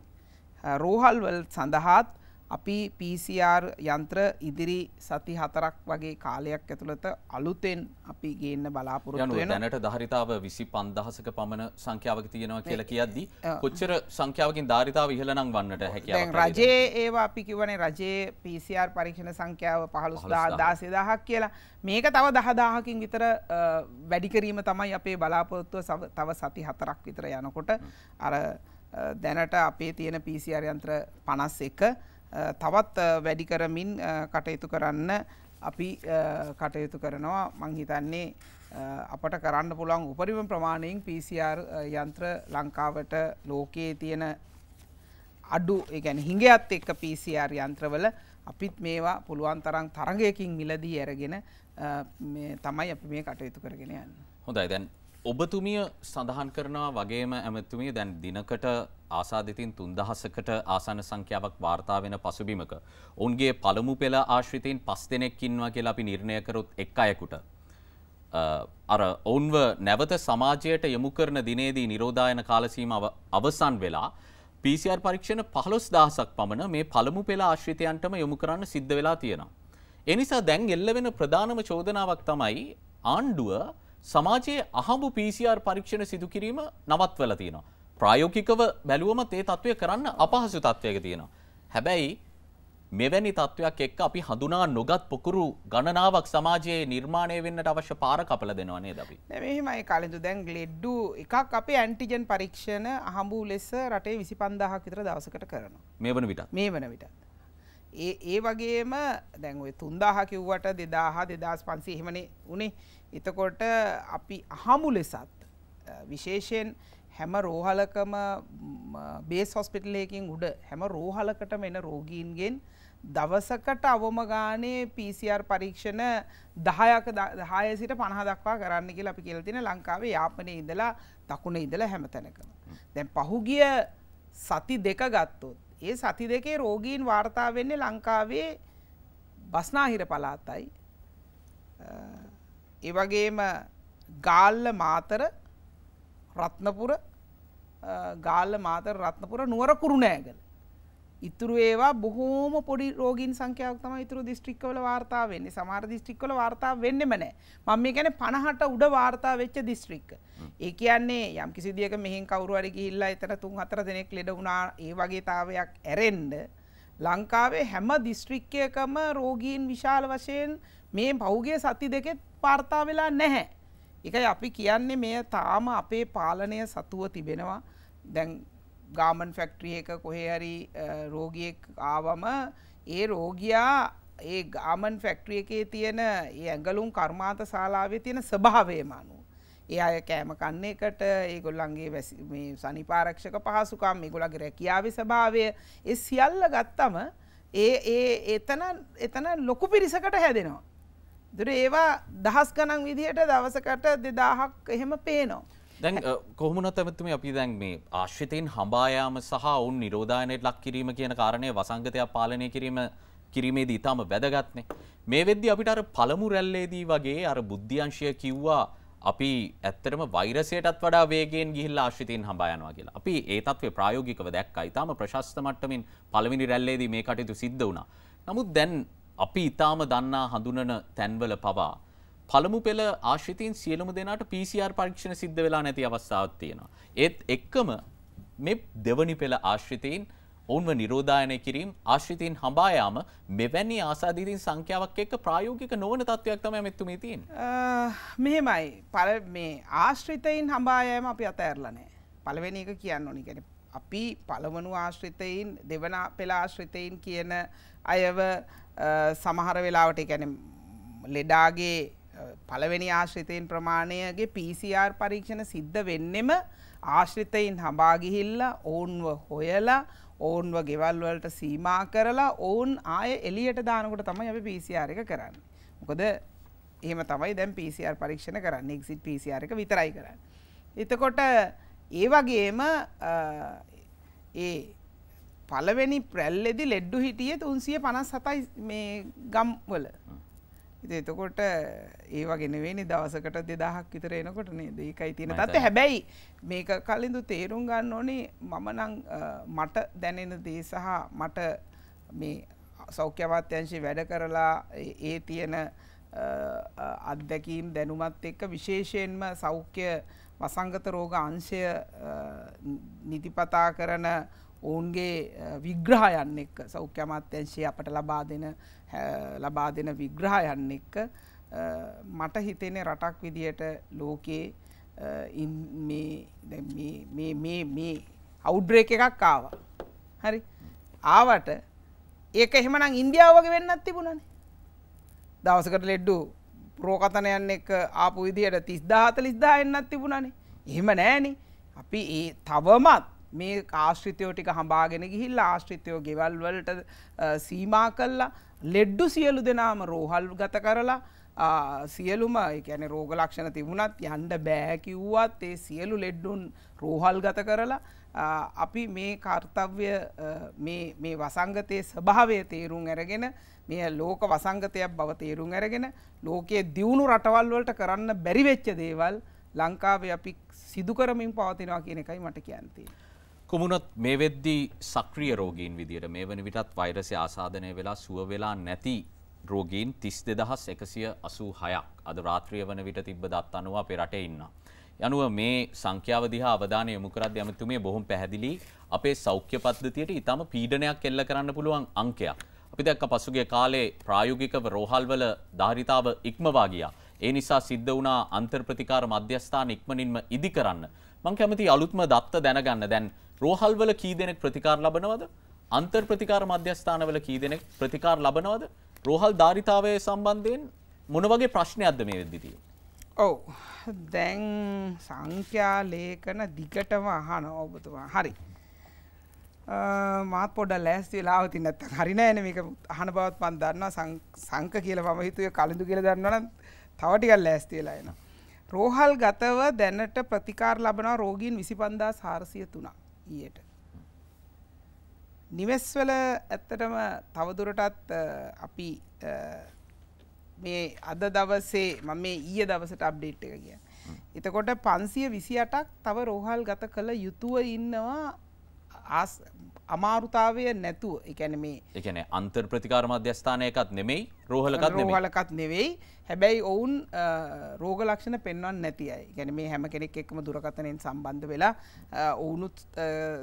රෝහල්වල් සඳහාත් අපි PCR යන්ත්‍ර ඉදිරි සති හතරක් වගේ කාලයක් ඇතුළත අලුතෙන් අපි ගේන්න බලාපොරොත්තු වෙනවා. දැනට ධාරිතාව 25000ක පමණ සංඛ්‍යාවක් තියෙනවා කියලා කියද්දි කොච්චර සංඛ්‍යාවකින් ධාරිතාව ඉහළ නම් වන්නට හැකියාවක් දැන් රජයේ ඒවා අපි කියවනේ රජයේ PCR පරීක්ෂණ සංඛ්‍යාව 15000 16000ක් කියලා. මේක තව 10000කින් විතර වැඩි කිරීම තමයි අපේ බලාපොරොත්තුව තව සති හතරක් විතර යනකොට අර දැනට අපේ තියෙන PCR යන්ත්‍ර 51 තවත් වැඩි කරමින් කටයුතු කරන්න අපි කටයුතු කරනවා මංහිතන්නේ අපට කරන්න පුළන් උපරිම ප්‍රමාණයෙන් PCR යන්ත්‍ර ලංකාවට ලෝකයේ තියෙන අඩු එකැන හිඟයත් එක්ක PCR යන්ත්‍රවල අපිත් මේවා පුළුවන් තරම් තරගයකින් මිලදී ඇරගෙන තමයි අපි මේ කටයුතු කරගෙන යන්න. හොඳයි දැන් ඔබතුමිය සඳහන් කරනවා වගේම ඇමතුමිය දැන් දිනකට ආසාධිතින් තුන්දහසකට ආසන සංඛ්‍යාවක් වාර්තා වෙන පසුබිමක. ඔවුන්ගේ පළමු පෙළ ආශ්‍රිතයෙන් පස් දෙනෙක්කින්වා කියලා අපි නිර්ණය කරොත් එක් අයකුට. අර ඔවුන්ව නැවත සමාජයට යොමු කරන දිනේදී නිරෝධායන කාලසීමාව අවසන් වෙලා PCR පරීක්ෂණ පහළොස් දහසක් පමණ මේ පළමු පෙළ ආශ්‍රිතයන්ටම යොමු කරන්න සිද්ධ වෙලා තියෙනවා. එනිසා දැන් එල්ල වෙන ප්‍රධානම චෝදනාවක් තමයි ආණ්ඩුව සමාජයේ අහඹු PCR පරීක්ෂණ සිදු කිරීම නවත්වලා තියෙනවා. ප්‍රායෝගිකව බැලුවම තේ තත්ත්වය කරන්න අපහසු තත්ත්වයක තියෙනවා. හැබැයි මෙවැනි තත්ත්වයක් එක්ක අපි හඳුනා නොගත් පොකුරු ගණනාවක් සමාජයේ නිර්මාණය වෙන්නට අවශ්‍ය පාර කපලා දෙනවා නේද අපි? නෑ මෙහිමයි කලින්දු දැන් ග්ලෙඩ්ඩු එකක් අපේ ඇන්ටිජන් පරීක්ෂණ හඹු ලෙස රටේ 25000ක් විතර දවසකට කරනවා. මේ වන විටත්. මේ වන විටත්. ඒ ඒ වගේම දැන් ඔය 3000 කිව්වට 2000 2500 එහෙමනේ උනේ. එතකොට අපි අහමු ලෙසත් විශේෂයෙන් හැම රෝහලකම බේස් හොස්පිටලයකින් උඩ හැම රෝහලකටම එන රෝගීන්ගෙන් දවසකට අවම ගානේ PCR පරීක්ෂණ දහයක දහය සිට පණහ දක්වා කරන්න කියලා අපි කියලා තියෙන ලංකාවේ යාපනයේ ඉඳලා දකුණේ ඉඳලා හැමතැනකම. දැන් පහුගිය සති දෙක ගත්තොත් ඒ සති දෙකේ රෝගීන් වාර්තා වෙන්නේ ලංකාවේ බස්නාහිර පළාතයි එවගේම ගාල්ල මාතර රත්නපුර ගාල්ල මාතර රත්නපුර නුවර කුරුණෑගල. ඉතුරු ඒවා බොහෝම පොඩි රෝගීන් සංඛ්‍යාවක් තමයි ඉතුරු දිස්ත්‍රික්කවල වාර්තා වෙන්නේ. සමහර දිස්ත්‍රික්කවල වාර්තා වෙන්නෙම නැහැ. මම මේ කියන්නේ 50ට උඩ වාර්තා වෙච්ච දිස්ත්‍රික්ක. ඒ කියන්නේ යම් කිසි දියක මෙහෙන් කවුරු හරි ගිහිල්ලා එතන 3-4 දිනක් ලෙඩ වුණා ඒ වගේතාවයක් ඇරෙන්න ලංකාවේ හැම දිස්ත්‍රික්කයකම රෝගීන් විශාල වශයෙන් මේ පෞගේ සති දෙකෙත් පාර්තා වෙලා නැහැ. එකයි අපි කියන්නේ මේ තාම අපේ පාලනය සතුව තිබෙනවා. දැන් ගාමන් ෆැක්ටරි එක කොහේ හරි රෝගියෙක් ආවම ඒ රෝගියා ඒ ගාමන් ෆැක්ටරි එකේ තියෙන ඒ ඇඟලුම් කර්මාන්ත ශාලාවේ තියෙන ස්වභාවයම අනුව ඒ අය කෑම කන්න එකට ඒගොල්ලන්ගේ මේ සනිපාරක්ෂක පහසුකම් ඒගොල්ලන්ගේ රැකියාවේ ස්වභාවය ඒ සියල්ල ගත්තම ඒ ඒ එතන එතන ලොකු පිරිසකට හැදෙනවා දුර ඒවා දහස් ගණන් විදිහට දවසකට දෙදාහක් එහෙම පේනවා. දැන් කොහොමනොත් ඇමතුම අපි දැන් මේ ආශ්විතයෙන් හඹායාම සහ ඔවුන් නිරෝධායනයට ලක් කිරීම කියන කාරණය වසංගතයක් පාලනය කිරීම කිරීමේදී ඉතාම වැදගත්නේ. මේ වෙද්දි අපිට අර පළමු රැල්ලේදී වගේ අර බුද්ධ්‍යංශය කිව්වා අපි ඇත්තටම වෛරසයටත් වඩා වේගෙන් ගිහිල්ලා ආශ්‍රිතයෙන් හඹා යනවා කියලා. අපි ඒ තත්ත්වය ප්‍රායෝගිකව දැක්කා. ඊටාම ප්‍රශස්ත මට්ටමින් පළවෙනි රැල්ලේදී මේ කටයුතු සිද්ධ වුණා. නමුත් දැන් අපි ඉතාම දන්නා හඳුනන තැන්වල පවා පළමු පෙළ ආශ්‍රිතීන් සියලුම දෙනාට PCR පරීක්ෂණ සිද්ධ වෙලා නැති අවස්ථාවක් තියෙනවා. ඒත් එක්කම මේ දෙවනි පෙළ ආශ්‍රිතීන් ඔවුන්ව නිරෝධායනය කිරීම ආශ්‍රිතීන් හඹා යාම මෙවැනි ආසාදීන් සංඛ්‍යාවක් එක්ක ප්‍රායෝගික නොවන තත්ත්වයක් තමයි මෙතුමේ තියෙන්නේ. මෙහෙමයි. පළ මේ ආශ්‍රිතයින් හඹා යාම අපි අතහැරලා නැහැ. පළවෙනි එක කියන්න ඕනි. කියන්නේ අපි පළවණු ආශ්‍රිතයින් දෙවන පෙළ ආශ්‍රිතයින් කියන අයව සමහර වෙලාවට එකැන ලෙඩාගේ පළවෙනි ආශ්‍රිතයෙන් ප්‍රමාණයගේ PCR පරීක්ෂණ සිද්ධ වෙන්නෙම ආශ්‍රිතයින් හබාගිහිල්ල ඔවුන්ව හොයලා ඔවුන්ව ගෙවල් වලට සීමා කරලා ඔවුන් ආය එලියට දානකොට තමයි අපි PCR එක කරන්න. මොකද එහෙම තමයි දැන් PCR පරීක්ෂණ කරන්න එක්සිට PCR එක විතරයි කරන්න. එතකොට ඒ වගේම ඒ පළවෙනි ප්‍රැල්ලෙදි ලෙඩ්ඩු හිටියේ තුන්සිය පනස් සතයි මේ ගම් වල එතකොට ඒ වගෙනවෙනි දවසකට දෙදහක් විතර එනකොට නේද ඒකයි තියෙන තත්ත හැබැයි මේක කලින්දු තේරුම් ගන්න ඕනේ මම නං මට දැනෙන දේ සහ මට මේ සෞඛ්‍යවත්‍යංශි වැඩ කරලා ඒ තියෙන අත්දැකීම් දැනුමත් එක්ක විශේෂයෙන්ම සෞඛ්‍ය වසංගත රෝග අංශය නිතිපතා කරන ඔවුන්ගේ විග්‍රහයන්න එක් සෞඛ්‍ය අමාත්‍යංශය අපට ලබා දෙන ලබා දෙන විග්‍රහයන්න එක්ක මට හිතෙන රටක් විදියට ලෝකයේ මේ අවුඩ්‍රේක එකක් ආව හරි ආවට ඒක එහෙමනම් ඉන්දියාවගේ වෙන්නත් තිබුණනේ දවසකට ලෙඩ්ඩු ප්‍රෝකතනයන් එක ආපු විදිහට තිස්දාහත ලිස්දා එන්නත් තිබුණනේ එහෙම නෑනේ අපි ඒ තවමත් මේ ආශ්‍රිතයෝ ටික හඹාගෙන ගිහිල්ලා ආශ්‍රිතයෝ ගෙවල් වලට සීමා කළා ලෙඩ්ඩු සියලු දෙනාම රෝහල් ගත කරලා සියලුම එකැන රෝග ලක්ෂණ තිබුණත් යන්ඩ බෑකිව්වත් ඒ සියලු ලෙඩ්ඩුන් රෝහල් ගත කරලා අපි මේ කර්තව්‍ය මේ වසංගතය ස්භාවය තේරුම් ඇරගෙන මේ ලෝක වසංගතයක් බව තේරුම් ඇරගෙන ලෝකයේ දියුණු රටවල් වලට කරන්න බැරිවෙච්ච දේවල් ලංකාවේ අපි සිදුකරමින් පවතිනවා කියන එකයි මට කියන්තිේ. කොමුණොත් මේ වෙද්දී සක්‍රිය රෝගීන් විදියට මේ වන විටත් වෛරසය ආසාධනය වෙලා සුව වෙලා නැති රෝගීන් තිස් දෙදහස් එකසිය අසූ හයක් අද රාත්‍රිය වන විට තිබ්බ දත් අනුව අපේ රටේ ඉන්න. යනුව මේ සංඛ්‍යාව දිහා අවධානය යොමුකරද ඇමතුමේ බොහොම පැහැදිලි අපේ සෞඛ්‍ය පද්ධතියට ඉතාම පීඩනයක් එල්ල කරන්න පුළුවන් අංකයක්. අපි දැක්ක පසුගේ කාලේ ප්‍රායෝගිකව රෝහල්වල ධාරිතාව ඉක්මවා ගියා. ඒ නිසා සිද්ධ වුණා අන්තර්ප්‍රතිකාර මධ්‍යස්ථාන ඉක්මනින්ම ඉදි කරන්න. මං කැමති අලුත්ම දත්ත දැනගන්න දැන් රෝහල්වල කී දෙනෙක් ප්‍රතිකාර ලබනවද අන්තර් ප්‍රතිකාර මධ්‍යස්ථානවල කී දෙනෙක් ප්‍රතිකාර ලබනවද රෝහල් ධාරිතාවය සම්බන්ධයෙන් මොන වගේ ප්‍රශ්නයක්ද මේ වෙද්දිතිය ඔව දැන් සංඛ්‍යාලේකන දිගටම අහන ඔබතුමා හරි මාත් පොඩ ලෑස්ති වෙලාවති නැත්ත හරිනෑන මේක අහන බවත් පන් දන්නවා සංක කියල පමහිතුය කලඳු කියල දන්නවන තවටිකල් ලෑස්තිවෙලායනවා රෝහල් ගතව දැනට ප්‍රතිකාර ලබනවා රෝගීන් විසිපන්දා සාරසිය තුනා ඊයට. නිවෙස්වල ඇත්තටම තවදුරටත් අපි මේ අද දවසේ මම මේ ඊය දවසට අප්ඩේට් එක කිය. එතකොට පන්සිය විසි අටක් තව රෝහල් ගත කළ යුතුව ඉන්නවා අමාරුතාවය නැතුව එකැන මේ එකන අන්තර් ප්‍රතිකාර මධ්‍යස්ථානයකත් නෙමෙයි රෝහලකත් රෝහලකත් නෙවෙයි හැබැයි ඔවුන් රෝග ලක්ෂණ පෙන්වන් නැති අයි ගැන මේ හැම කෙනෙක් එක්ම දුරකතනයෙන් සම්බන්ධ වෙලා ඔවුනුත්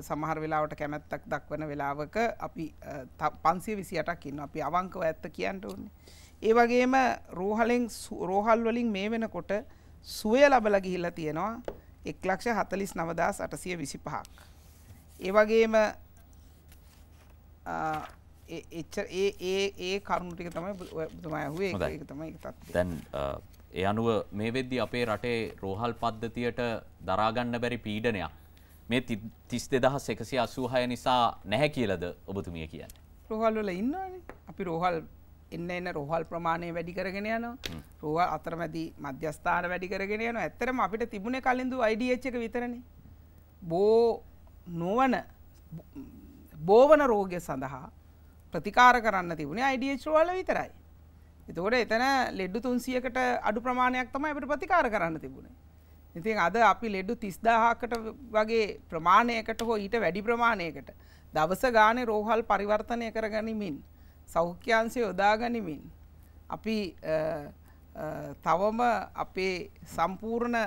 සමහර වෙලාවට කැමැත්තක් දක්වන වෙලාවක අපි පන්සේ විසියටක් ඉන්න අපි අවංකව ඇත්ත කියන්නට ඕන්නේ. ඒ වගේම රෝහලෙන් රෝහල් වලින් මේ වෙනකොට සුවය ලබල ගිහිල්ලා තියෙනවා එක් ලක්ෂ හතලිස් නවදස් අටසිය විසි පහක්. ඒ වගේම එච්චර ඒ ඒ ඒ කරුණු ටික තමයි බුදුමා ඇහුවේ ඒක තමයි ඒක තත්ත්වය. දැන් ඒ අනුව මේ වෙද්දී අපේ රටේ රෝහල් පද්ධතියට දරා ගන්න බැරි පීඩනයක් මේ 32186 නිසා නැහැ කියලාද ඔබතුමිය කියන්නේ? රෝහල් වල ඉන්නවනේ. අපි රෝහල් එන්න එන්න රෝහල් ප්‍රමාණය වැඩි කරගෙන යනවා. රෝහල් අතරමැදි මධ්‍යස්ථාන වැඩි කරගෙන යනවා. ඇත්තටම අපිට තිබුණේ කලින්දු IDH එක විතරනේ. බෝ නොවන බෝවන රෝගය සඳහා ප්‍රතිකාර කරන්න තිබුණේ අයිඩH වල විතරයි. එතකොට එතන ලෙඩ්ඩු තුන්සියකට අඩු ප්‍රමාණයක් තමයි අපිට ප්‍රතිකාර කරන්න තිබුණේ. ඉතින් අද අපි ලෙඩ්ඩු 30000කට වගේ ප්‍රමාණයකට හෝ ඊට වැඩි ප්‍රමාණයකට දවස ගානේ රෝහල් පරිවර්තනය කරගනිමින් සෞඛ්‍යාංශය යොදාගනිමින් අපි තවම අපේ සම්පූර්ණ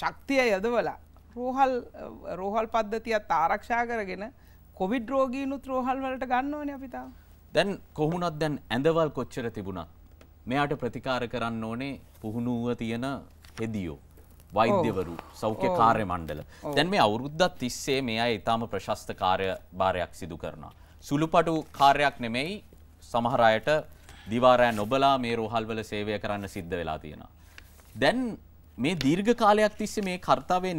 ශක්තිය යදවලා රෝහල් රෝහල් පද්ධතියත් ආරක්ෂා කරගෙන කොවිඩ් රෝගීනුත් රෝහල් වලට ගන්න ඕනේ අපි තාම. දැන් කොහොමුණත් දැන් ඇඳවල් කොච්චර තිබුණත් මෙයාට ප්‍රතිකාර කරන්න ඕනේ පුහුණුව තියෙන හෙදියෝ. වෛද්‍යවරු සෞඛ්‍ය කාර්ය මණ්ඩල. දැන් මේ අවුරුද්දත් තිස්සේ මේ අය ඉතාම ප්‍රශස්ත කාර්ය භාරයක් සිදු කරනවා. සුළුපටු කාර්යක් නෙමෙයි සමහර අයට දිවාරෑ නොබලා මේ රෝහල්වල සේවය කරන්න සිද්ධ වෙලා තියෙනවා. දැන් මේ දීර්ඝ කාලයක් තිස්සේ මේ කර්තව්‍ය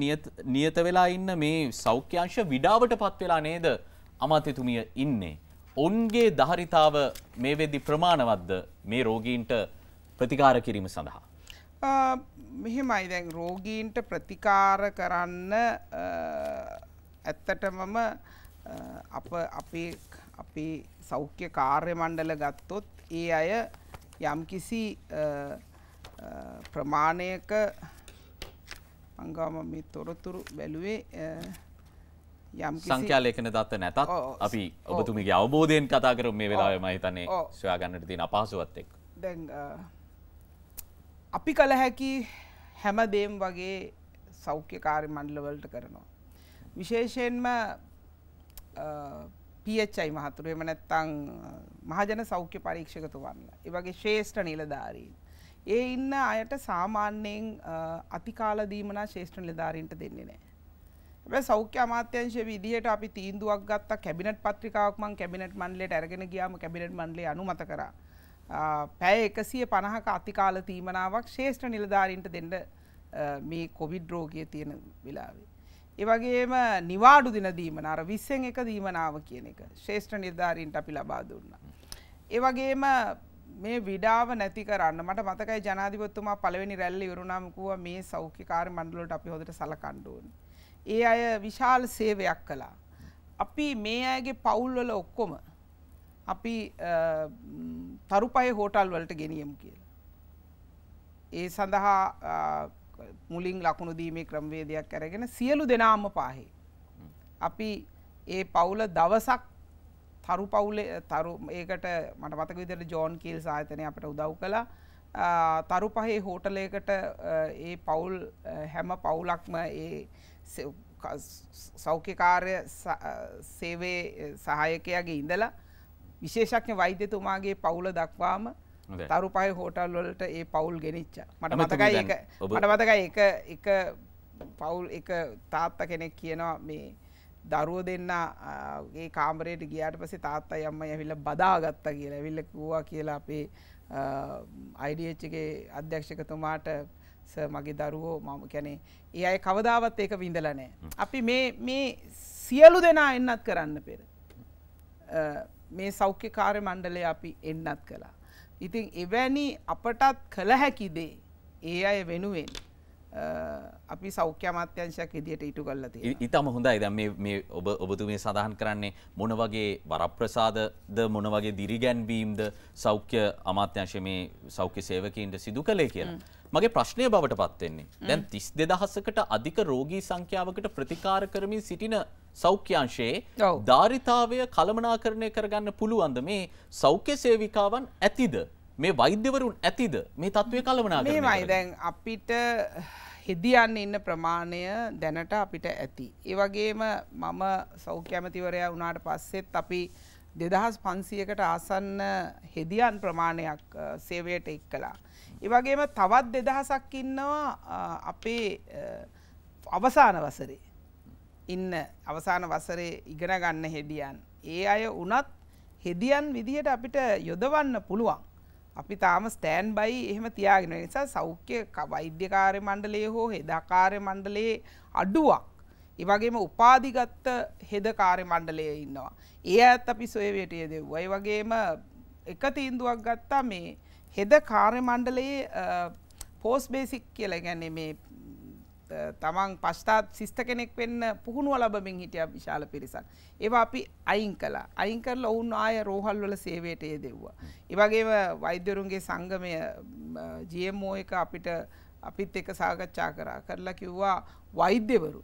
නියත වෙලා ඉන්න මේ සෞඛ්‍යාංශ විඩාවට පත් වෙලා නේද අමාත්‍යතුමිය ඉන්නේ. ඔවුන්ගේ දහරිතාව මේ වෙද්දි ප්‍රමාණවත්ද මේ රෝගීන්ට ප්‍රතිකාර කිරීම සඳහා. මෙහෙමයි දැන් රෝගීන්ට ප්‍රතිකාර කරන්න ඇත්තටමම අප අපේ අපේ සෞඛ්‍ය කාර්ය මණ්ඩල ගත්තොත් ඒ අය යම්කිසි ප්‍රමාණයක අංගාම මේ තොරතුරු බැලුවේ යම් සංඛ්‍යාලේඛන දත්ත නැතත් අපි ඔබතුමගේ අවබෝධයෙන් කතා කරු මේ වෙලාවේ මම හිතන්නේ සොයාගන්නට තියෙන අපහසුවත් එක්ක. දැන් අපි කළ හැකි හැම දේම් වගේ සෞඛ්‍යකාරී මණ්ඩලවලට කරනවා. විශේෂයෙන්ම පයි මහතුරු එම නැත්තං මහජන සෞඛ්‍ය පරීක්ෂකතුවන්න. ඒ වගේ ශ්‍රේෂ්ඨ නිලධාරීන්. ඒ ඉන්න අයට සාමාන්‍යයෙන් අතිකාල දීමනා ශේෂ්ඨ නිලධාරීන්ට දෙන්නේ නැහැ. හැබැයි සෞඛ්‍ය අමාත්‍යාංශයේ විදිහට අපි තීන්දුවක් ගත්තා කැබිනට් පත්‍රිකාවක් මම කැබිනට් මණ්ඩලයට අරගෙන ගියාම කැබිනට් මණ්ඩලය අනුමත කරා. පැය 150ක අතිකාල තීමනාවක් ශේෂ්ඨ නිලධාරීන්ට දෙන්න මේ කොවිඩ් රෝගිය තියෙන වෙලාවේ. ඒ වගේම නිවාඩු දින දීමන අර 20න් එක දීමනාව කියන එක ශේෂ්ඨ නිලධාරීන්ට අපි ලබා දුන්නා. ඒ වගේම මේ විඩාව නැති කරන්න මට මතකයි ජනාධිපතිතුමා පළවෙනි රැල්ල ඉවරුණාම කිව්වා මේ සෞඛ්‍යකාරී මණ්ඩලවලට අපි හොදට සලකන්න ඕනේ. ඒ අය විශාල සේවයක් කළා. අපි මේ අයගේ පවුල්වල ඔක්කොම අපි තරුපය හෝටල් වලට ගෙනියමු කියලා. ඒ සඳහා මුලින් ලකුණු දීමේ ක්‍රමවේදයක් අරගෙන සියලු දෙනාම පාහේ. අපි ඒ පවුල දවසක් තරු පවුලේ තරු ඒකට මට මතක විදිහට ජෝන් කීල්ස් ආයතනය අපට උදව් කළා තරු පහේ හෝටලයකට ඒ පවුල් හැම පවුලක්ම ඒ සෞඛ්‍යකාරය සේවේ සහායකයාගේ ඉඳලා විශේෂක්ඥ වෛද්‍යතුමාගේ පවුල දක්වාම තරු පහය හෝටල්වලට ඒ පවුල් ගෙනනිච්ච මට මතකයි මට මතකයි එක එක පවුල් එක තාත්ත කෙනෙක් කියනවා මේ දරුව දෙන්න ඒ කාමරයට ගියාට පසේ තාත්තා යම්ම ඇවිල්ල බදාගත්ත කියලා ඇවිල්ල කවා කියලා අපේ අයිඩියච්චගේ අධ්‍යක්ෂකතුමාට මගේ දරුවෝ මම කැනේ ඒ අය කවදාවත් ඒක විඳලනෑ. අපි මේ සියලු දෙනා එන්නත් කරන්න පෙර. මේ සෞඛ්‍ය කාරය මණ්ඩලය අපි එන්නත් කලා. ඉතින් එවැනි අපටත් කළ හැකිදේ ඒ අය වෙනුවෙන්. අපි සෞඛ්‍ය මාත්‍යංශයක් ඉදිට ඉටු කල්ල තිය ඉතාම හොඳයි දැම් මේ ඔබ ඔබතුමේ සඳහන් කරන්නේ මොන වගේ වරප්‍රසාදද මොන වගේ දිරිගැන්වීම්ද සෞඛ්‍ය අමාත්‍යංශ මේ සෞඛ්‍ය සේවකන්ට සිදු කළේ කියලා. මගේ ප්‍රශ්නය බවට පත්වෙන්නේ දැන් තිස් දෙදහසකට අධික රෝගී සංඛ්‍යාවකට ප්‍රතිකාර කරමින් සිටින සෞඛ්‍යංශයේ ධාරිතාවය කළමනාකරණය කරගන්න පුළුවන්ද මේ සෞඛ්‍ය සේවිකාවන් ඇතිද මේ වෛද්‍යවරුන් ඇතිද මේ තත්ත්වය කලවනා මේමයි දැන් අපිට හෙදියන්න ඉන්න ප්‍රමාණය දැනට අපිට ඇති. ඒවගේම මම සෞඛ්‍යමතිවරයා වනාට පස්සෙත් අපි දෙදහස් පන්සියකට ආසන්න හෙදියන් ප්‍රමාණයක් සේවයට එක් කලා. ඒවගේම තවත් දෙදහසක් ඉන්නවා අපේ අවසාන වසරේ. ඉන්න අවසාන වසරේ ඉගෙන ගන්න හෙදියන්. ඒ අය උනත් හෙදියන් විදිහට අපිට යොදවන්න පුළුවන්. අපි තාම ස්ටෑන් බයි එහෙම තියාගෙන නිසා සෞඛ්‍ය වෛද්‍යකාරය මණ්ඩලේ හෝ හෙදාකාරය මණ්ඩලේ අඩුවක්. ඒවගේම උපාධිගත්ත හෙදකාරය මණ්ඩලය ඉන්නවා. ඒ ඇත් අපි සොයවටය දෙව්වයි වගේම එක තීන්දුවක් ගත්තා මේ හෙද කාර්ය මණ්ඩලයේ පෝස් බේසික් කියල ගැන මේ තමන් පශ්චාත් ශිෂ්ට කෙනෙක් වෙන්න පුහුණුව ලබමින් හිටිය විශාල පිරිසක්. ඒවා අපි අයින් කළා. අයින් කරලා ඔවුන් ආය රෝහල් වල සේවයට යෙදෙව්වා. ඒ වගේම වෛද්‍යවරුන්ගේ සංගමය GMO එක අපිට අපිත් එක්ක සාකච්ඡා කරා. කරලා කිව්වා වෛද්‍යවරු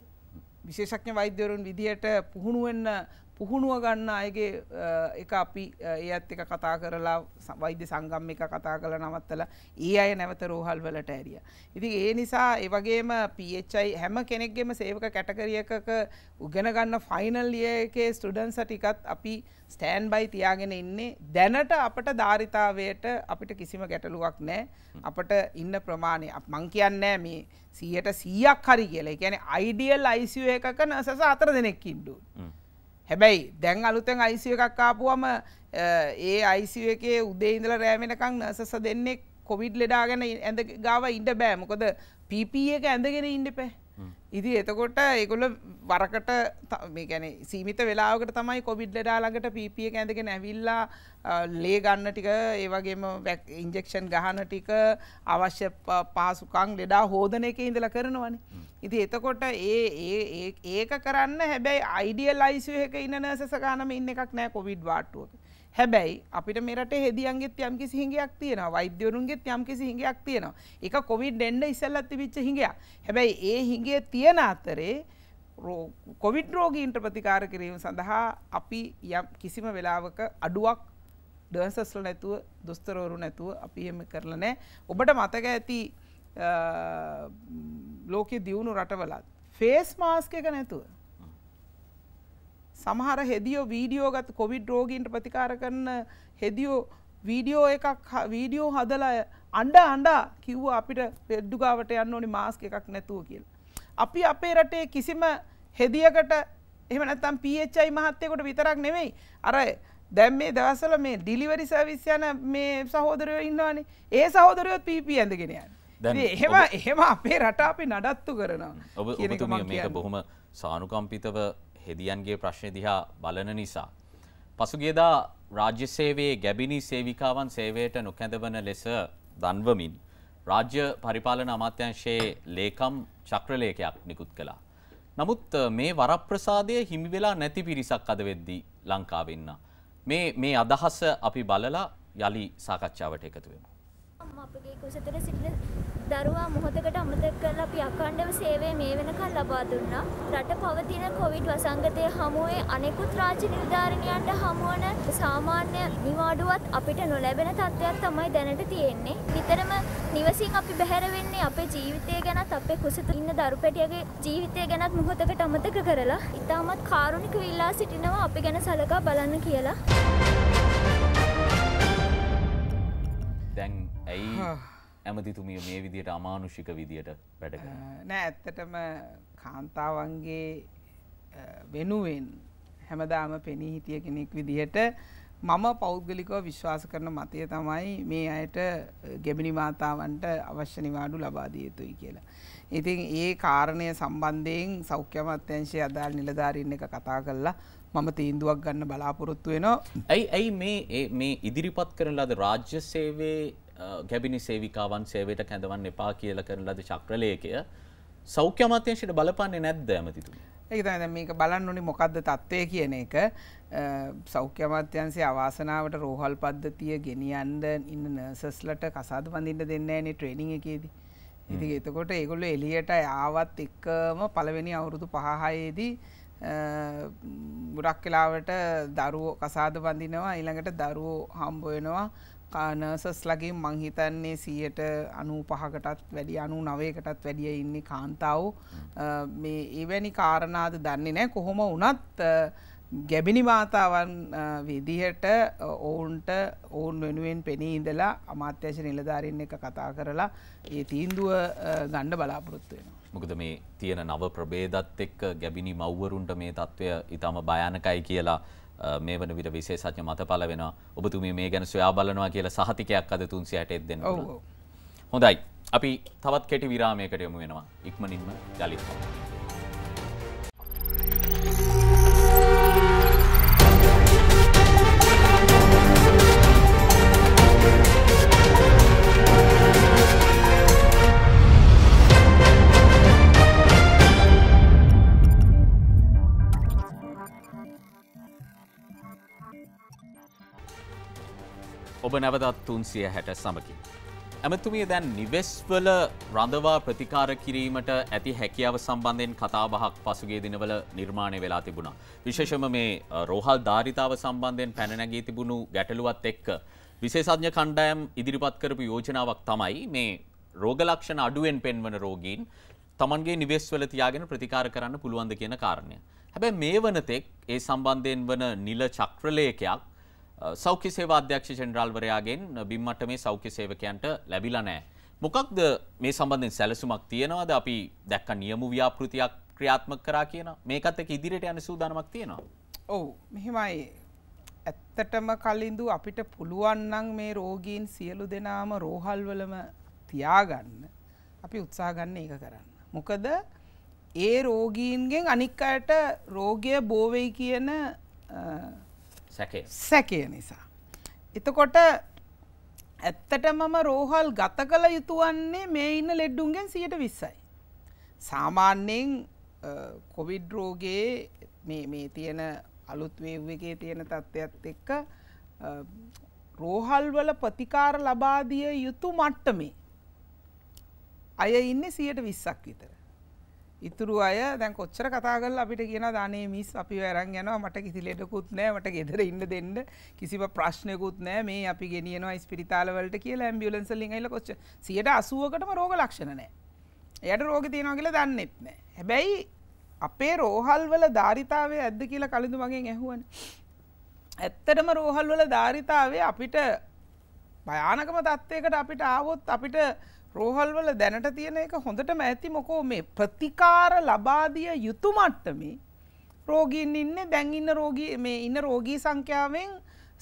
විශේෂඥ වෛද්‍යවරුන් විදියට පුහුණු වෙන්න පුහුණුව ගන්න අයගේ එක අපි ඒත් එක කතා කරලා වෛද්‍ය සංගම් එක කතා කළ නවත්තල ඒ අය නැවත රෝහල් වලට ඇරිය. ඉති ඒ නිසා ඒවගේම පයි හැම කෙනෙක්ගෙම සේවක කැටකරියක උගෙන ගන්න ෆයිනල් ලියකේ ස්ටඩන්ස ටිකත් අපි ස්ටෑන් බයි තියාගෙන ඉන්නේ දැනට අපට ධාරිතාවයට අපිට කිසිම ගැටලුවක් නෑ අපට ඉන්න ප්‍රමාණය මං කියන්නෑ මේ සියට සීයක් හරි කියලා ගැන අයිඩියල් අයිසිය එකක නසස අතර දෙනෙක් ඉඩ්ඩු. හැබැයි දැන් අලුතෙන් ICU එකක් ආපුවම ඒ ICU එකේ උදේ ඉඳලා රෑ වෙනකන් නර්සස් දෙන්නේ කොවිඩ් ලෙඩා ගැන ඇඳ ගාව ඉන්න බෑ. මොකද PPE එක ඇඳගෙන ඉන්න බෑ. ඉති එතකොට ඒගොල වරකට ගැන සීමිත වෙලාවකට තමයි කොවිඩ් ලඩාලඟට පිපිය ඇඳගෙන ඇවිල්ලා ලේ ගන්න ටික ඒවගේම ඉන්ජෙක්ෂන් ගහන ටික අවශ්‍ය පාසුකං ලෙඩා හෝදන එක ඉඳල කරනවන. ඉති එතකොට ඒ ඒක කරන්න හැබැයි අයිඩිය ලයිසු එක ඉන්න සසගානම ඉන්න එකක් නෑ කොවිඩ් වාටුවක. හැබැයි අපිට මෙරට හෙදියන්ගෙත් යම් කිසි හිඟයක් තියෙනවා වෛද්‍යවරුන්ගෙත් යම් කිසි හිඟයක් තියෙනවා. ඒක කොවිඩ් එන්න ඉස්සෙල්ලත් තිබිච්ච හිඟයක්. හැබැයි ඒ හිඟය තියෙන අතරේ කොවිඩ් රෝගීන්ට ප්‍රතිකාර කිරීම සඳහා අපි යම් කිසිම වෙලාවක අඩුවක් ඩර්සස්ල නැතුව දොස්තරවරු නැතුව අපි එහෙම කරලා නැහැ. ඔබට මතක ඇති ලෝකයේ දියුණු රටවලත් ෆේස් මාස්ක් එක නැතුව සමහර හෙදියෝ වීඩියෝ ගත කොවිඩ් රෝගීන්ට ප්‍රතිකාර කරන හෙදියෝ වීඩියෝ එකක් වීඩියෝ හදලා අන්ඩ අන්ඩා කිව්ව අපිට පෙඩ්ඩුගාවට යන්න ඕනි මාස්ක එකක් නැතුව කියල්. අපි අපේ රටේ කිසිම හෙදියකට එහම නැතම් පිච්චයි මහත්තයකොට විතරක් නෙවෙයි අර දැම් මේ දවසල මේ ඩිලිවරි සවිස් යන මේ සහෝදරයෝ ඉන්නවානේ ඒ සහෝදරයොත් පිපී ඇඳගෙනයන්. එහෙම එහෙම අපේ රට අපි නඩත්තු කරනවා. ඔබ මේ බොහොම සානුකම්පිතව හෙදියන්ගේ ප්‍රශ්න දිහා බලන නිසා. පසුගේදා රාජ්‍ය සේවයේ ගැබිණි සේවිකාවන් සේවයට නොකැඳවන ලෙස දන්වමින් රාජ්‍ය පරිපාලන අමාත්‍යංශයේ ලේකම් චක්‍රලේකයක් නිකුත් කළා. නමුත් මේ වරප්‍රසාදය හිමි වෙලා නැති පිරිසක් අද වෙද්දී ලංකාවෙන්න. මේ මේ අදහස අපි බලලා යළි සාකච්ඡාවට එකතු වෙමු. අපගේ කුසතර සිටින දරුවා මොහොතකට අමතක කරලා අපි අඛණ්ඩව සේවය මේ වෙනකල් ලබා දුන්නා. රට පවතින කොවිඩ් වසංගතය හමුවේ අනෙකුත් රාජ්‍ය නිලධාරිණියන්ට හමුවන සාමාන්‍ය නිවාඩුවත් අපිට නොලැබෙන තත්ත්වයක් තමයි දැනට තියෙන්නේ. නිතරම නිවසින් අපි බැහැර වෙන්නේ අපේ ජීවිතය ගැනත් අපේ කුසත ඉන්න දරු පැටියගේ ජීවිතය ගැනත් මොහොතකට අමතක කරලා ඉතාමත් කාරුණික විලා සිටිනවා අපි ගැන සලකා බලන්න කියලා. දැන් ඇයි ඇමතිතුමිය මේ විදියට අමානුෂික විදියට වැඩගෙන නෑ ඇත්තටම කාන්තාවන්ගේ වෙනුවෙන් හැමදාම පෙනී හිටිය කෙනෙක් විදිහට මම පෞද්ගලිකව විශ්වාස කරන මතය තමයි මේ අයට ගැබිණි මාතාවන්ට අවශ්‍ය නිවාඩු ලබා දිය යුතුයි කියලා. ඉතින් ඒ කාරණය සම්බන්ධයෙන් සෞඛ්‍ය අමාත්‍යංශයේ අදාළ නිලධාරීන් එක කතා කරලා මම තීන්දුවක් ගන්න බලාපොරොත්තු වෙනවා. ඇයි ඇයි මේ මේ ඉදිරිපත් කරන ලද රාජ්‍ය සේවයේ ගැබිනි සේවිකාවන් සේවයට කැඳවන් එපා කියල කරන ලද චක්‍රලයකය සෞඛ්‍ය අමාත්‍යංශයට බලපන්නේ නැද්ද ඇමතිතු. ඒක තමයි මේක බලන්න ඕනේ මොකද්ද தત્ත්වය කියන එක සෞඛ්‍ය අමාත්‍යංශයේ අවාසනාවට රෝහල් පද්ධතිය ගෙනියන්න ඉන්න නර්සස්ලට කසාද බඳින්න දෙන්නේ නැහැනේ ට්‍රේනින් එකේදී. ඉතින් එතකොට ඒගොල්ලෝ එළියට ආවත් එක්කම පළවෙනි අවුරුදු 5 6 ගොඩක් කලාවට දරුවෝ කසාද බඳිනවා ඊළඟට දරුවෝ හම්බ වෙනවා නර්සස්ලගේ මං හිතන්නේ 195කටත් වැඩි 99කටත් වැඩිය ඉන්නේ කාන්තාවෝ මේ එවැනි කාරණාද දන්නේ නැහැ කොහොම වුණත් ගැබිණි මාතාවන් විදිහට ඔවුන්ට ඔවුන් වෙනුවෙන් පෙනී ඉඳලා අමාත්‍යංශ නිලධාරීන් එක කතා කරලා ඒ තීන්දුව ගන්න බලාපොරොත්තු වෙනවා. මොකද මේ තියෙන නව ප්‍රභේදත් එක්ක ගැබිණි මව්වරුන්ට මේ තත්ත්වය ඊටම භයානකයි කියලා මේ වන විට විශේෂඥ මත පල වෙනවා ඔබතුමී මේ ගැන සොයා බලනවා කියලා සහතිකයක් අද තුන්සි අටත් දෙන්න හොඳයි අපි තවත් කෙටි විරාමයකට යොමු වෙනවා ඉක්මනින්ම ජලිත්. නැවතත් තුන්සිය හැට සමකින්. ඇමතුමිය දැන් නිවෙස්වල රඳවා ප්‍රතිකාර කිරීමට ඇති හැකියාව සම්බන්ධයෙන් කතාබහක් පසුගේ දිනවල නිර්මාණය වෙලා තිබුණා. විශේෂම මේ රෝහල් ධාරිතාව සම්බන්ධයෙන් පැනනැගී තිබුණු ගැටලුවත් එක්ක. විශේෂඥ කණ්ඩයම් ඉදිරිපත් කරපු යෝජනාවක් තමයි මේ රෝගලක්ෂණ අඩුවෙන් පෙන්වන රෝගීන් තමන්ගේ නිවෙස්වල තියාගෙන ප්‍රතිකාර කරන්න පුළුවන්ද කියන කාරණය. හැබැ මේ වනතෙක් ඒ සම්බන්ධයෙන් වන නිල චක්‍රලයකයක් සෞඛ්‍ය සේවා අධ්‍යක්ෂ ජෙනරාල්වරයාගෙන් බිම්මට මේ සෞඛ්‍ය සේවකයන්ට ලැබිලා නෑ. මොකක්ද මේ සම්බන්ධෙන් සැලසුමක් තියෙනවද අපි දැක්ක නියමු ව්‍යාපෘතියක් ක්‍රියාත්මක කරා කියන මේකත් එක්ක ඉදිරියට යන සූදානමක් තියෙනවා. ඔව් මෙහෙමයි ඇත්තටම කලින්දු අපිට පුළුවන් නම් මේ රෝගීන් සියලු දෙනාම රෝහල්වලම තියාගන්න අපි උත්සාහ ගන්න ඒක කරන්න. මොකද ඒ රෝගීන්ගෙන් අනික් අයට රෝගය බෝවෙයි කියන සැකය නිසා. එතකොට ඇත්තට මම රෝහල් ගත කළ යුතුවන්නේ මේ ඉන්න ලෙඩ්ඩුන්ගෙන් සියට විස්සයි. සාමාන්‍යයෙන් කොවිඩ් රෝගේ මේ තියෙන අලුත්වේව් එකේ තියෙන තත්ත්වත් එක්ක රෝහල්වල ප්‍රතිකාර ලබාදිය යුතු මට්ටමේ අය ඉන්න සියට විස්සක් විතර. ඉතුරු අය දැන් කොච්චර කතා කරලා අපිට කියනවා අනේ මිස් අපිව අරන් යනවා මට කිසි ලෙඩකුත් නැහැ මට ගෙදර ඉන්න දෙන්න කිසිම ප්‍රශ්නයකුත් නැහැ මේ අපි ගෙනියනවා ඉස්පිරිතාල වලට කියලා ඇම්බියුලන්ස් වලින් ඇවිල්ලා කොච්චර 80%කටම රෝග ලක්ෂණ නැහැ. එයාට රෝගේ තියෙනවා කියලා දන්නෙත් නැහැ. හැබැයි අපේ රෝහල් වල ධාරිතාවය ඇද්ද කියලා කලින්ද මගෙන් ඇහුවනේ. ඇත්තටම රෝහල් වල ධාරිතාවය අපිට භයානකම තත්ත්වයකට අපිට ආවොත් අපිට රෝහල් වල දැනට තියෙන එක හොඳටම ඇති මොකෝ මේ ප්‍රතිකාර ලබාදිය යුතු මට්ටමේ රෝගීන් ඉන්නේ දැන් ඉන්න රෝගී මේ ඉන්න රෝගී සංඛ්‍යාවෙන්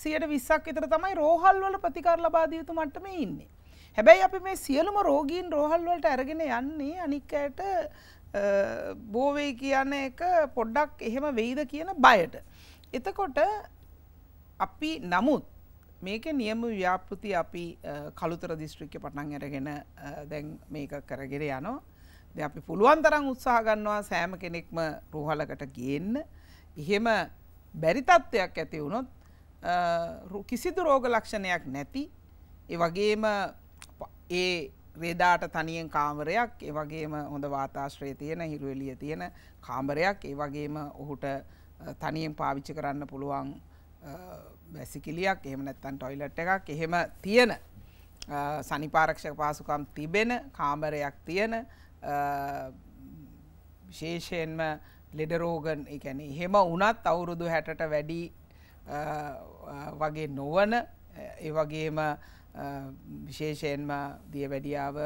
120ක් විතර තමයි රෝහල් වල ප්‍රතිකාර ලබාදිය යුතු මට්ටමේ ඉන්නේ. හැබැයි අපි මේ සියලුම රෝගීන් රෝහල් වලට අරගෙන යන්නේ අනික් අයට බෝ වෙයි කියන එක පොඩ්ඩක් එහෙම වෙයිද කියන බයට. එතකොට අපි නමුත් මේක නියම ව්‍යාපෘති අපි කළුතර දිස්ත්‍රික්්‍ය පටන් ඇරගෙන දැන් මේක කරගෙන යනෝ දෙ අපි පුළුවන් තරම් උත්සාහ ගන්නවා සෑම කෙනෙක්ම රෝහලකට ගේන්න එහෙම බැරිතත්ත්වයක් ඇති වුණොත් කිසිදු රෝග ලක්ෂණයක් නැති ඒ වගේම ඒ රේදාට තනියෙන් කාමරයක් ඒ වගේම හොඳ වාතාශ්‍රය තියෙන හිරුවෙලිය තියෙන කාමරයක් ඒ වගේම ඔහුට තනියෙන් පාවිච්චි කරන්න පුළුවන් වැසිකිලියක් එහෙම නැත්තන් ටොයිලට් එකක් එහෙම තියෙන සනිපාරක්ෂක පාසුකම් තිබෙන කාමරයක් තියෙන විශේෂයෙන්ම ලෙඩරෝගන් එකැන එහෙම උනත් අවුරුදු හැටට වැඩි වගේ නොවන ඒවගේම විශේෂයෙන්ම දිය වැඩියාව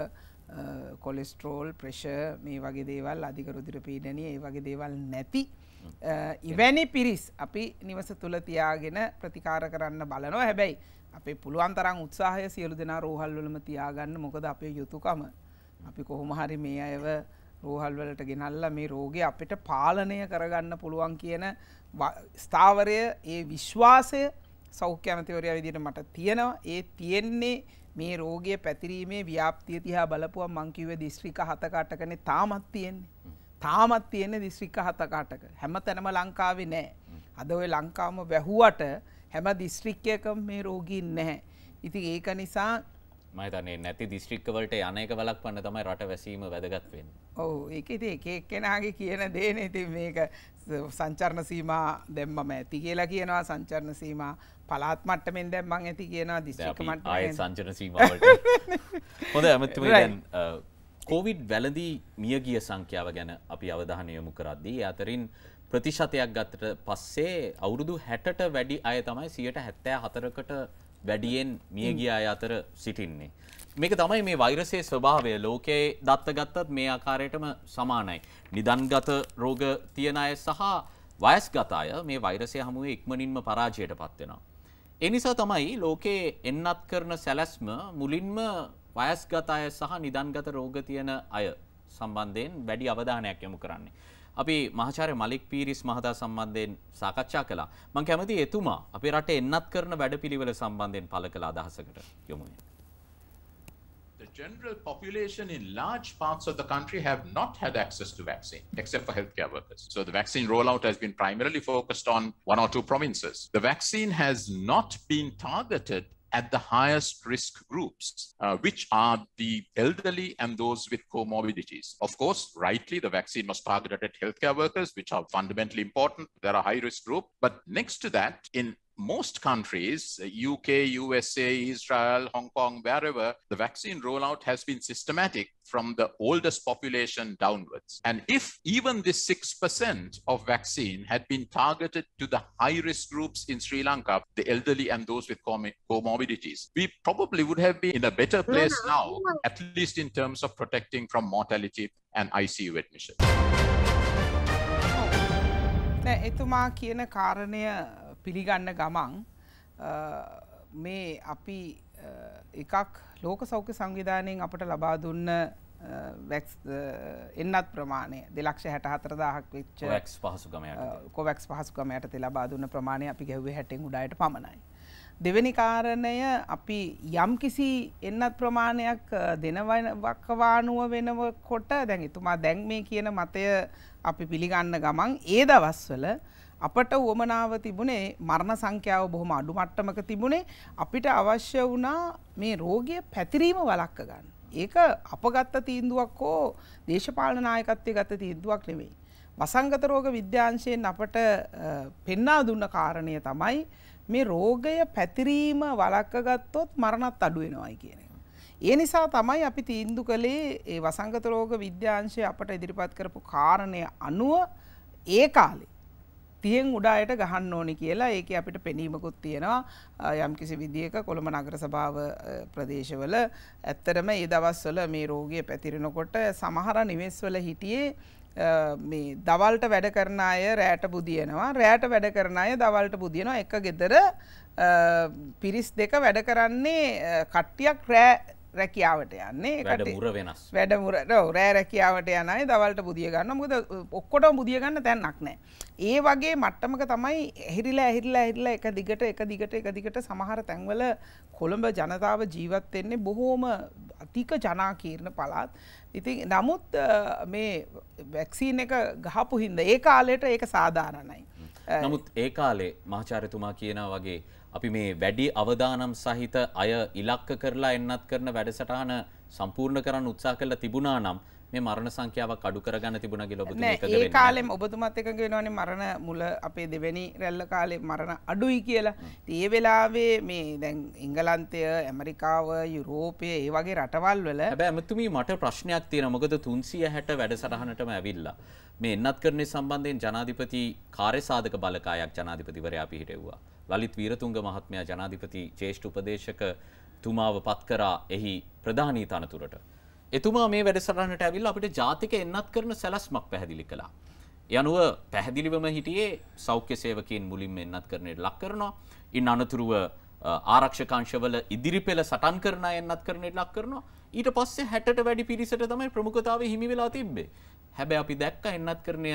කොලෙස්ට්‍රෝල් ප්‍රශ මේ වගේ දේවල් අධිකරුදිර පීඩනය ඒ වගේ දේවල් නැති Uh, ඉවැනි පිරිස් අපි නිවස තුළ තියාගෙන ප්‍රතිකාර කරන්න බලනවා හැබැයි අපේ පුළුවන් තරම් උත්සාහය සියලු දෙනා රෝහල්වලම තියාගන්න මොකද අපේ යුතුකම අපි කොහොම හරි මේ අයව රෝහල් වලට ගෙනල්ලා මේ රෝගය අපිට පාලනය කරගන්න පුළුවන් කියන ස්ථාවරය ඒ විශ්වාසය සෞඛ්‍ය අමතිවරයා විදිහට මට තියෙනවා. ඒ තියෙන්නේ මේ රෝගය පැතිරීමේ ව්‍යාප්තිය දිහා බලපුවා මං කිව්වේ දිස්ත්‍රික්ක 7 කටකනේ තාමත් තියෙන්නේ. තාමත් තියෙන දිස්ත්‍රික්ක හතකටක හැම තැනම ලංකාවේ නෑ අද ඔය ලංකාම වැැහුවට හැම දිස්ත්‍රික්කයක මේ රෝගීන් නැහැ ඉති ඒක නිසා මතනේ නැති දිස්ත්‍රික්කවලට යනක වලක් පන්න තමයි රට වැසීම වැදගත්වෙන් ඕ එකති එකක් කෙනගේ කියන දේන ඉති මේක සංචරණ සීමා දෙම්මම ඇති කියලා කියනවා සංචරණ සීමා පලාත් මට්ටමෙන් දැම්මං ඇති කියනවා දිස්ත්‍රික්ක මට සංචන සීම හොඳ ඇමතුම කෝවිඩ් වැලදී මියගිය සංඛ්‍යාව ගැන අපි අවධානය යොමු කරද්දී අතරින් ප්‍රතිශතයක් ගත්තට පස්සේ අවුරුදු 60ට වැඩි අය තමයි 174කට වැඩියෙන් මියගිය අය අතර සිටින්නේ. මේක තමයි මේ වෛරසයේ ස්වභාවය. ලෝකයේ දත්ත ගත්තත් මේ ආකාරයටම සමානයි. නිදන්ගත රෝග තියන අය සහ වයස්ගත අය මේ වෛරසය හමුවේ ඉක්මනින්ම පරාජයට පත් වෙනවා. ඒ නිසා තමයි ලෝකයේ එන්නත් කරන සැලැස්ම මුලින්ම වයස්ගත අය සහ නිදන්ගත රෝග තියෙන අය සම්බන්ධයෙන් වැඩි අවධානයක් යොමු කරන්නේ. අපි මහාචාර්ය මලික් පීරිස් මහතා සම්බන්ධයෙන් සාකච්ඡා කළා. මම කැමතියි එතුමා අපේ රටේ එන්නත් කරන වැඩපිළිවෙල සම්බන්ධයෙන් පළ කළ අදහසකට යොමු වෙන්න. The general population in large parts of the country have not had access to vaccine, except for healthcare workers. So the vaccine rollout has been primarily focused on one or two provinces. The vaccine has not been targeted at the highest risk groups, uh, which are the elderly and those with comorbidities. Of course, rightly, the vaccine was targeted at healthcare workers, which are fundamentally important. They're a high risk group. But next to that, in most countries, UK, uh, USA, Israel, Hong Kong, wherever, the vaccine rollout has been systematic from the oldest population downwards. And if even this 6% of vaccine had been targeted to the high risk groups in Sri Lanka, the elderly and those with com- comorbidities, we probably would have been in a better place now, at least in terms of protecting from mortality and ICU admission. එතුමා කියන කාරණය පිළිගන්න ගමන් මේ අපි එකක් ලෝක සෞඛ්‍ය සංවිධානයෙන් අපට ලබා දුන්න එන්නත් ප්‍රමාණය දෙලක්ෂ හැට හතර දාහක් වෙච්ච කොවැක්ස් පහසුකමයට තෙ ලබා දුන්න ප්‍රමාණය අපි ගැව්වේ හැටෙන් උඩායට පමණයි. දෙවැනි කාරණය අපි යම් කිසි එන්නත් ප්‍රමාණයක් දෙනවක්කවානුව වෙනව කොට දැන් එතුමා දැන් මේ කියන මතය අපි පිළිගන්න ගමන් ඒ දවස්වල අපට වුවමනාව තිබුණේ මරණ සංඛ්‍යාව බොහොම අඩු මට්ටමක තිබුණේ අපිට අවශ්‍ය වුණා මේ රෝගය පැතිරීම වළක්ව ගන්න. ඒක අපගත්ත තීන්දුවක් හෝ දේශපාලන නායකත්වයේ ගත තීන්දුවක් නෙවෙයි. වසංගත රෝග විද්‍යාංශයෙන් අපට පෙන්වා දුන්න කාරණය තමයි මේ රෝගය පැතිරීම වළක්ව ගත්තොත් මරණත් අඩු වෙනවයි කියන එක. ඒ නිසා තමයි අපි තීන්දු කළේ ඒ වසංගත රෝග විද්‍යාංශය අපට ඉදිරිපත් කරපු කාරණය අනුව ඒ කාලේ තියෙන් උඩායට ගහන්න ඕනි කියලා ඒක අපිට පෙනීමකුත් තියෙනවා යම්කිසි විදිහක කොළඹ නගර සභාව ප්‍රදේශවල ඇත්තටම ඒ දවස්වල මේ රෝගය පැතිරෙනකොට සමහර නිවෙස්වල හිටියේ මේ දවල්ට වැඩ කරන අය රෑට බුදියනවා රෑට වැඩ කරන අය දවල්ට බුදියනවා එක ගෙදර පිරිස් දෙක වැඩ කරන්නේ කට්ටියක් රෑ රැකියාවට යන්නේ වැඩමුර වෙනස් වැඩමුරට රෑ රැකියාවට යනයි දවල්ට පුදිය ගන්න මුද ඔක්කොට බුදිය ගන්න තැන්නක් නෑ. ඒ වගේ මට්ටමක තමයි එහිරිලා ඇහිරිලා ඇහිරිලා එක දිගට එක දිගට එක දිගට සමහර තැන්වල කොළඹ ජනතාව ජීවත්වෙන්නේ බොහෝම අතික ජනාකීර්ණ පළාත්. ඉති නමුත් මේ වැැක්සීන එක ගහපු හින්ද ඒ කාලයට ඒක සාධාරණයි. නමුත් ඒ කාලේ මහචාරතුමා කියනා වගේ අපි මේ වැඩි අවදානම් සහිත අය ඉලක්ක කරලා එන්නත් කරන වැඩසටහන සම්පූර්ණ කරන්න උත්සා කරලා තිබුණා නම් මේ මරණ සංඛ්‍යාවක් අඩු කරගන්න තිබුණා කියලා ඔබතුමා එකද වෙන්නේ. ඒ කාලෙම ඔබතුමාත් එකඟ වෙනවනේ මරණ මුල අපේ දෙවැනි රැල්ල කාලේ මරණ අඩුයි කියලා. ඉතින් ඒ වෙලාවේ මේ දැන් එංගලන්තය, ඇමරිකාව, යුරෝපය ඒ වගේ රටවල් වල හැබැයි අමතුමී මට ප්‍රශ්නයක් තියෙනවා. මොකද 360 වැඩසටහනටම ඇවිල්ලා මේ එන්නත් කරන්නේ සම්බන්ධයෙන් ජනාධිපති කාර්යසාධක බලකායක් ජනාධිපතිවරයා පිහිටෙව්වා. ලලිත් වීරතුංග මහත්මයා ජනාධිපති ජේෂ්ඨ උපදේශක තුමාව පත් කරා එහි ප්‍රධානී තනතුරට. එතුමා මේ වැඩසටහනට ඇවිල්ලා අපිට ජාතික එන්නත් කරන සැලැස්මක් පැහැදිලි කළා. යනුව පැහැදිලිවම හිටියේ සෞඛ්‍ය සේවකයන් මුලින්ම එන්නත් කරනට ලක් කරනවා. ඉන් අනතුරුව ආරක්ෂකංශවල ඉදිරිපෙළ සටන් කරන එන්නත් කරනට ලක් කරනවා. ඊට පස්සේ හැටට වැඩි පිරිසට තමයි ප්‍රමුඛතාව හිමි වෙලා තිබ්බේ. හැබැයි අපි දැක්ක එන්නත් කරණය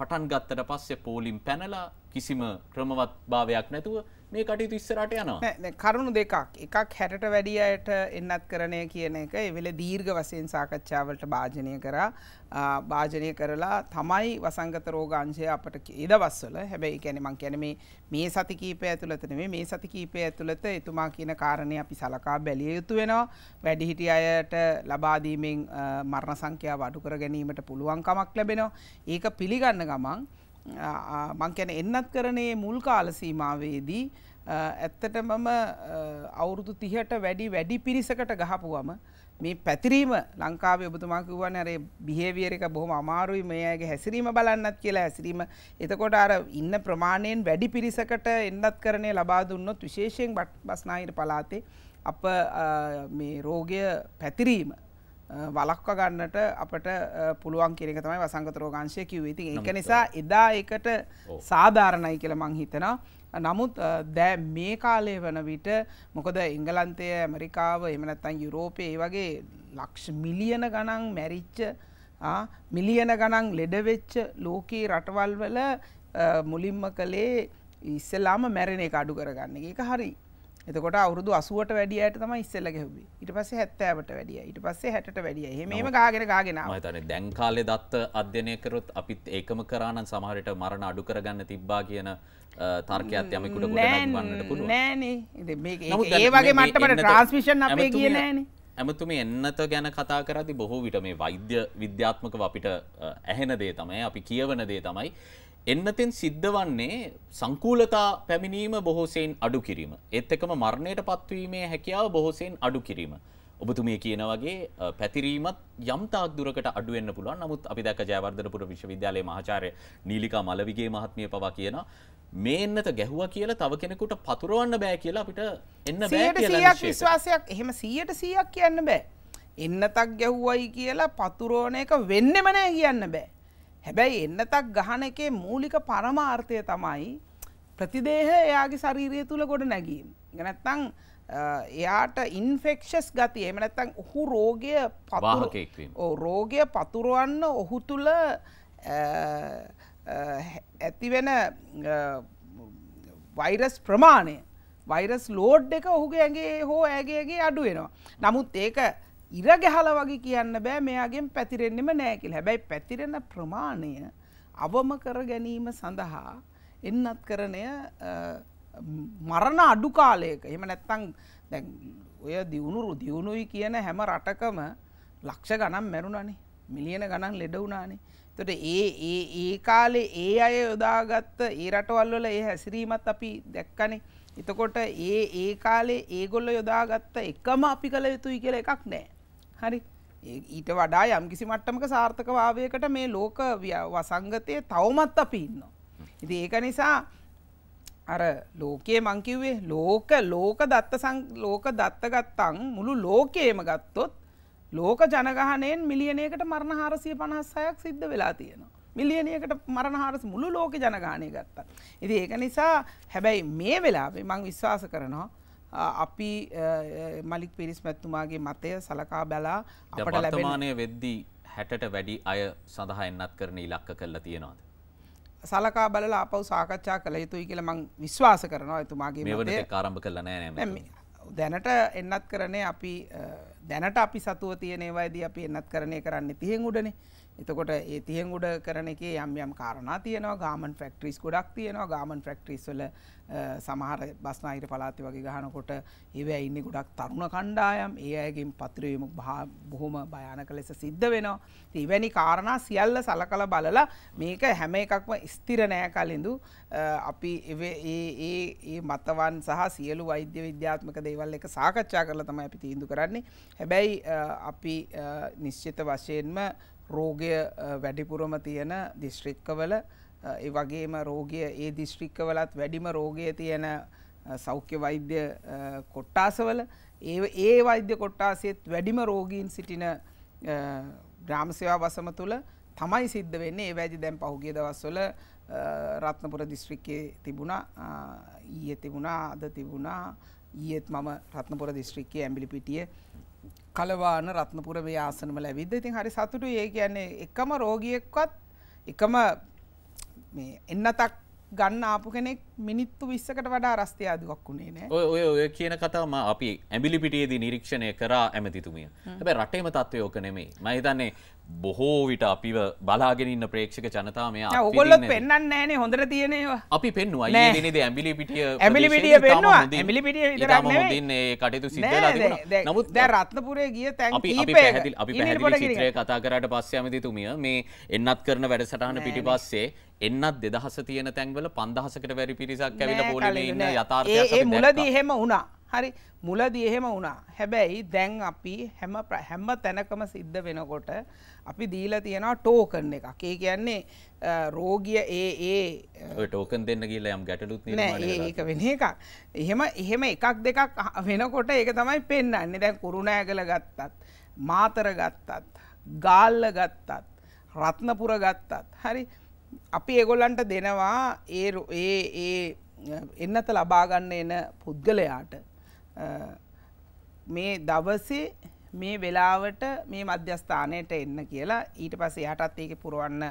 පටන් ගත්තට පස්සේ පෝලිම් පැනලා කිසිම ක්‍රමවත් භාවයක් නැතුව මේ කටයුතු ඉස්සරට යනවා කරුණු දෙකක් එකක් හැටට වැඩිය අයට එන්නත් කරණය කියන එක එවෙල දීර්ඝ වසයෙන් සාකච්ඡාවලට භාජනය කරා භාජනය කරලා තමයි වසංගත රෝගංශය අපට ඉදවස්වල හැබැයි කැනෙමං කැනම මේ සති කීපය ඇතුළතනේ මේ සති කීපය ඇතුළත එතුමා කියන කාරණය අපි සලකා බැලිය යුතු වෙනවා වැඩිහිටි අයට ලබාදීමෙන් මරණ සංඛ්‍යාව අඩු කර ගැනීමට පුළුවන්කමක් ලැබෙනවා ඒක පිළිගන්න ගමන් මංකැන එන්නත් කරනේ මුල් කාලසීමාවේදී ඇත්තට මම අවුරුදු තිහට වැඩි වැඩි පිරිසකට ගහපුුවම මේ පැතිරීම ලංකාව ඔබතුමා කිව්වන් අරේ බිහේවියර එක බොහොම අමාරුයි මේයගේ හැසිරීම බලන්නත් කියලා හැසිරීම එතකොට අර ඉන්න ප්‍රමාණයෙන් වැඩි පිරිසකට එන්නත් කරනය ලබා දුන්නොත් විශේෂයෙන් බස්නාහිර පලාතේ අප මේ රෝගය පැතිරීම වලක්ව ගන්නට අපට පුළුවන් කිරක තමයි වසංගත රෝගංශය කිව් ඉති එක නිසා එදා එකට සාධාරණයි කියල මං හිතනා. නමුත් දැ මේ කාලය වන විට මොකද ඉංගලන්තය ඇමරිකාව එමනත්තන් යුරෝපය වගේ ලක්ෂ මිලියන ගණන් මැරිච්ච මිලියන ගණන් ලෙඩවෙච්ච ලෝකී රටවල් වල මුලින්ම කළේ ඉස්සලාම මැරණ එක අඩු කරගන්න එක හරි එතකොට අවුරුදු 80ට වැඩි අයට තමයි ඉස්සෙල්ලා ගෙහුවේ. ඊට පස්සේ 70ට වැඩිය. ඊට පස්සේ 60ට වැඩිය. එහෙමම ගාගෙන ගාගෙන ආවා. මම හිතන්නේ දැන් කාලේ දත්ත අධ්‍යයනය කරොත් අපිත් ඒකම කරා නම් සමහර විට මරණ අඩු කරගන්න තිබ්බා කියන තර්කයක් යමෙකුට ගොඩ නගවන්නට පුළුවන්. නෑනේ. ඉතින් මේක ඒ වගේ මට්ටමට ට්‍රාන්ස්මිෂන් අපේ ගියේ නෑනේ. ඇමතුමේ එන්නත ගැන කතා කරදි බොහෝ විට මේ වෛද්‍ය විද්‍යාත්මකව අපිට ඇහෙන දේ තමයි අපි කියවන දේ තමයි එන්නතෙන් සිද්ධ වන්නේ සංකූලතා පැමිණීම බොහෝසයෙන් අඩු කිරීම. එත් එකම මරණයට පත්වීමේ හැකියාව බොහෝසයෙන් අඩු කිරීම. ඔබතුමිය කියන වගේ පැතිරීමත් යම්තාක් දුරකට අඩුවෙන්න්න පුළුවන් නමුත් අපි දැක ජයවර්ධනපුර විශ්වවිද්‍යාලයේ මහාචාරය නීලිකා මලවිගේ මහත්මිය පවා කියන මේන්නත ගැහුව කියලා තව කෙනෙකුට පතුරවන්න බෑ කියලා අපිට එන්න විශ්වාසයක් එහෙම සීයට සීයක් කියන්න බෑ. එන්නතක් ගැහුවයි කියලා පතුරෝණ එක වෙන්නෙමනෑ කියන්න බෑ. හැබැයි එන්නතක් ගහන එකේ මූලික පරමාර්ථය තමයි ප්‍රතිදේහ එයාගේ ශරීරය තුළ ගොඩ නැගීම. ගැනැත්තං එයාට ඉන්ෆෙක්ෂස් ගති එම නැත්තං ඔහු රෝගය රෝගය පතුරුවන්න ඔහු තුළ ඇතිවෙන වෛරස් ප්‍රමාණය වෛරස් ලෝඩ් එක ඔහුගේ ඇගේ හෝ ඇගේගේ අඩුවෙනවා. නමුත් ඒක ඉර ගැහල වගේ කියන්න බෑ මෙයාගෙන් පැතිරෙන්නෙම නෑ කියලා. හැබැයි පැතිරෙන ප්‍රමාණය අවම කර ගැනීම සඳහා එන්නත් කරණය මරණ අඩු කාලයක එහෙම නැත්තං දැන් ඔය දියුණුරු දියුණුයි කියන හැම රටකම ලක්ෂ ගණන් මැරුණනේ මිලියන ගණන් ලෙඩ වුණානේ. එතකොට ඒ ඒ ඒ කාලේ ඒ අය යොදාගත්ත ඒ රටවල් වල ඒ හැසිරීමත් අපි දැක්කනේ. එතකොට ඒ ඒ කාලේ ඒගොල්ලෝ යොදාගත්ත එකම අපි කළ යුතුයි කියලා එකක් නැහැ. හරි ඊට වඩා යම් කිසි මට්ටමක සාර්ථකභාවයකට මේ ලෝක වසංගතය තවමත් අපි ඉන්නවා. ඉති ඒක නිසා අර ලෝකයේ මංකිව්වේ ලෝක ලෝක දත්ත ලෝක දත්ත ගත්තං මුළු ලෝකයේම ගත්තොත් ලෝක ජනගහනයෙන් මිලියනයකට මරණ හාරසිය පණහස්සයක් සිද්ධ වෙලා තියෙනවා. මිලියනයකට මරණ හාරස මුළු ලෝක ජනගානය ගත්තා. ඉති ඒක නිසා හැබැයි මේ වෙලාවේ මං විශ්වාස කරනවා අපි මලික් පිරිස් මැත්තුමාගේ මතය සලකා බැලා අපට ලැබමානය වෙද්දී හැටට වැඩි අය සඳහා එන්නත් කරන ඉලක්ක කරලා තියෙනවාද. සලකා බලල අපව සාකච්ඡා කළ යුතුයි කියල මං විශ්වාස කරනවා ඇතුමාගේ මෙවට කාරම්භ කල නෑ දැනට එන්නත් කරනේ අපි දැනට අපි සතුව තියනේවායිද අපි එන්නත් කරණය කරන්න තියෙන් උඩනේ එතකොට ඒ තියෙන් උඩ කරන එකේ යම් යම් කාරණා තියෙනවා ගාමන් ෆැක්ටරිස් ගොඩක් තියෙනවා ගාමන් ෆැක්ටරිස් වල සමහර බස්නාහිර පළාතේ වගේ ගහනකොට ඒවැ ඉන්නේ ගොඩක් තරුණ කණ්ඩායම් ඒ අයගෙන් පතිරවීම බොහොම භයානක ලෙස සිද්ධ වෙනවා. ඉතින් එවැනි කාරණා සියල්ල සලකලා බලලා මේක හැම එකක්ම ස්ථිර නෑ කලින්දු අපි ඒ ඒ ඒ මතවන් සහ සියලු වෛද්‍ය විද්‍යාත්මක දේවල් එක සාකච්ඡා කරලා තමයි අපි තීන්දුව කරන්නේ. හැබැයි අපි නිශ්චිත වශයෙන්ම රෝගය වැඩිපුරම තියෙන දිස්ශ්‍රික්කවල ඒ වගේම රෝගය ඒ දිස්ශ්‍රික්කවලත් වැඩිම රෝගය තියෙන සෞඛ්‍ය වෛද්‍ය කොට්ටාසවල ඒ ඒ වෛද්‍ය කොට්ටාසෙත් වැඩිම රෝගීන් සිටින ග්‍රාමසේවා වසම තුළ තමයි සිද්ධ වෙන්නේ ඒ වැදි දැන් පහුගිය දවස්වල රත්නපුර දිස්ත්‍රික්කයේ තිබුණා ඊයේ තිබුණා අද තිබුණා ඊයේත් මම රත්නපුර දිස්ත්‍රික්කයේ ඇඹිලිපිටිය කලවාන රත්නපුර මේ ආසනම ලැබිද්ද. ඉතින් හරි සතුටුයි. ඒ කියන්නේ එකම රෝගියෙක්වත් එකම මේ එන්නතක් ගන්න ආපු කෙනෙක් මිනිත්තු 20කට වඩා රස්තිය ආදුවක් උනේ නෑ. ඔය ඔය ඔය කියන කතාව මම අපි ඇඹිලිපිටියේදී නිරීක්ෂණය කරා ඇමතිතුමිය. හැබැයි රටේම තත්ත්වය ඕක නෙමෙයි. මම හිතන්නේ බොහෝ විට අපිව බලාගෙනන්න ප්‍රේක්ෂක ජනතාව මේ ඔගොල්ලොත් පෙන්න්න ෑන හොඳර තියනවා අපි පෙන්වා ද ඇමිලි පිටිය ඇමිලි පිටිය පෙන්වා ඇමිලි පිටිය දන්නේ කටයුතු සිද නමුත් දැ රත්නපුරේ ගිය තැන් පැහදිල් අපි පැහදිලිත්‍රය කතා කරට පස්සේ ඇමතිතුමිය මේ එන්නත් කරන වැඩසටහන පිටි පස්සේ එන්නත් දෙදහස තියෙන තැන්වල පන්දහසකට වැරි පිරිසක් ඇවිල පෝල ඉන්න යතාර්ය මුලදී හෙම වුණා හරි මුලදී එහෙම වුණා. හැබැයි දැන් අපි හැම හැම තැනකම සිද්ධ වෙනකොට අපි දීලා තියෙනවා ටෝකන් එකක්. ඒ කියන්නේ රෝගිය ඒ ඒ ඔය ටෝකන් දෙන්න කියලා යම් ගැටලුත් නෑ ඒක වෙන එකක්. එහෙම එහෙම එකක් දෙකක් වෙනකොට ඒක තමයි පෙන්වන්නේ. දැන් කුරුණෑගල ගත්තත්, මාතර ගත්තත්, ගාල්ල ගත්තත්, රත්නපුර ගත්තත්. හරි. අපි ඒගොල්ලන්ට දෙනවා ඒ ඒ එන්නත ලබාගන්න එන පුද්ගලයාට මේ දවසේ මේ වෙලාවට මේ මධ්‍යස්ථානයට එන්න කියලා ඊට පස්සේ යටත් ඒක පුරවන්න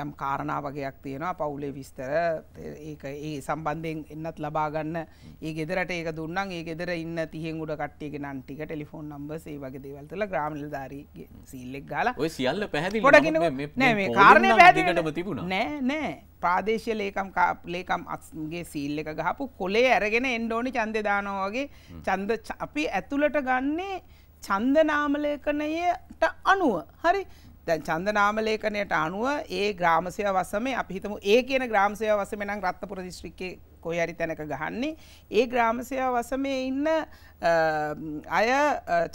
යම් කාරණා වගේක් තියෙනවා පවුලේ විස්තර ඒක ඒ සම්බන්ධයෙන් එන්නත් ලබා ගන්න ඒ ගෙදරට ඒක දුන්නම් ඒ ගෙදර ඉන්න 30 උඩ කට්ටියගේ නම් ටික ටෙලිෆෝන් නම්බර්ස් ඒ වගේ දේවල් තල ග්‍රාම නිලධාරීගේ සීල් එක ගාලා ඔය සියල්ල පැහැදිලි නෑ මේ කාරණේ පැහැදිලිවම තිබුණා නෑ නෑ ප්‍රාදේශය ලේකම් ලේකම් අත්ගේ සීල් එක ගහපු කොලේ ඇරගෙන එන්ඩෝනි චන්දදානෝ වගේ චන්ද අපි ඇතුළට ගන්නේ චන්දනාමලේකනයට අනුව හරි දැන් චන්දනාමලේකනයට අනුව ඒ ග්‍රාමසය වසමේ අපිහිතම ඒ කියන ග්‍රාමසය වසමෙනම් රත්තපුර දිස්ත්‍රික්කේ කොයි හරි තැනක ගහන්නේ ඒ ග්‍රාමසය වසමේ ඉන්න අය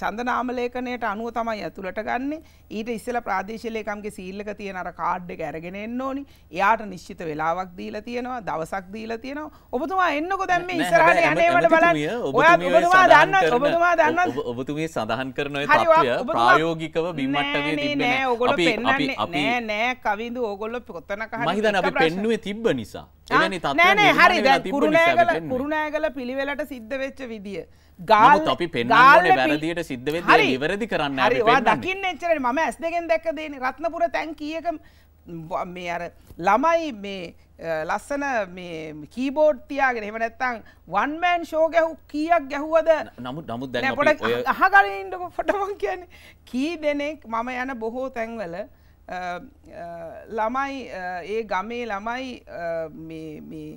චන්දනාමලේකනයට අනුව තමයි ඇතුළට ගන්න ඊට ඉස්සල ප්‍රාදේශලේකම්ගේ සීල්ලක තියෙන අර කාඩ් එක ඇරගෙන එන්න ඕනි එයාට නිශ්චිත වෙලාවක් දීලා තියෙනවා දවසක් දීලා තියෙනවා ඔබතුමා එන්නකො දැන් මේ ඉස්සරහට යන්නේවට බලන්න ඔයා ඔබතුමා දන්නත් ඔබතුමා දන්නත් ඔබතුමී සඳහන් කරන ඔය තත්ත්වය ප්‍රායෝගිකව බිම්මට්ටමේ තිබ්බේ නෑ ඔයගොල්ලෝ පෙන්වන්නේ නෑ නෑ කවිඳු ඔයගොල්ලෝ කොතනක හරි මම හිතන්නේ අපි පෙන්නුවේ තිබ්බ නිසා එවැනි තත්ත්වයක් නෑ නෑ හරි දැන් කුරුණෑගල කුරුණෑගල පිළිවෙලට සිද්ධ වෙච්ච විදිය ගාල් අපි පෙන්න්න වැරදිට සිද්ධ හරි වැරදි කරන්න හරිවා දකින්න එච්චරට ම ඇස් දෙකෙන් දැක්ක දේන රත්නපුර තැන් කියක මේ අර ළමයි මේ ලස්සන මේ කීබෝඩ් තියාගෙන එහෙම නැත්තං වන්මෑන් ෂෝ ගැහු කියක් ගැහුවද නමුත් නමුත් දැනට අහගලට පොටමන් කියන කී දෙනෙක් මම යන බොහෝ තැන්වල ළමයි ඒ ගමේ ළමයි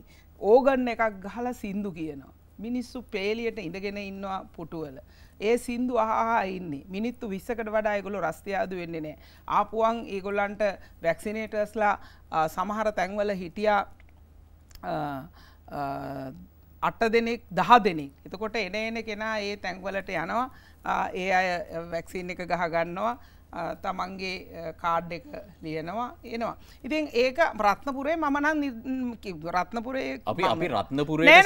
ඕගන්න එකක් ගහල සින්දු කියනවා මිනිස්සු පේලියට ඉඳගෙන ඉන්නවා පුටුවල. ඒ සින්දු අහා ඉන්නේ. මිනිත්තු 20කට වඩා ඒගොල්ලෝ රස්තියාදු වෙන්නේ නැහැ. ආපුවන් ඒගොල්ලන්ට වැක්සිනේටර්ස්ලා සමහර තැන්වල හිටියා අට දෙනෙක් දහ දෙනෙක්. එතකොට එන එන කෙනා ඒ තැන්වලට යනවා. ඒ අය වැක්සින් එක ගහ ගන්නවා. තමන්ගේ කාඩ් එක ලියනවා එනවා ඉතින් ඒක රත්නපුරේ මම නම් රත්නපුරේ අපි අපි රත්නපුරේ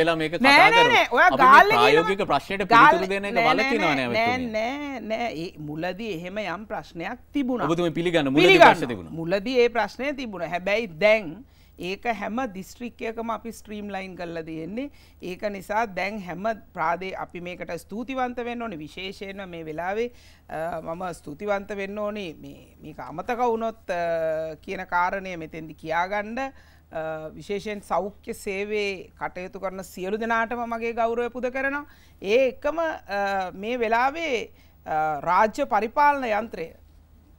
වෙලා මේක කතා කරමු ඔයා ගාල්ල ප්‍රායෝගික ප්‍රශ්නෙට පිළිතුරු දෙන එක වලකිනවා නෑ නෑ නෑ නෑ මුලදී එහෙම යම් ප්‍රශ්නයක් තිබුණා ඔබතුමී පිළිගන්න මුලදී ප්‍රශ්නේ තිබුණා මුලදී ඒ ප්‍රශ්නේ තිබුණා හැබැයි දැන් ඒක හැම දිස්ත්‍රික්කයකම අපි ස්ට්‍රීම් ලයින් කල්ල තියෙන්නේ ඒක නිසා දැන් හැම ප්‍රාදේ අපි මේකට ස්තුතිවන්ත වෙන්න ඕනි විශේෂයෙන්ම මේ වෙලාවේ මම ස්තුතිවන්ත වෙන්න ඕනේ මේක අමතක වුණොත් කියන කාරණය මෙතෙන්දි කියාගණ්ඩ විශේෂයෙන් සෞඛ්‍ය සේවේ කටයුතු කරන සියලු දෙනාටම මගේ ගෞරවය පුද කරනවා. ඒ එකම මේ වෙලාවේ රාජ්‍ය පරිපාලන යන්ත්‍රය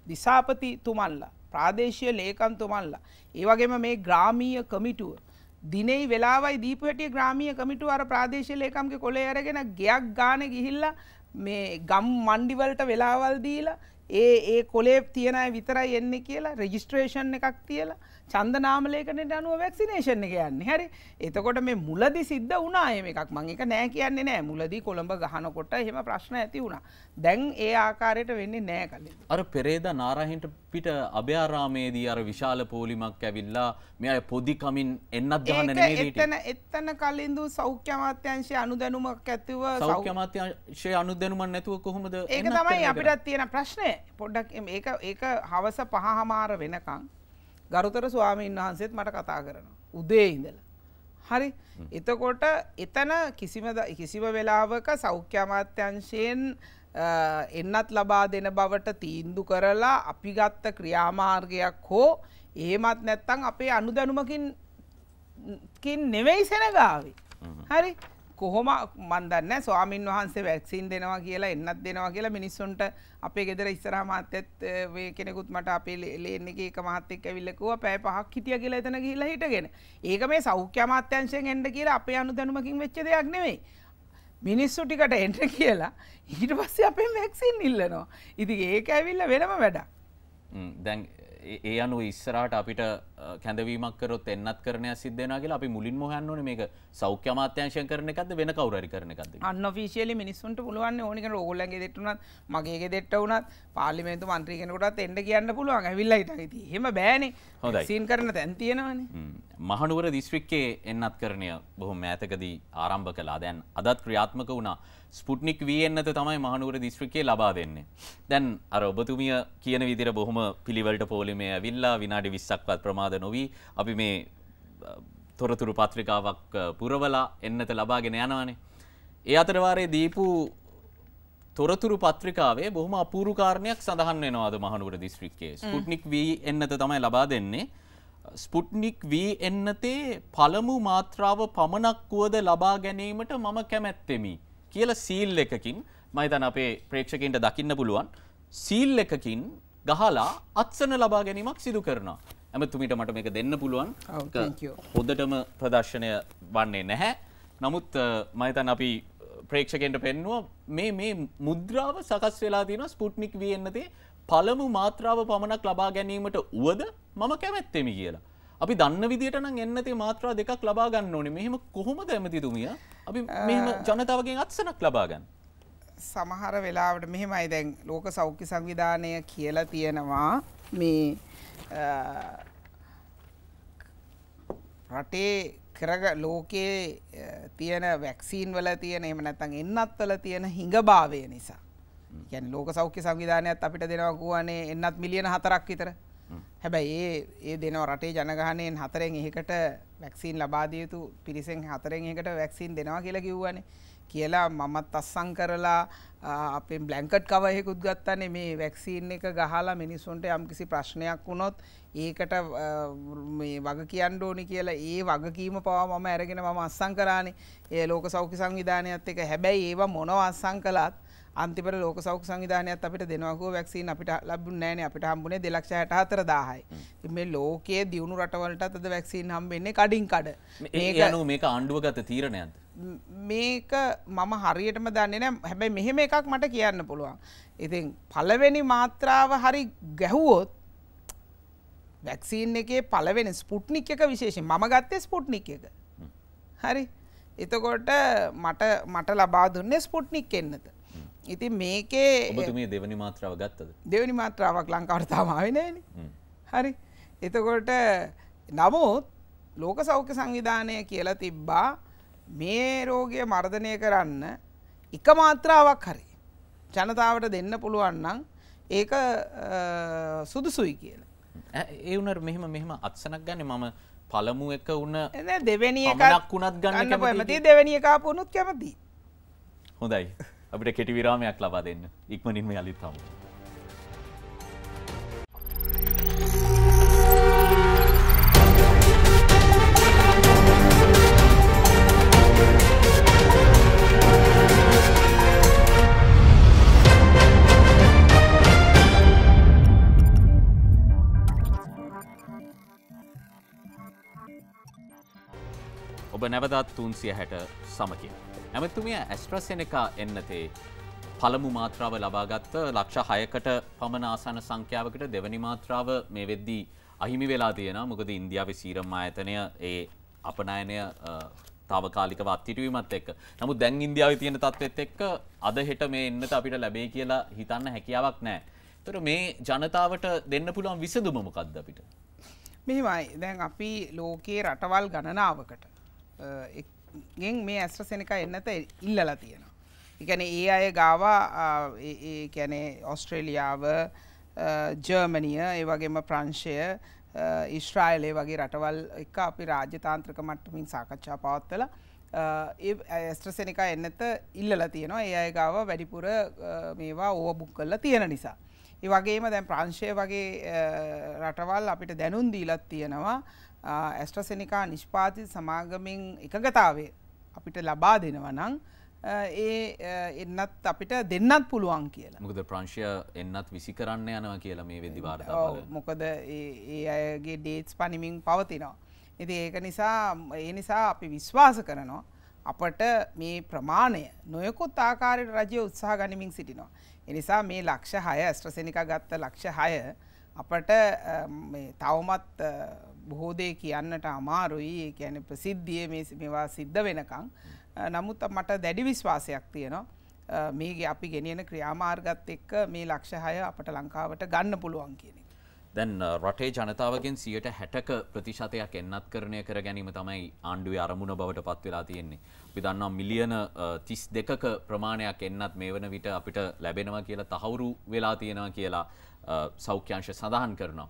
දිසාපති තුමල්ලා ප්‍රාදේශීය ලේකම්තුමන්ලා ඒ වගේම මේ ග්‍රාමීය කමිටුව දිනේ වෙලාවයි දීපු හැටිය ග්‍රාමීය කමිටුව අර ප්‍රාදේශීය ලේකම්ගේ කොලේ අරගෙන ගයක් ගානේ ගිහිල්ලා මේ ගම් මණ්ඩි වලට වෙලාවල් දීලා ඒ ඒ කොලේ තියන අය විතරයි එන්නේ කියලා රෙජිස්ට්‍රේෂන් එකක් තියලා චන්දනාමලේකනට අනුව වැක්සිනේෂණ ගයන්න හැරි එතකොට මේ මුලදි සිද්ධ වනායම එකක් මං එක නෑ කියන්නේ නෑ මුලදී කොළඹ ගහනකොට එහෙම ප්‍රශ්න ඇති වුණා දැන් ඒ ආකාරයට වෙන්නේ නෑ කලින්. අර පෙරේද නාරහින්ට පිට අභ්‍යාරාමේදී අර විශාල පෝලිමක් ඇවිල්ලා මෙ අය පොදිකමින් එන්නත් ගහන එතන එත්තන කලින්දු සෞඛ්‍ය අමාත්‍යංශය අනුදැනුමක් ඇතිව සෞඛ්‍ය අමාත්‍යංශය අනුදැනුමක් නැතුව කොහොමද ඒක තමයි අපිටත් තියෙන ප්‍රශ්නය පොඩ්ඩක් ඒක ඒක හවස පහ හමාර වෙනකං ගරුතර ස්වාමීන් වහන්සේත් මට කතා කරනවා. උදේ ඉඳලා. හරි. එතකොට එතන කිසිම කිසිම වෙලාවක සෞඛ්‍ය අමාත්‍යංශයෙන් එන්නත් ලබා දෙන බවට තීන්දු කරලා අපි ගත්ත ක්‍රියාමාර්ගයක් හෝ එහෙමත් නැත්නම් අපේ අනුදැනුමකින් කින් නෙවෙයි සෙනගාවේ. හරි. කොහොම මන් දන්න ස්වාමින් වහන්සේ වැක්සින් දෙනවා කියලා එන්නත් දෙනවා කියලා මිනිස්සුන්ට අපේ ගෙදර ඉස්සරහ මාත්‍යත් කෙනෙකුත් මට අපේ ලේන්නගේ එක මහත්තෙක් ඇවිල්ලකුව පැය පහක් හිටිය කියලා එතන ගිහිලා හිටගෙන. ඒක මේ සෞඛ්‍ය අමාත්‍යංශයෙන් එන්න කියලා අපේ අනුදැනුමකින් වෙච්ච දෙයක් නෙවෙයි. මිනිස්සු ටිකට එන්න කියලා ඊට පස්සේ අපේ වැක්සින් ඉල්ලනවා. ඉතින් ඒක ඇවිල්ලා වෙනම වැඩක්. දැන් ඒ අනු ඉස්සරට අපිට කැඳවීමක්කරොත් එන්නත් කරනය සිද්ධනගේ අපි මුලින් මොහන්නන මේ සෞඛ්‍ය මාත්‍යංශය කරන එකද වෙන කවර කරන එකද අන්න ෆිසිියලි මිනිස්සුන්ට පුළුවන් ඕනික රෝගලගේ දෙටුනත් මගේගේ දෙට වනත් පාලිමේතු මන්ත්‍රී කෙනකොටත් එන්න කියන්න පුළුවන් ඇවිල්ලයිට ඇති හෙම බෑන හොදයිසින් කරන තැන්තියෙනවන මහනුවර දිස්ත්‍රික්කේ එන්නත් කරනය බොහොම මෑතකදී ආරම්භ කලා දැන් අදත් ක්‍රියාත්මක වුණා ස්පුට්නික් වන්නත තමයි මහනුවර දිස්ත්‍රිකේ ලබා දෙන්නේ. දැන් අර ඔබතුමිය කියන විදිර බොහොම පිළිවලට පෝලිමය ඇවිල්ලා විනාඩි විස්සක්වත් ප්‍රමාද නොවී අපි මේ තොරතුරු පත්‍රිකාවක් පුරවලා එන්නත ලබාගෙන යනවානේ. ඒ අතරවාරය දීපු තොරතුරු පත්‍රිකාවේ බොහොම අපූරුකාරණයක් සඳහන් වෙනවාද මහනුවර දිස්ත්‍රික්කේ ස්පුට්නික් වී එන්නත තමයි ලබා දෙන්නේ ස්පුට්නික් වී එන්නතේ පළමු මාත්‍රාව පමණක් වුවද ලබා ගැනීමට මම කැමැත්තෙමි කියල සීල් එකකින් මහිතන අපේ ප්‍රේක්ෂකන්ට දකින්න පුළුවන් සීල් එකකින් ගහලා අත්සන ලබා ගැනීමක් සිදු කරනවා. ඇමතුමිට මට මේක දෙන්න පුළුවන් oh, හොදටම ප්‍රදර්ශනය වන්නේ නැහැ. නමුත් මහිතන් අපි ප්‍රේක්ෂකෙන්ට පෙන්නුව මේ මේ මුද්‍රාව සකස් වෙලා තියෙන ස්පුට්නික් වී එන්නතේ පළමු මාත්‍රාව පමණක් ලබා ගැනීමට වුවද මම කැමැත්තෙමි කියලා. අපි දන්න විදිට නම් එන්නති මාත්‍රා දෙකක් ලබා ගන්න ඕනේ මෙහෙම කොහොමද ඇමතිතුමිය අපි මෙහෙම ජනතාවගෙන් අත්සනක් ලබා ගන්න සමහර වෙලාවට මෙහෙමයි දැන් ලෝක සෞඛ්‍ය සංවිධානය කියලා තියෙනවා මේ රටේ කරග ලෝකයේ තියෙන වැක්සීන් වල තියෙන එම නැතන් එන්නත් වල තියෙන හිඟභාවය නිසා ගැන ලෝක සෞඛ්‍ය සංවිධානයත් අපිට දෙනවා ගුවනේ එන්නත් මිලියන හතරක් විතර හැබැයි ඒ ඒ දෙන රටේ ජනගහනයෙන් හතරෙන් එහකට වැක්සිීන් ලබාදියයුතු පිරිසෙන් හතරෙන් එකට වැක්සිීන් දෙනවා කියලා කිව්වන කියලා මමත් අස්සං කරලා අපේ බ්ලැංකට් කවයෙකුත් ගත්තන්නේ මේ වැක්සිීන් එක ගහලා මිනිස්සුන්ට යම්කිසි ප්‍රශ්නයක් වුණොත් ඒකට වග කියන්න ඕනි කියලා ඒ වගකීම පවා මම ඇරගෙන මම අස්සං කරානේ ඒ ලෝක සෞඛ්‍ය සංවිධානයත් එක හැබැයි ඒවා මොනව අස්සං කලාත් අන්තිමට ලෝක සෞඛ්‍ය සංවිධානයත් අපිට දෙනවා කිව්ව වැක්සීන් අපිට ලැබුණේ නැහනේ අපිට හම්බුනේ 264000යි. ඉතින් මේ ලෝකයේ දියුණු රටවලටත් අද වැක්සීන් හම්බෙන්නේ කඩින් කඩ. මේක යනු මේක ආණ්ඩුවගත තීරණයක්ද? මේක මම හරියටම දන්නේ නැහැ. හැබැයි මෙහෙම එකක් මට කියන්න පුළුවන්. ඉතින් පළවෙනි මාත්‍රාව හරි ගැහුවොත් වැක්සීන් එකේ පළවෙනි ස්පුට්නික් එක විශේෂයෙන් මම ගත්තේ ස්පුට්නික් එක. හරි. එතකොට මට මට ලබා දුන්නේ ස්පුට්නික් එන්නත. ඉතින් මේකේ ඔබතුමේ දෙවනි මාත්‍රාව ගත්තද දෙවනි මාත්‍රාවක් ලංකාවට තාම ආවේ නැහනේ හරි එතකොට නමුත් ලෝක සෞඛ්‍ය සංවිධානය කියලා තිබ්බා මේ රෝගය මර්ධනය කරන්න එක මාත්‍රාවක් හරි ජනතාවට දෙන්න පුළුවන් නම් ඒක සුදුසුයි කියලා ඒ වුණාට මෙහෙම මෙහෙම අත්සනක් ගන්නේ මම පළමු එක වුණ දෙවැනි එකක් වුණත් ගන්න කැමති දෙවැනි එකක් වුණොත් කැමති හොඳයි අපිට කෙටි විරාමයක් ලබා දෙන්න ඉක්මනින්ම යළිත් හමු. ඔබ නැවතත් තුන්සිය හැට සමකින්. ඇමතුමිය ඇස්ට්‍රසෙනකා එන්නතේ පළමු මාත්‍රාව ලබාගත්ත ලක්ෂ හයකට පමණ ආසන සංඛ්‍යාවකට දෙවනි මාත්‍රාව මේ වෙද්දී අහිමි වෙලා තියෙන මොකද ඉන්දියාවේ සීරම් ආයතනය ඒ අපනයනය තාවකාලිකව අත්හිටුවීමත් එක්ක. නමුත් දැන් ඉන්දියාවේ තියෙන තත්ත්වෙත් එක්ක අද හෙට මේ එන්නත අපිට ලැබේ කියලා හිතන්න හැකියාවක් නැහැ. ඒතර මේ ජනතාවට දෙන්න පුළුවන් විසඳුම මොකද්ද අපිට? මෙහෙමයි. දැන් අපි ලෝකයේ රටවල් ගණනාවකට ගෙන් මේ ඇස්ට්‍රසෙනක එන්නත ඉල්ලලා තියෙනවා. එකන ඒ අය ගාවා කැනේ ඔස්ට්‍රේලියාව ජර්මනිය ඒ වගේම ප්‍රංශය ඉස්්‍රායිලේ වගේ රටවල් එක අපි රාජ්‍යතාන්ත්‍රක මට්ටමින් සාකච්ඡා පවත්වල ඒ ඇස්ට්‍රසෙනක එන්නත ඉල්ලලා තියෙනවා ඒ අය ගාව වැඩිපුර මේවා ඕවබුක් කල්ල තියෙන නිසා. ඒ වගේම දැන් ප්‍රංශය වගේ රටවල් අපිට දැනුන් දීලත් තියෙනවා ඇස්ට්‍රසෙනිකා නිෂ්පාතිත සමාගමෙන් එකගතාවේ අපිට ලබා දෙනවනං ඒ එන්නත් අපිට දෙන්නත් පුළුවන් කියලා මොකද ප්‍රංශය එන්නත් විසි කරන්න යනවා කියලා මේ වෙදි වාර්තාවල මොකද ඒ අයගේ ඩේට්ස් පනිමින් පවතිනවා. ඉති ඒක නිසා ඒ නිසා අපි විශ්වාස කරනවා අපට මේ ප්‍රමාණය නොයකුත් ආකාරයට රජය උත්සාහ ගනිමින් සිටිනවා. එනිසා මේ ලක්ෂ හය ඇස්ට්‍රසෙනික ගත්ත ලක්ෂ හය අපට තවමත් බොහෝ දේ කියන්නට අමාරුයි ඒ කියන්නේ ප්‍රසිද්ධියේ මේ මේවා සිද්ධ වෙනකන් නමුත් මට දැඩි විශ්වාසයක් තියෙනවා මේ අපි ගෙනියන ක්‍රියාමාර්ගත් එක්ක මේ ලක්ෂ 6 අපට ලංකාවට ගන්න පුළුවන් කියන එක. දැන් රටේ ජනතාවගෙන් 60ක ප්‍රතිශතයක් එන්නත් කරණය කර ගැනීම තමයි ආණ්ඩුවේ අරමුණ බවට පත් වෙලා තියෙන්නේ. අපි දන්නවා මිලියන 32ක ප්‍රමාණයක් එන්නත් මේ වන විට අපිට ලැබෙනවා කියලා තහවුරු වෙලා තියෙනවා කියලා සෞඛ්‍යංශ සඳහන් කරනවා.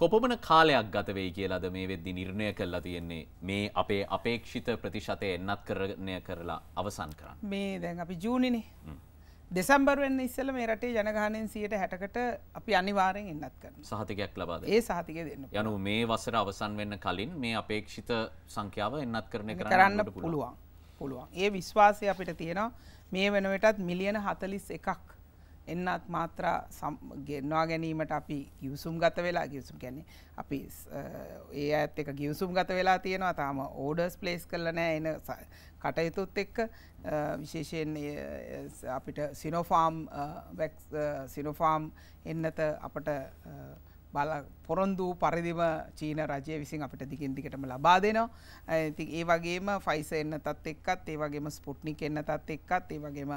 කොපමන කාලයක් ගතවෙයි කියලාද මේ වෙද්දි නිර්ණය කරලා තියෙන්නේ මේ අපේ අපේක්ෂිත ප්‍රතිශතය එන්නත් කරණය කරලා අවසන් කරන්න. මේ දැන් අපි ජූනිනි දෙසම්බර් වෙන්න ඉස්සල මේ රටේ ජනගහනෙන් සියයට හැටකට අපි අනිවාරෙන් එන්නත් කරන සහතිකයක් ලබාද ඒ සහතික දෙන්න යනු මේ වසර අවසන් වෙන්න කලින් මේ අපේක්ෂිත සංඛ්‍යාව එන්නත් කරන කරන්න පුළුවන් පුළුවන් ඒ විශ්වාසය අපිට තියෙනවා මේ වෙනවටත් මිලියන හතලිස් එකක් එන්නත් මාත්‍රා ගෙන්වා ගැනීමට අපි ගිවිසුම් ගත වෙලා ගිවිසුම් කියන්නේ අපි ඒ ඇත් එක ගිවිසුම් ගත වෙලා තියෙනවා තාම ඕඩර්ස් ප්ලේස් කරලා නැහැ එන කටයුතුත් එක්ක විශේෂයෙන් අපිට සිනෝෆාම් සිනෝෆාම් එන්නත අපට බල පොරොන්දු පරිදිම චීන රජය විසින් අපිට දිගින් දිගටම ලබා දෙනවා ඇති ඒ වගේම ෆයිස එන්න තත් එක්කත් ඒ වගේම ස්පුට්නිික එන්න තත් එක්කත් ඒ වගේම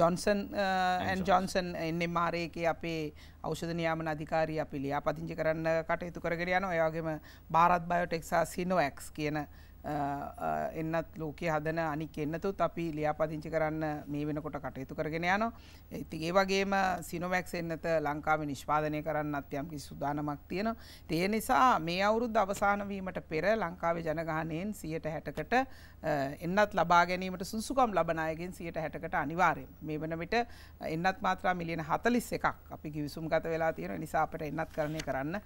ජොන්සන් ඇන් ජොන්සන් එන්නේ මාරයක අපේ අවෂධ නයාම අධිකාරී අපි ලියා පතිංචි කරන්න කටයුතු කරගෙන යන ඔයාගේම භාරත් බයෝටෙක්සා සිනෝඇක්ස් කියන එන්නත් ලෝකයේ හදන අනික් එන්නතුත් අපි ලියාපදිංචි කරන්න මේ වෙනකොට කටයුතු කරගෙන යනවා. ඉතින් ඒ වගේම සිනොවැක්ස් එන්නත ලංකාවේ නිෂ්පාදනය කරන්නත් යම්කිසි සූදානමක් තියෙනවා. ඒ නිසා මේ අවුරුද්ද අවසන් වීමට පෙර ලංකාවේ ජනගහනයෙන් 160කට එන්නත් ලබා ගැනීමට සුසුකම් ලබන අයගෙන් 160කට අනිවාර්යෙන් මේ වන විට එන්නත් මාත්‍රා මිලියන 41ක් අපි කිවිසුම්ගත වෙලා තියෙන නිසා අපිට එන්නත් කරණය කරන්න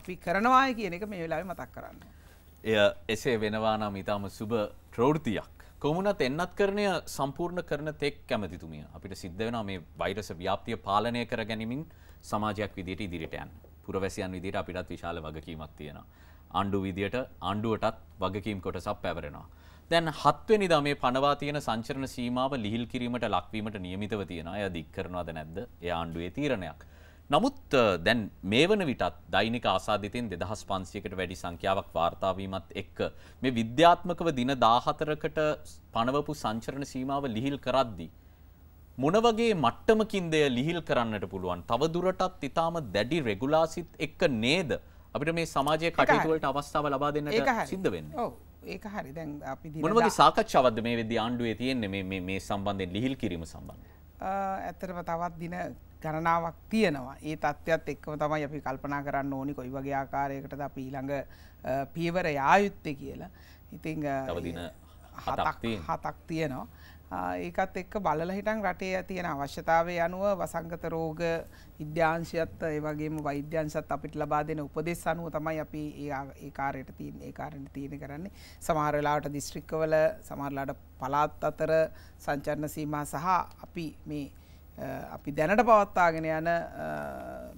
අපි කරනවා කියන එක මේ වෙලාවේ මතක් කරන්න. එය එසේ වෙනවානම් ඉතාම සුභ ප්‍රෘතියක්. කොමුණත් එන්නත් කරණය සම්පූර්ණ කරන තෙක් කැමතිතුමිය අපිට සිද්ධ වෙන මේ වෛරස ව්‍යාපතිය පාලනය කර ගැනීමින් සමාජයක් විදියට ඉදිරිටයන් පුරවැසියන් විදිට අපිටත් විශාල වගකීමක් තියෙන. අණ්ඩු විදියට ආණ්ඩුවටත් වගකීම් කොට සක් පැවරෙනවා. දැන් හත්වනි දමේ පනවා තියෙන සංචරණ සීමාව ලිහිල් කිරීමට ලක්වීමට නියමිතව තියෙන අය දික් කරනවාද නැද්ද ඒ ආණ්ඩුවේ තීරණයක්. නමුත් දැන් මේ වන විටත් දෛනික ආසාධිතයෙන් දෙදහස් පන්සියකට වැඩි සංඛ්‍යාවක් වාර්තාාවීමත් එක්ක මේ විද්‍යාත්මකව දින දාහතරකට පනවපු සංචරණ සීමාව ලිහිල් කරද්දී. මොනවගේ මට්ටමකින්දය ලිහිල් කරන්නට පුළුවන් තවදුරටත් ඉතාම දැඩි රෙගුලාසිත් එක්ක නේද අපිට මේ සමාජය කටයුතුවලට අවස්ථාව ලබා දෙන්නට සිද්ධ වෙන්න. ඒක හරි දැන් අපි මොනවගේ සාකච්ඡාවද මේ වෙද්දී ආණ්ඩුවේ තියෙන්නේ මේ මේ සම්බන්ධයෙන් ලිහිල් කිරීම සම්බන්ධයෙන් ඇත්තටම තවත් දින ගණනාවක් තියෙනවා. ඒ තත්ත්වයක් එක්කම තමයි අපි කල්පනා කරන්න ඕනි කොයි වගේ ආකාරයකටද අපි ඊළඟ පියවර යා යුත්තේ කියලා. ඉතින් තව දින හතක් තියෙනවා. ඒකත් එක්ක බලල හිටන් රටේ තියෙන අවශ්‍යතාවය අනුව වසංගත රෝග ඉද්‍යාංශයත් ඒ වගේම වෛද්‍යංශත් අපිට ලබා දෙන උපදෙස් අනුව තමයි අපි ඒ කාර්යයට තියෙන ඒ කාර්යනේ තියෙන කරන්නේ සමහර වෙලාවට දිස්ත්‍රික්කවල සමහරලාට පළාත් අතර සංචරණ සීමා සහ අපි මේ අපි දැනට පවත්වාගෙන යන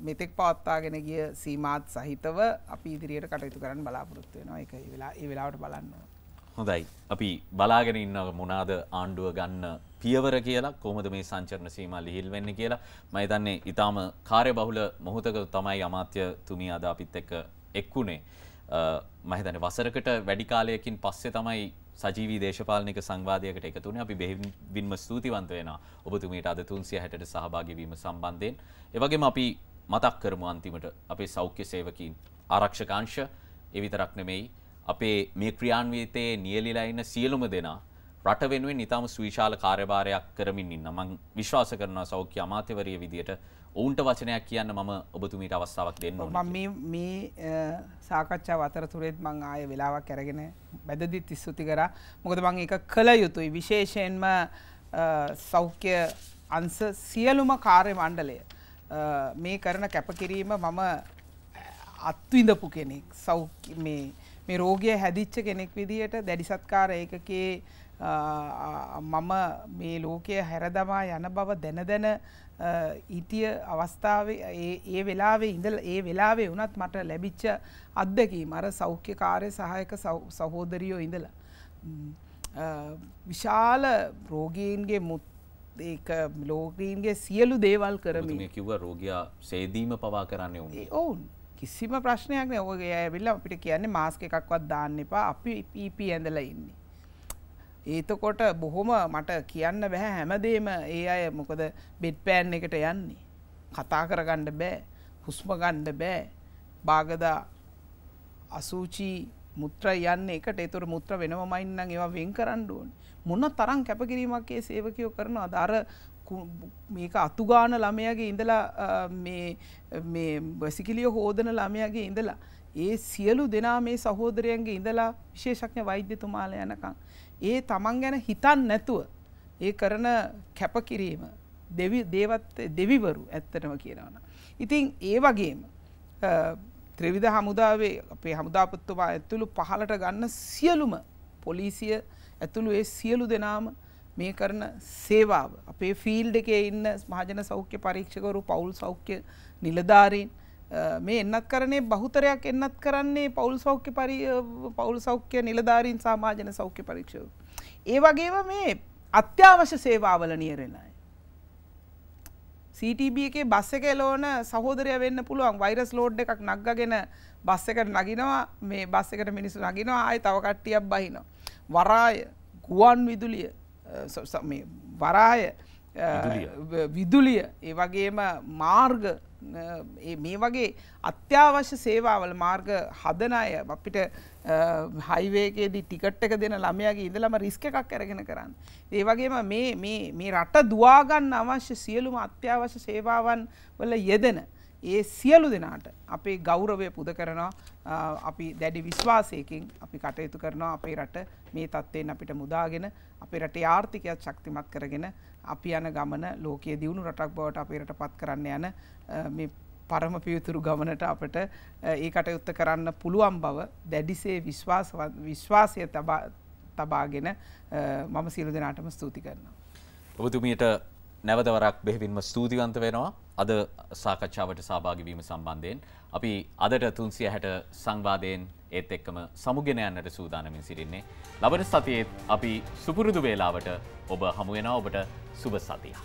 මෙතෙක් පවත්වාගෙන ගිය සීමාත් සහිතව අපි ඉදිරියට කටයුතු කරන්න බලාපොරොත්තු වෙනවා ඒක ඒ වෙලාවට බලන්න ඕනේ හොඳයි අපි බලාගෙන ඉන්නව මොනාද ආණ්ඩුව ගන්න පියවර කියලා කොහොමද මේ සංචරණ සීමා ලිහිල් වෙන්නේ කියලා මම හිතන්නේ ඊටාම කාර්යබහුල මොහොතක තමයි අමාත්‍යතුමිය අද අපිත් එක්ක එක්ුණේ මම හිතන්නේ වසරකට වැඩි කාලයකින් පස්සේ තමයි සජීවී දේශපාලනික සංවාදයකට එකතු වුණේ අපි බෙහෙවින්ම ස්තුතිවන්ත වෙනවා ඔබතුමීට අද 360ට සහභාගී වීම සම්බන්ධයෙන් ඒ වගේම අපි මතක් කරමු අන්තිමට අපේ සෞඛ්‍ය සේවකීන් ආරක්ෂකාංශ ඒ විතරක් නෙමෙයි අපේ මේ ක්‍රියාන්විතයේ නියලිලා ඉන්න සියලුම දෙනා රට වෙනුවෙන් ඉතාම සුවිශාල කාර්යභාරයක් කරමින් ඉන්න මං විශ්වාස කරනවා සෞඛ්‍ය අමාත්‍යවරිය විදියට ඔවුන්ට වචනයක් කියන්න මම ඔබතුමීට අවස්ථාවක් දෙන්න මම මේ සාකච්ඡා අතරතුරෙත් මං ආය වෙලාවක් අරගෙන බැදදිත් ස්තුති කරා මොකද මං ඒක කළ යුතුයි විශේෂයෙන්ම සෞඛ්‍ය අංශ සියලුම කාර්ය මණ්ඩලය මේ කරන කැපකිරීම මම අත්විඳපු කෙනෙක් සෞඛ්‍ය මේ මේ රෝගය හැදිච්ච කෙනෙක් විදිහට දැඩිසත්කාර ඒකකේ මම මේ ලෝකය හැරදමා යන බව දැන දැන ඉටිය අවස්ථාවේ ඒ වෙලාවේ ඉඳල ඒ වෙලාවේ වුණත් මට ලැබිච්ච අත්දැකීම අර සෞඛ්‍ය කාර්ය සහායක සහෝදරියෝ ඉඳලා විශාල රෝගීන්ගේ මුත් ඒ ලෝකීන්ගේ සියලු දේවල් කරමින් කිව්ව රෝගයා සේදීම පවා කරන්න ඔවුන් කිසිම ප්‍රශ්නයක් නෑ. ඔය ඇවිල්ලා අපිට කියන්නේ මාස්ක් එකක්වත් දාන්න එපා. අපි PP e ඇඳලා ඉන්නේ. ඒතකොට බොහොම මට කියන්න බෑ හැමදේම ඒ අය මොකද බෙඩ් පෑන් එකට යන්නේ. කතා කරගන්න බෑ. හුස්ම ගන්න බෑ. බාගදා අසූචි මුත්‍ර යන්නේ එකට. ඒතර මුත්‍ර වෙනවමයි නම් ඒවා වෙන් කරන්න ඕනේ. මොන තරම් කැපකිරීමක් ඒ සේවකයෝ කරනවාද? අර මේක අතුගාන ළමයගේ ඉඳලා බැසිකිලිය හෝදන ළමයගේ ඉඳලා. ඒ සියලු දෙනා මේ සහෝදරයන්ගේ ඉඳලා විශේෂක්ඥ වෛද්‍යතුමාල යනකං. ඒ තමන් ගැන හිතන් නැතුව. ඒ කරන කැපකිරීම දෙවිවරු ඇත්තටම කියනවන. ඉතින් ඒ වගේම ත්‍රවිධ හමුදාවේ අපේ හමුදාපත්තුමා ඇතුළු පහලට ගන්න සියලුම පොලිසිය ඇතුළු ඒ සියලු දෙනාම මේ කරන සේවාව අපේ ෆිල්ඩ් එකේ ඉන්න මහජන සෞඛ්‍ය පරීක්ෂකවරු පවුල් සෞඛ්‍ය නිලධාරීන් මේ එන්නත් කරන්නේ බහුතරයක් එන්නත් කරන්නේ පවුල් සෞඛ්‍ය පරි පවුල් සෞඛ්‍ය නිලධාරීන් සමාජන සෞඛ්‍ය පරීක්ෂකවරු. ඒ වගේම මේ අත්‍යවශ්‍ය සේවාවල නියරෙන අය. CTB එකේ බස් එක එලවන සහෝදරය වෙන්න පුළුවන් වෛරස් ලෝඩ් එකක් නග්ගගෙන බස් එකට නගිනවා මේ බස් එකට මිනිස්සු නගිනවා ආයෙ තව කට්ටියක් බහිනවා. වරාය, ගුවන් විදුලිය Uh, වරාය uh, විදුලිය ඒ වගේම මාර්ග uh, මේ වගේ අත්‍යවශ්‍ය සේවාවල මාර්ග හදන අය අපිට හයිවේකේදී ටිකට් එක දෙන ළමයාගේ ඉඳලම රිස්ක එකක් කරගෙන කරන්න. ඒ වගේම මේ මේ රට දවාගන්න අවශ්‍ය සියලුම අත්‍යවශ්‍ය සේවාවන් වල යෙදෙන. ඒ සියලු දෙනාට අපේ ගෞරවය පුද කරනවා අපි දැඩි විශ්වාසයකින් අපි කටයුතු කරනවා අපේ රට මේ තත්ත්වයෙන් අපිට මුදාගෙන අපේ රටේ ආර්ථිකයත් ශක්තිමත් කරගෙන අපි යන ගමන ලෝකයේ දියුණු රටක් බවට අපේ රට පත් කරන්න යන මේ පරම පියුතුරු ගමනට අපට ඒ කටයුත්ත කරන්න පුළුවන් බව දැඩිසේ විශ්වාසය තබාගෙන මම සියලු දෙනාටම ස්තුති කරනවා. ඔබතුමියට නැවතවරක් බෙහෙවින්ම ස්තුතිවන්ත වෙනවා අද සාකච්ඡාවට සහභාගිවීම සම්බන්ධයෙන්. අපි අදට තුන්සිය හැට සංවාදයෙන් ඒත් එක්කම සමුගෙන යන්නට සූදානමින් සිරින්නේ. ලබන සතියේත් අපි සුපුරුදු වේලාවට ඔබ හමුවෙන ඔබට සුභ සතියක්.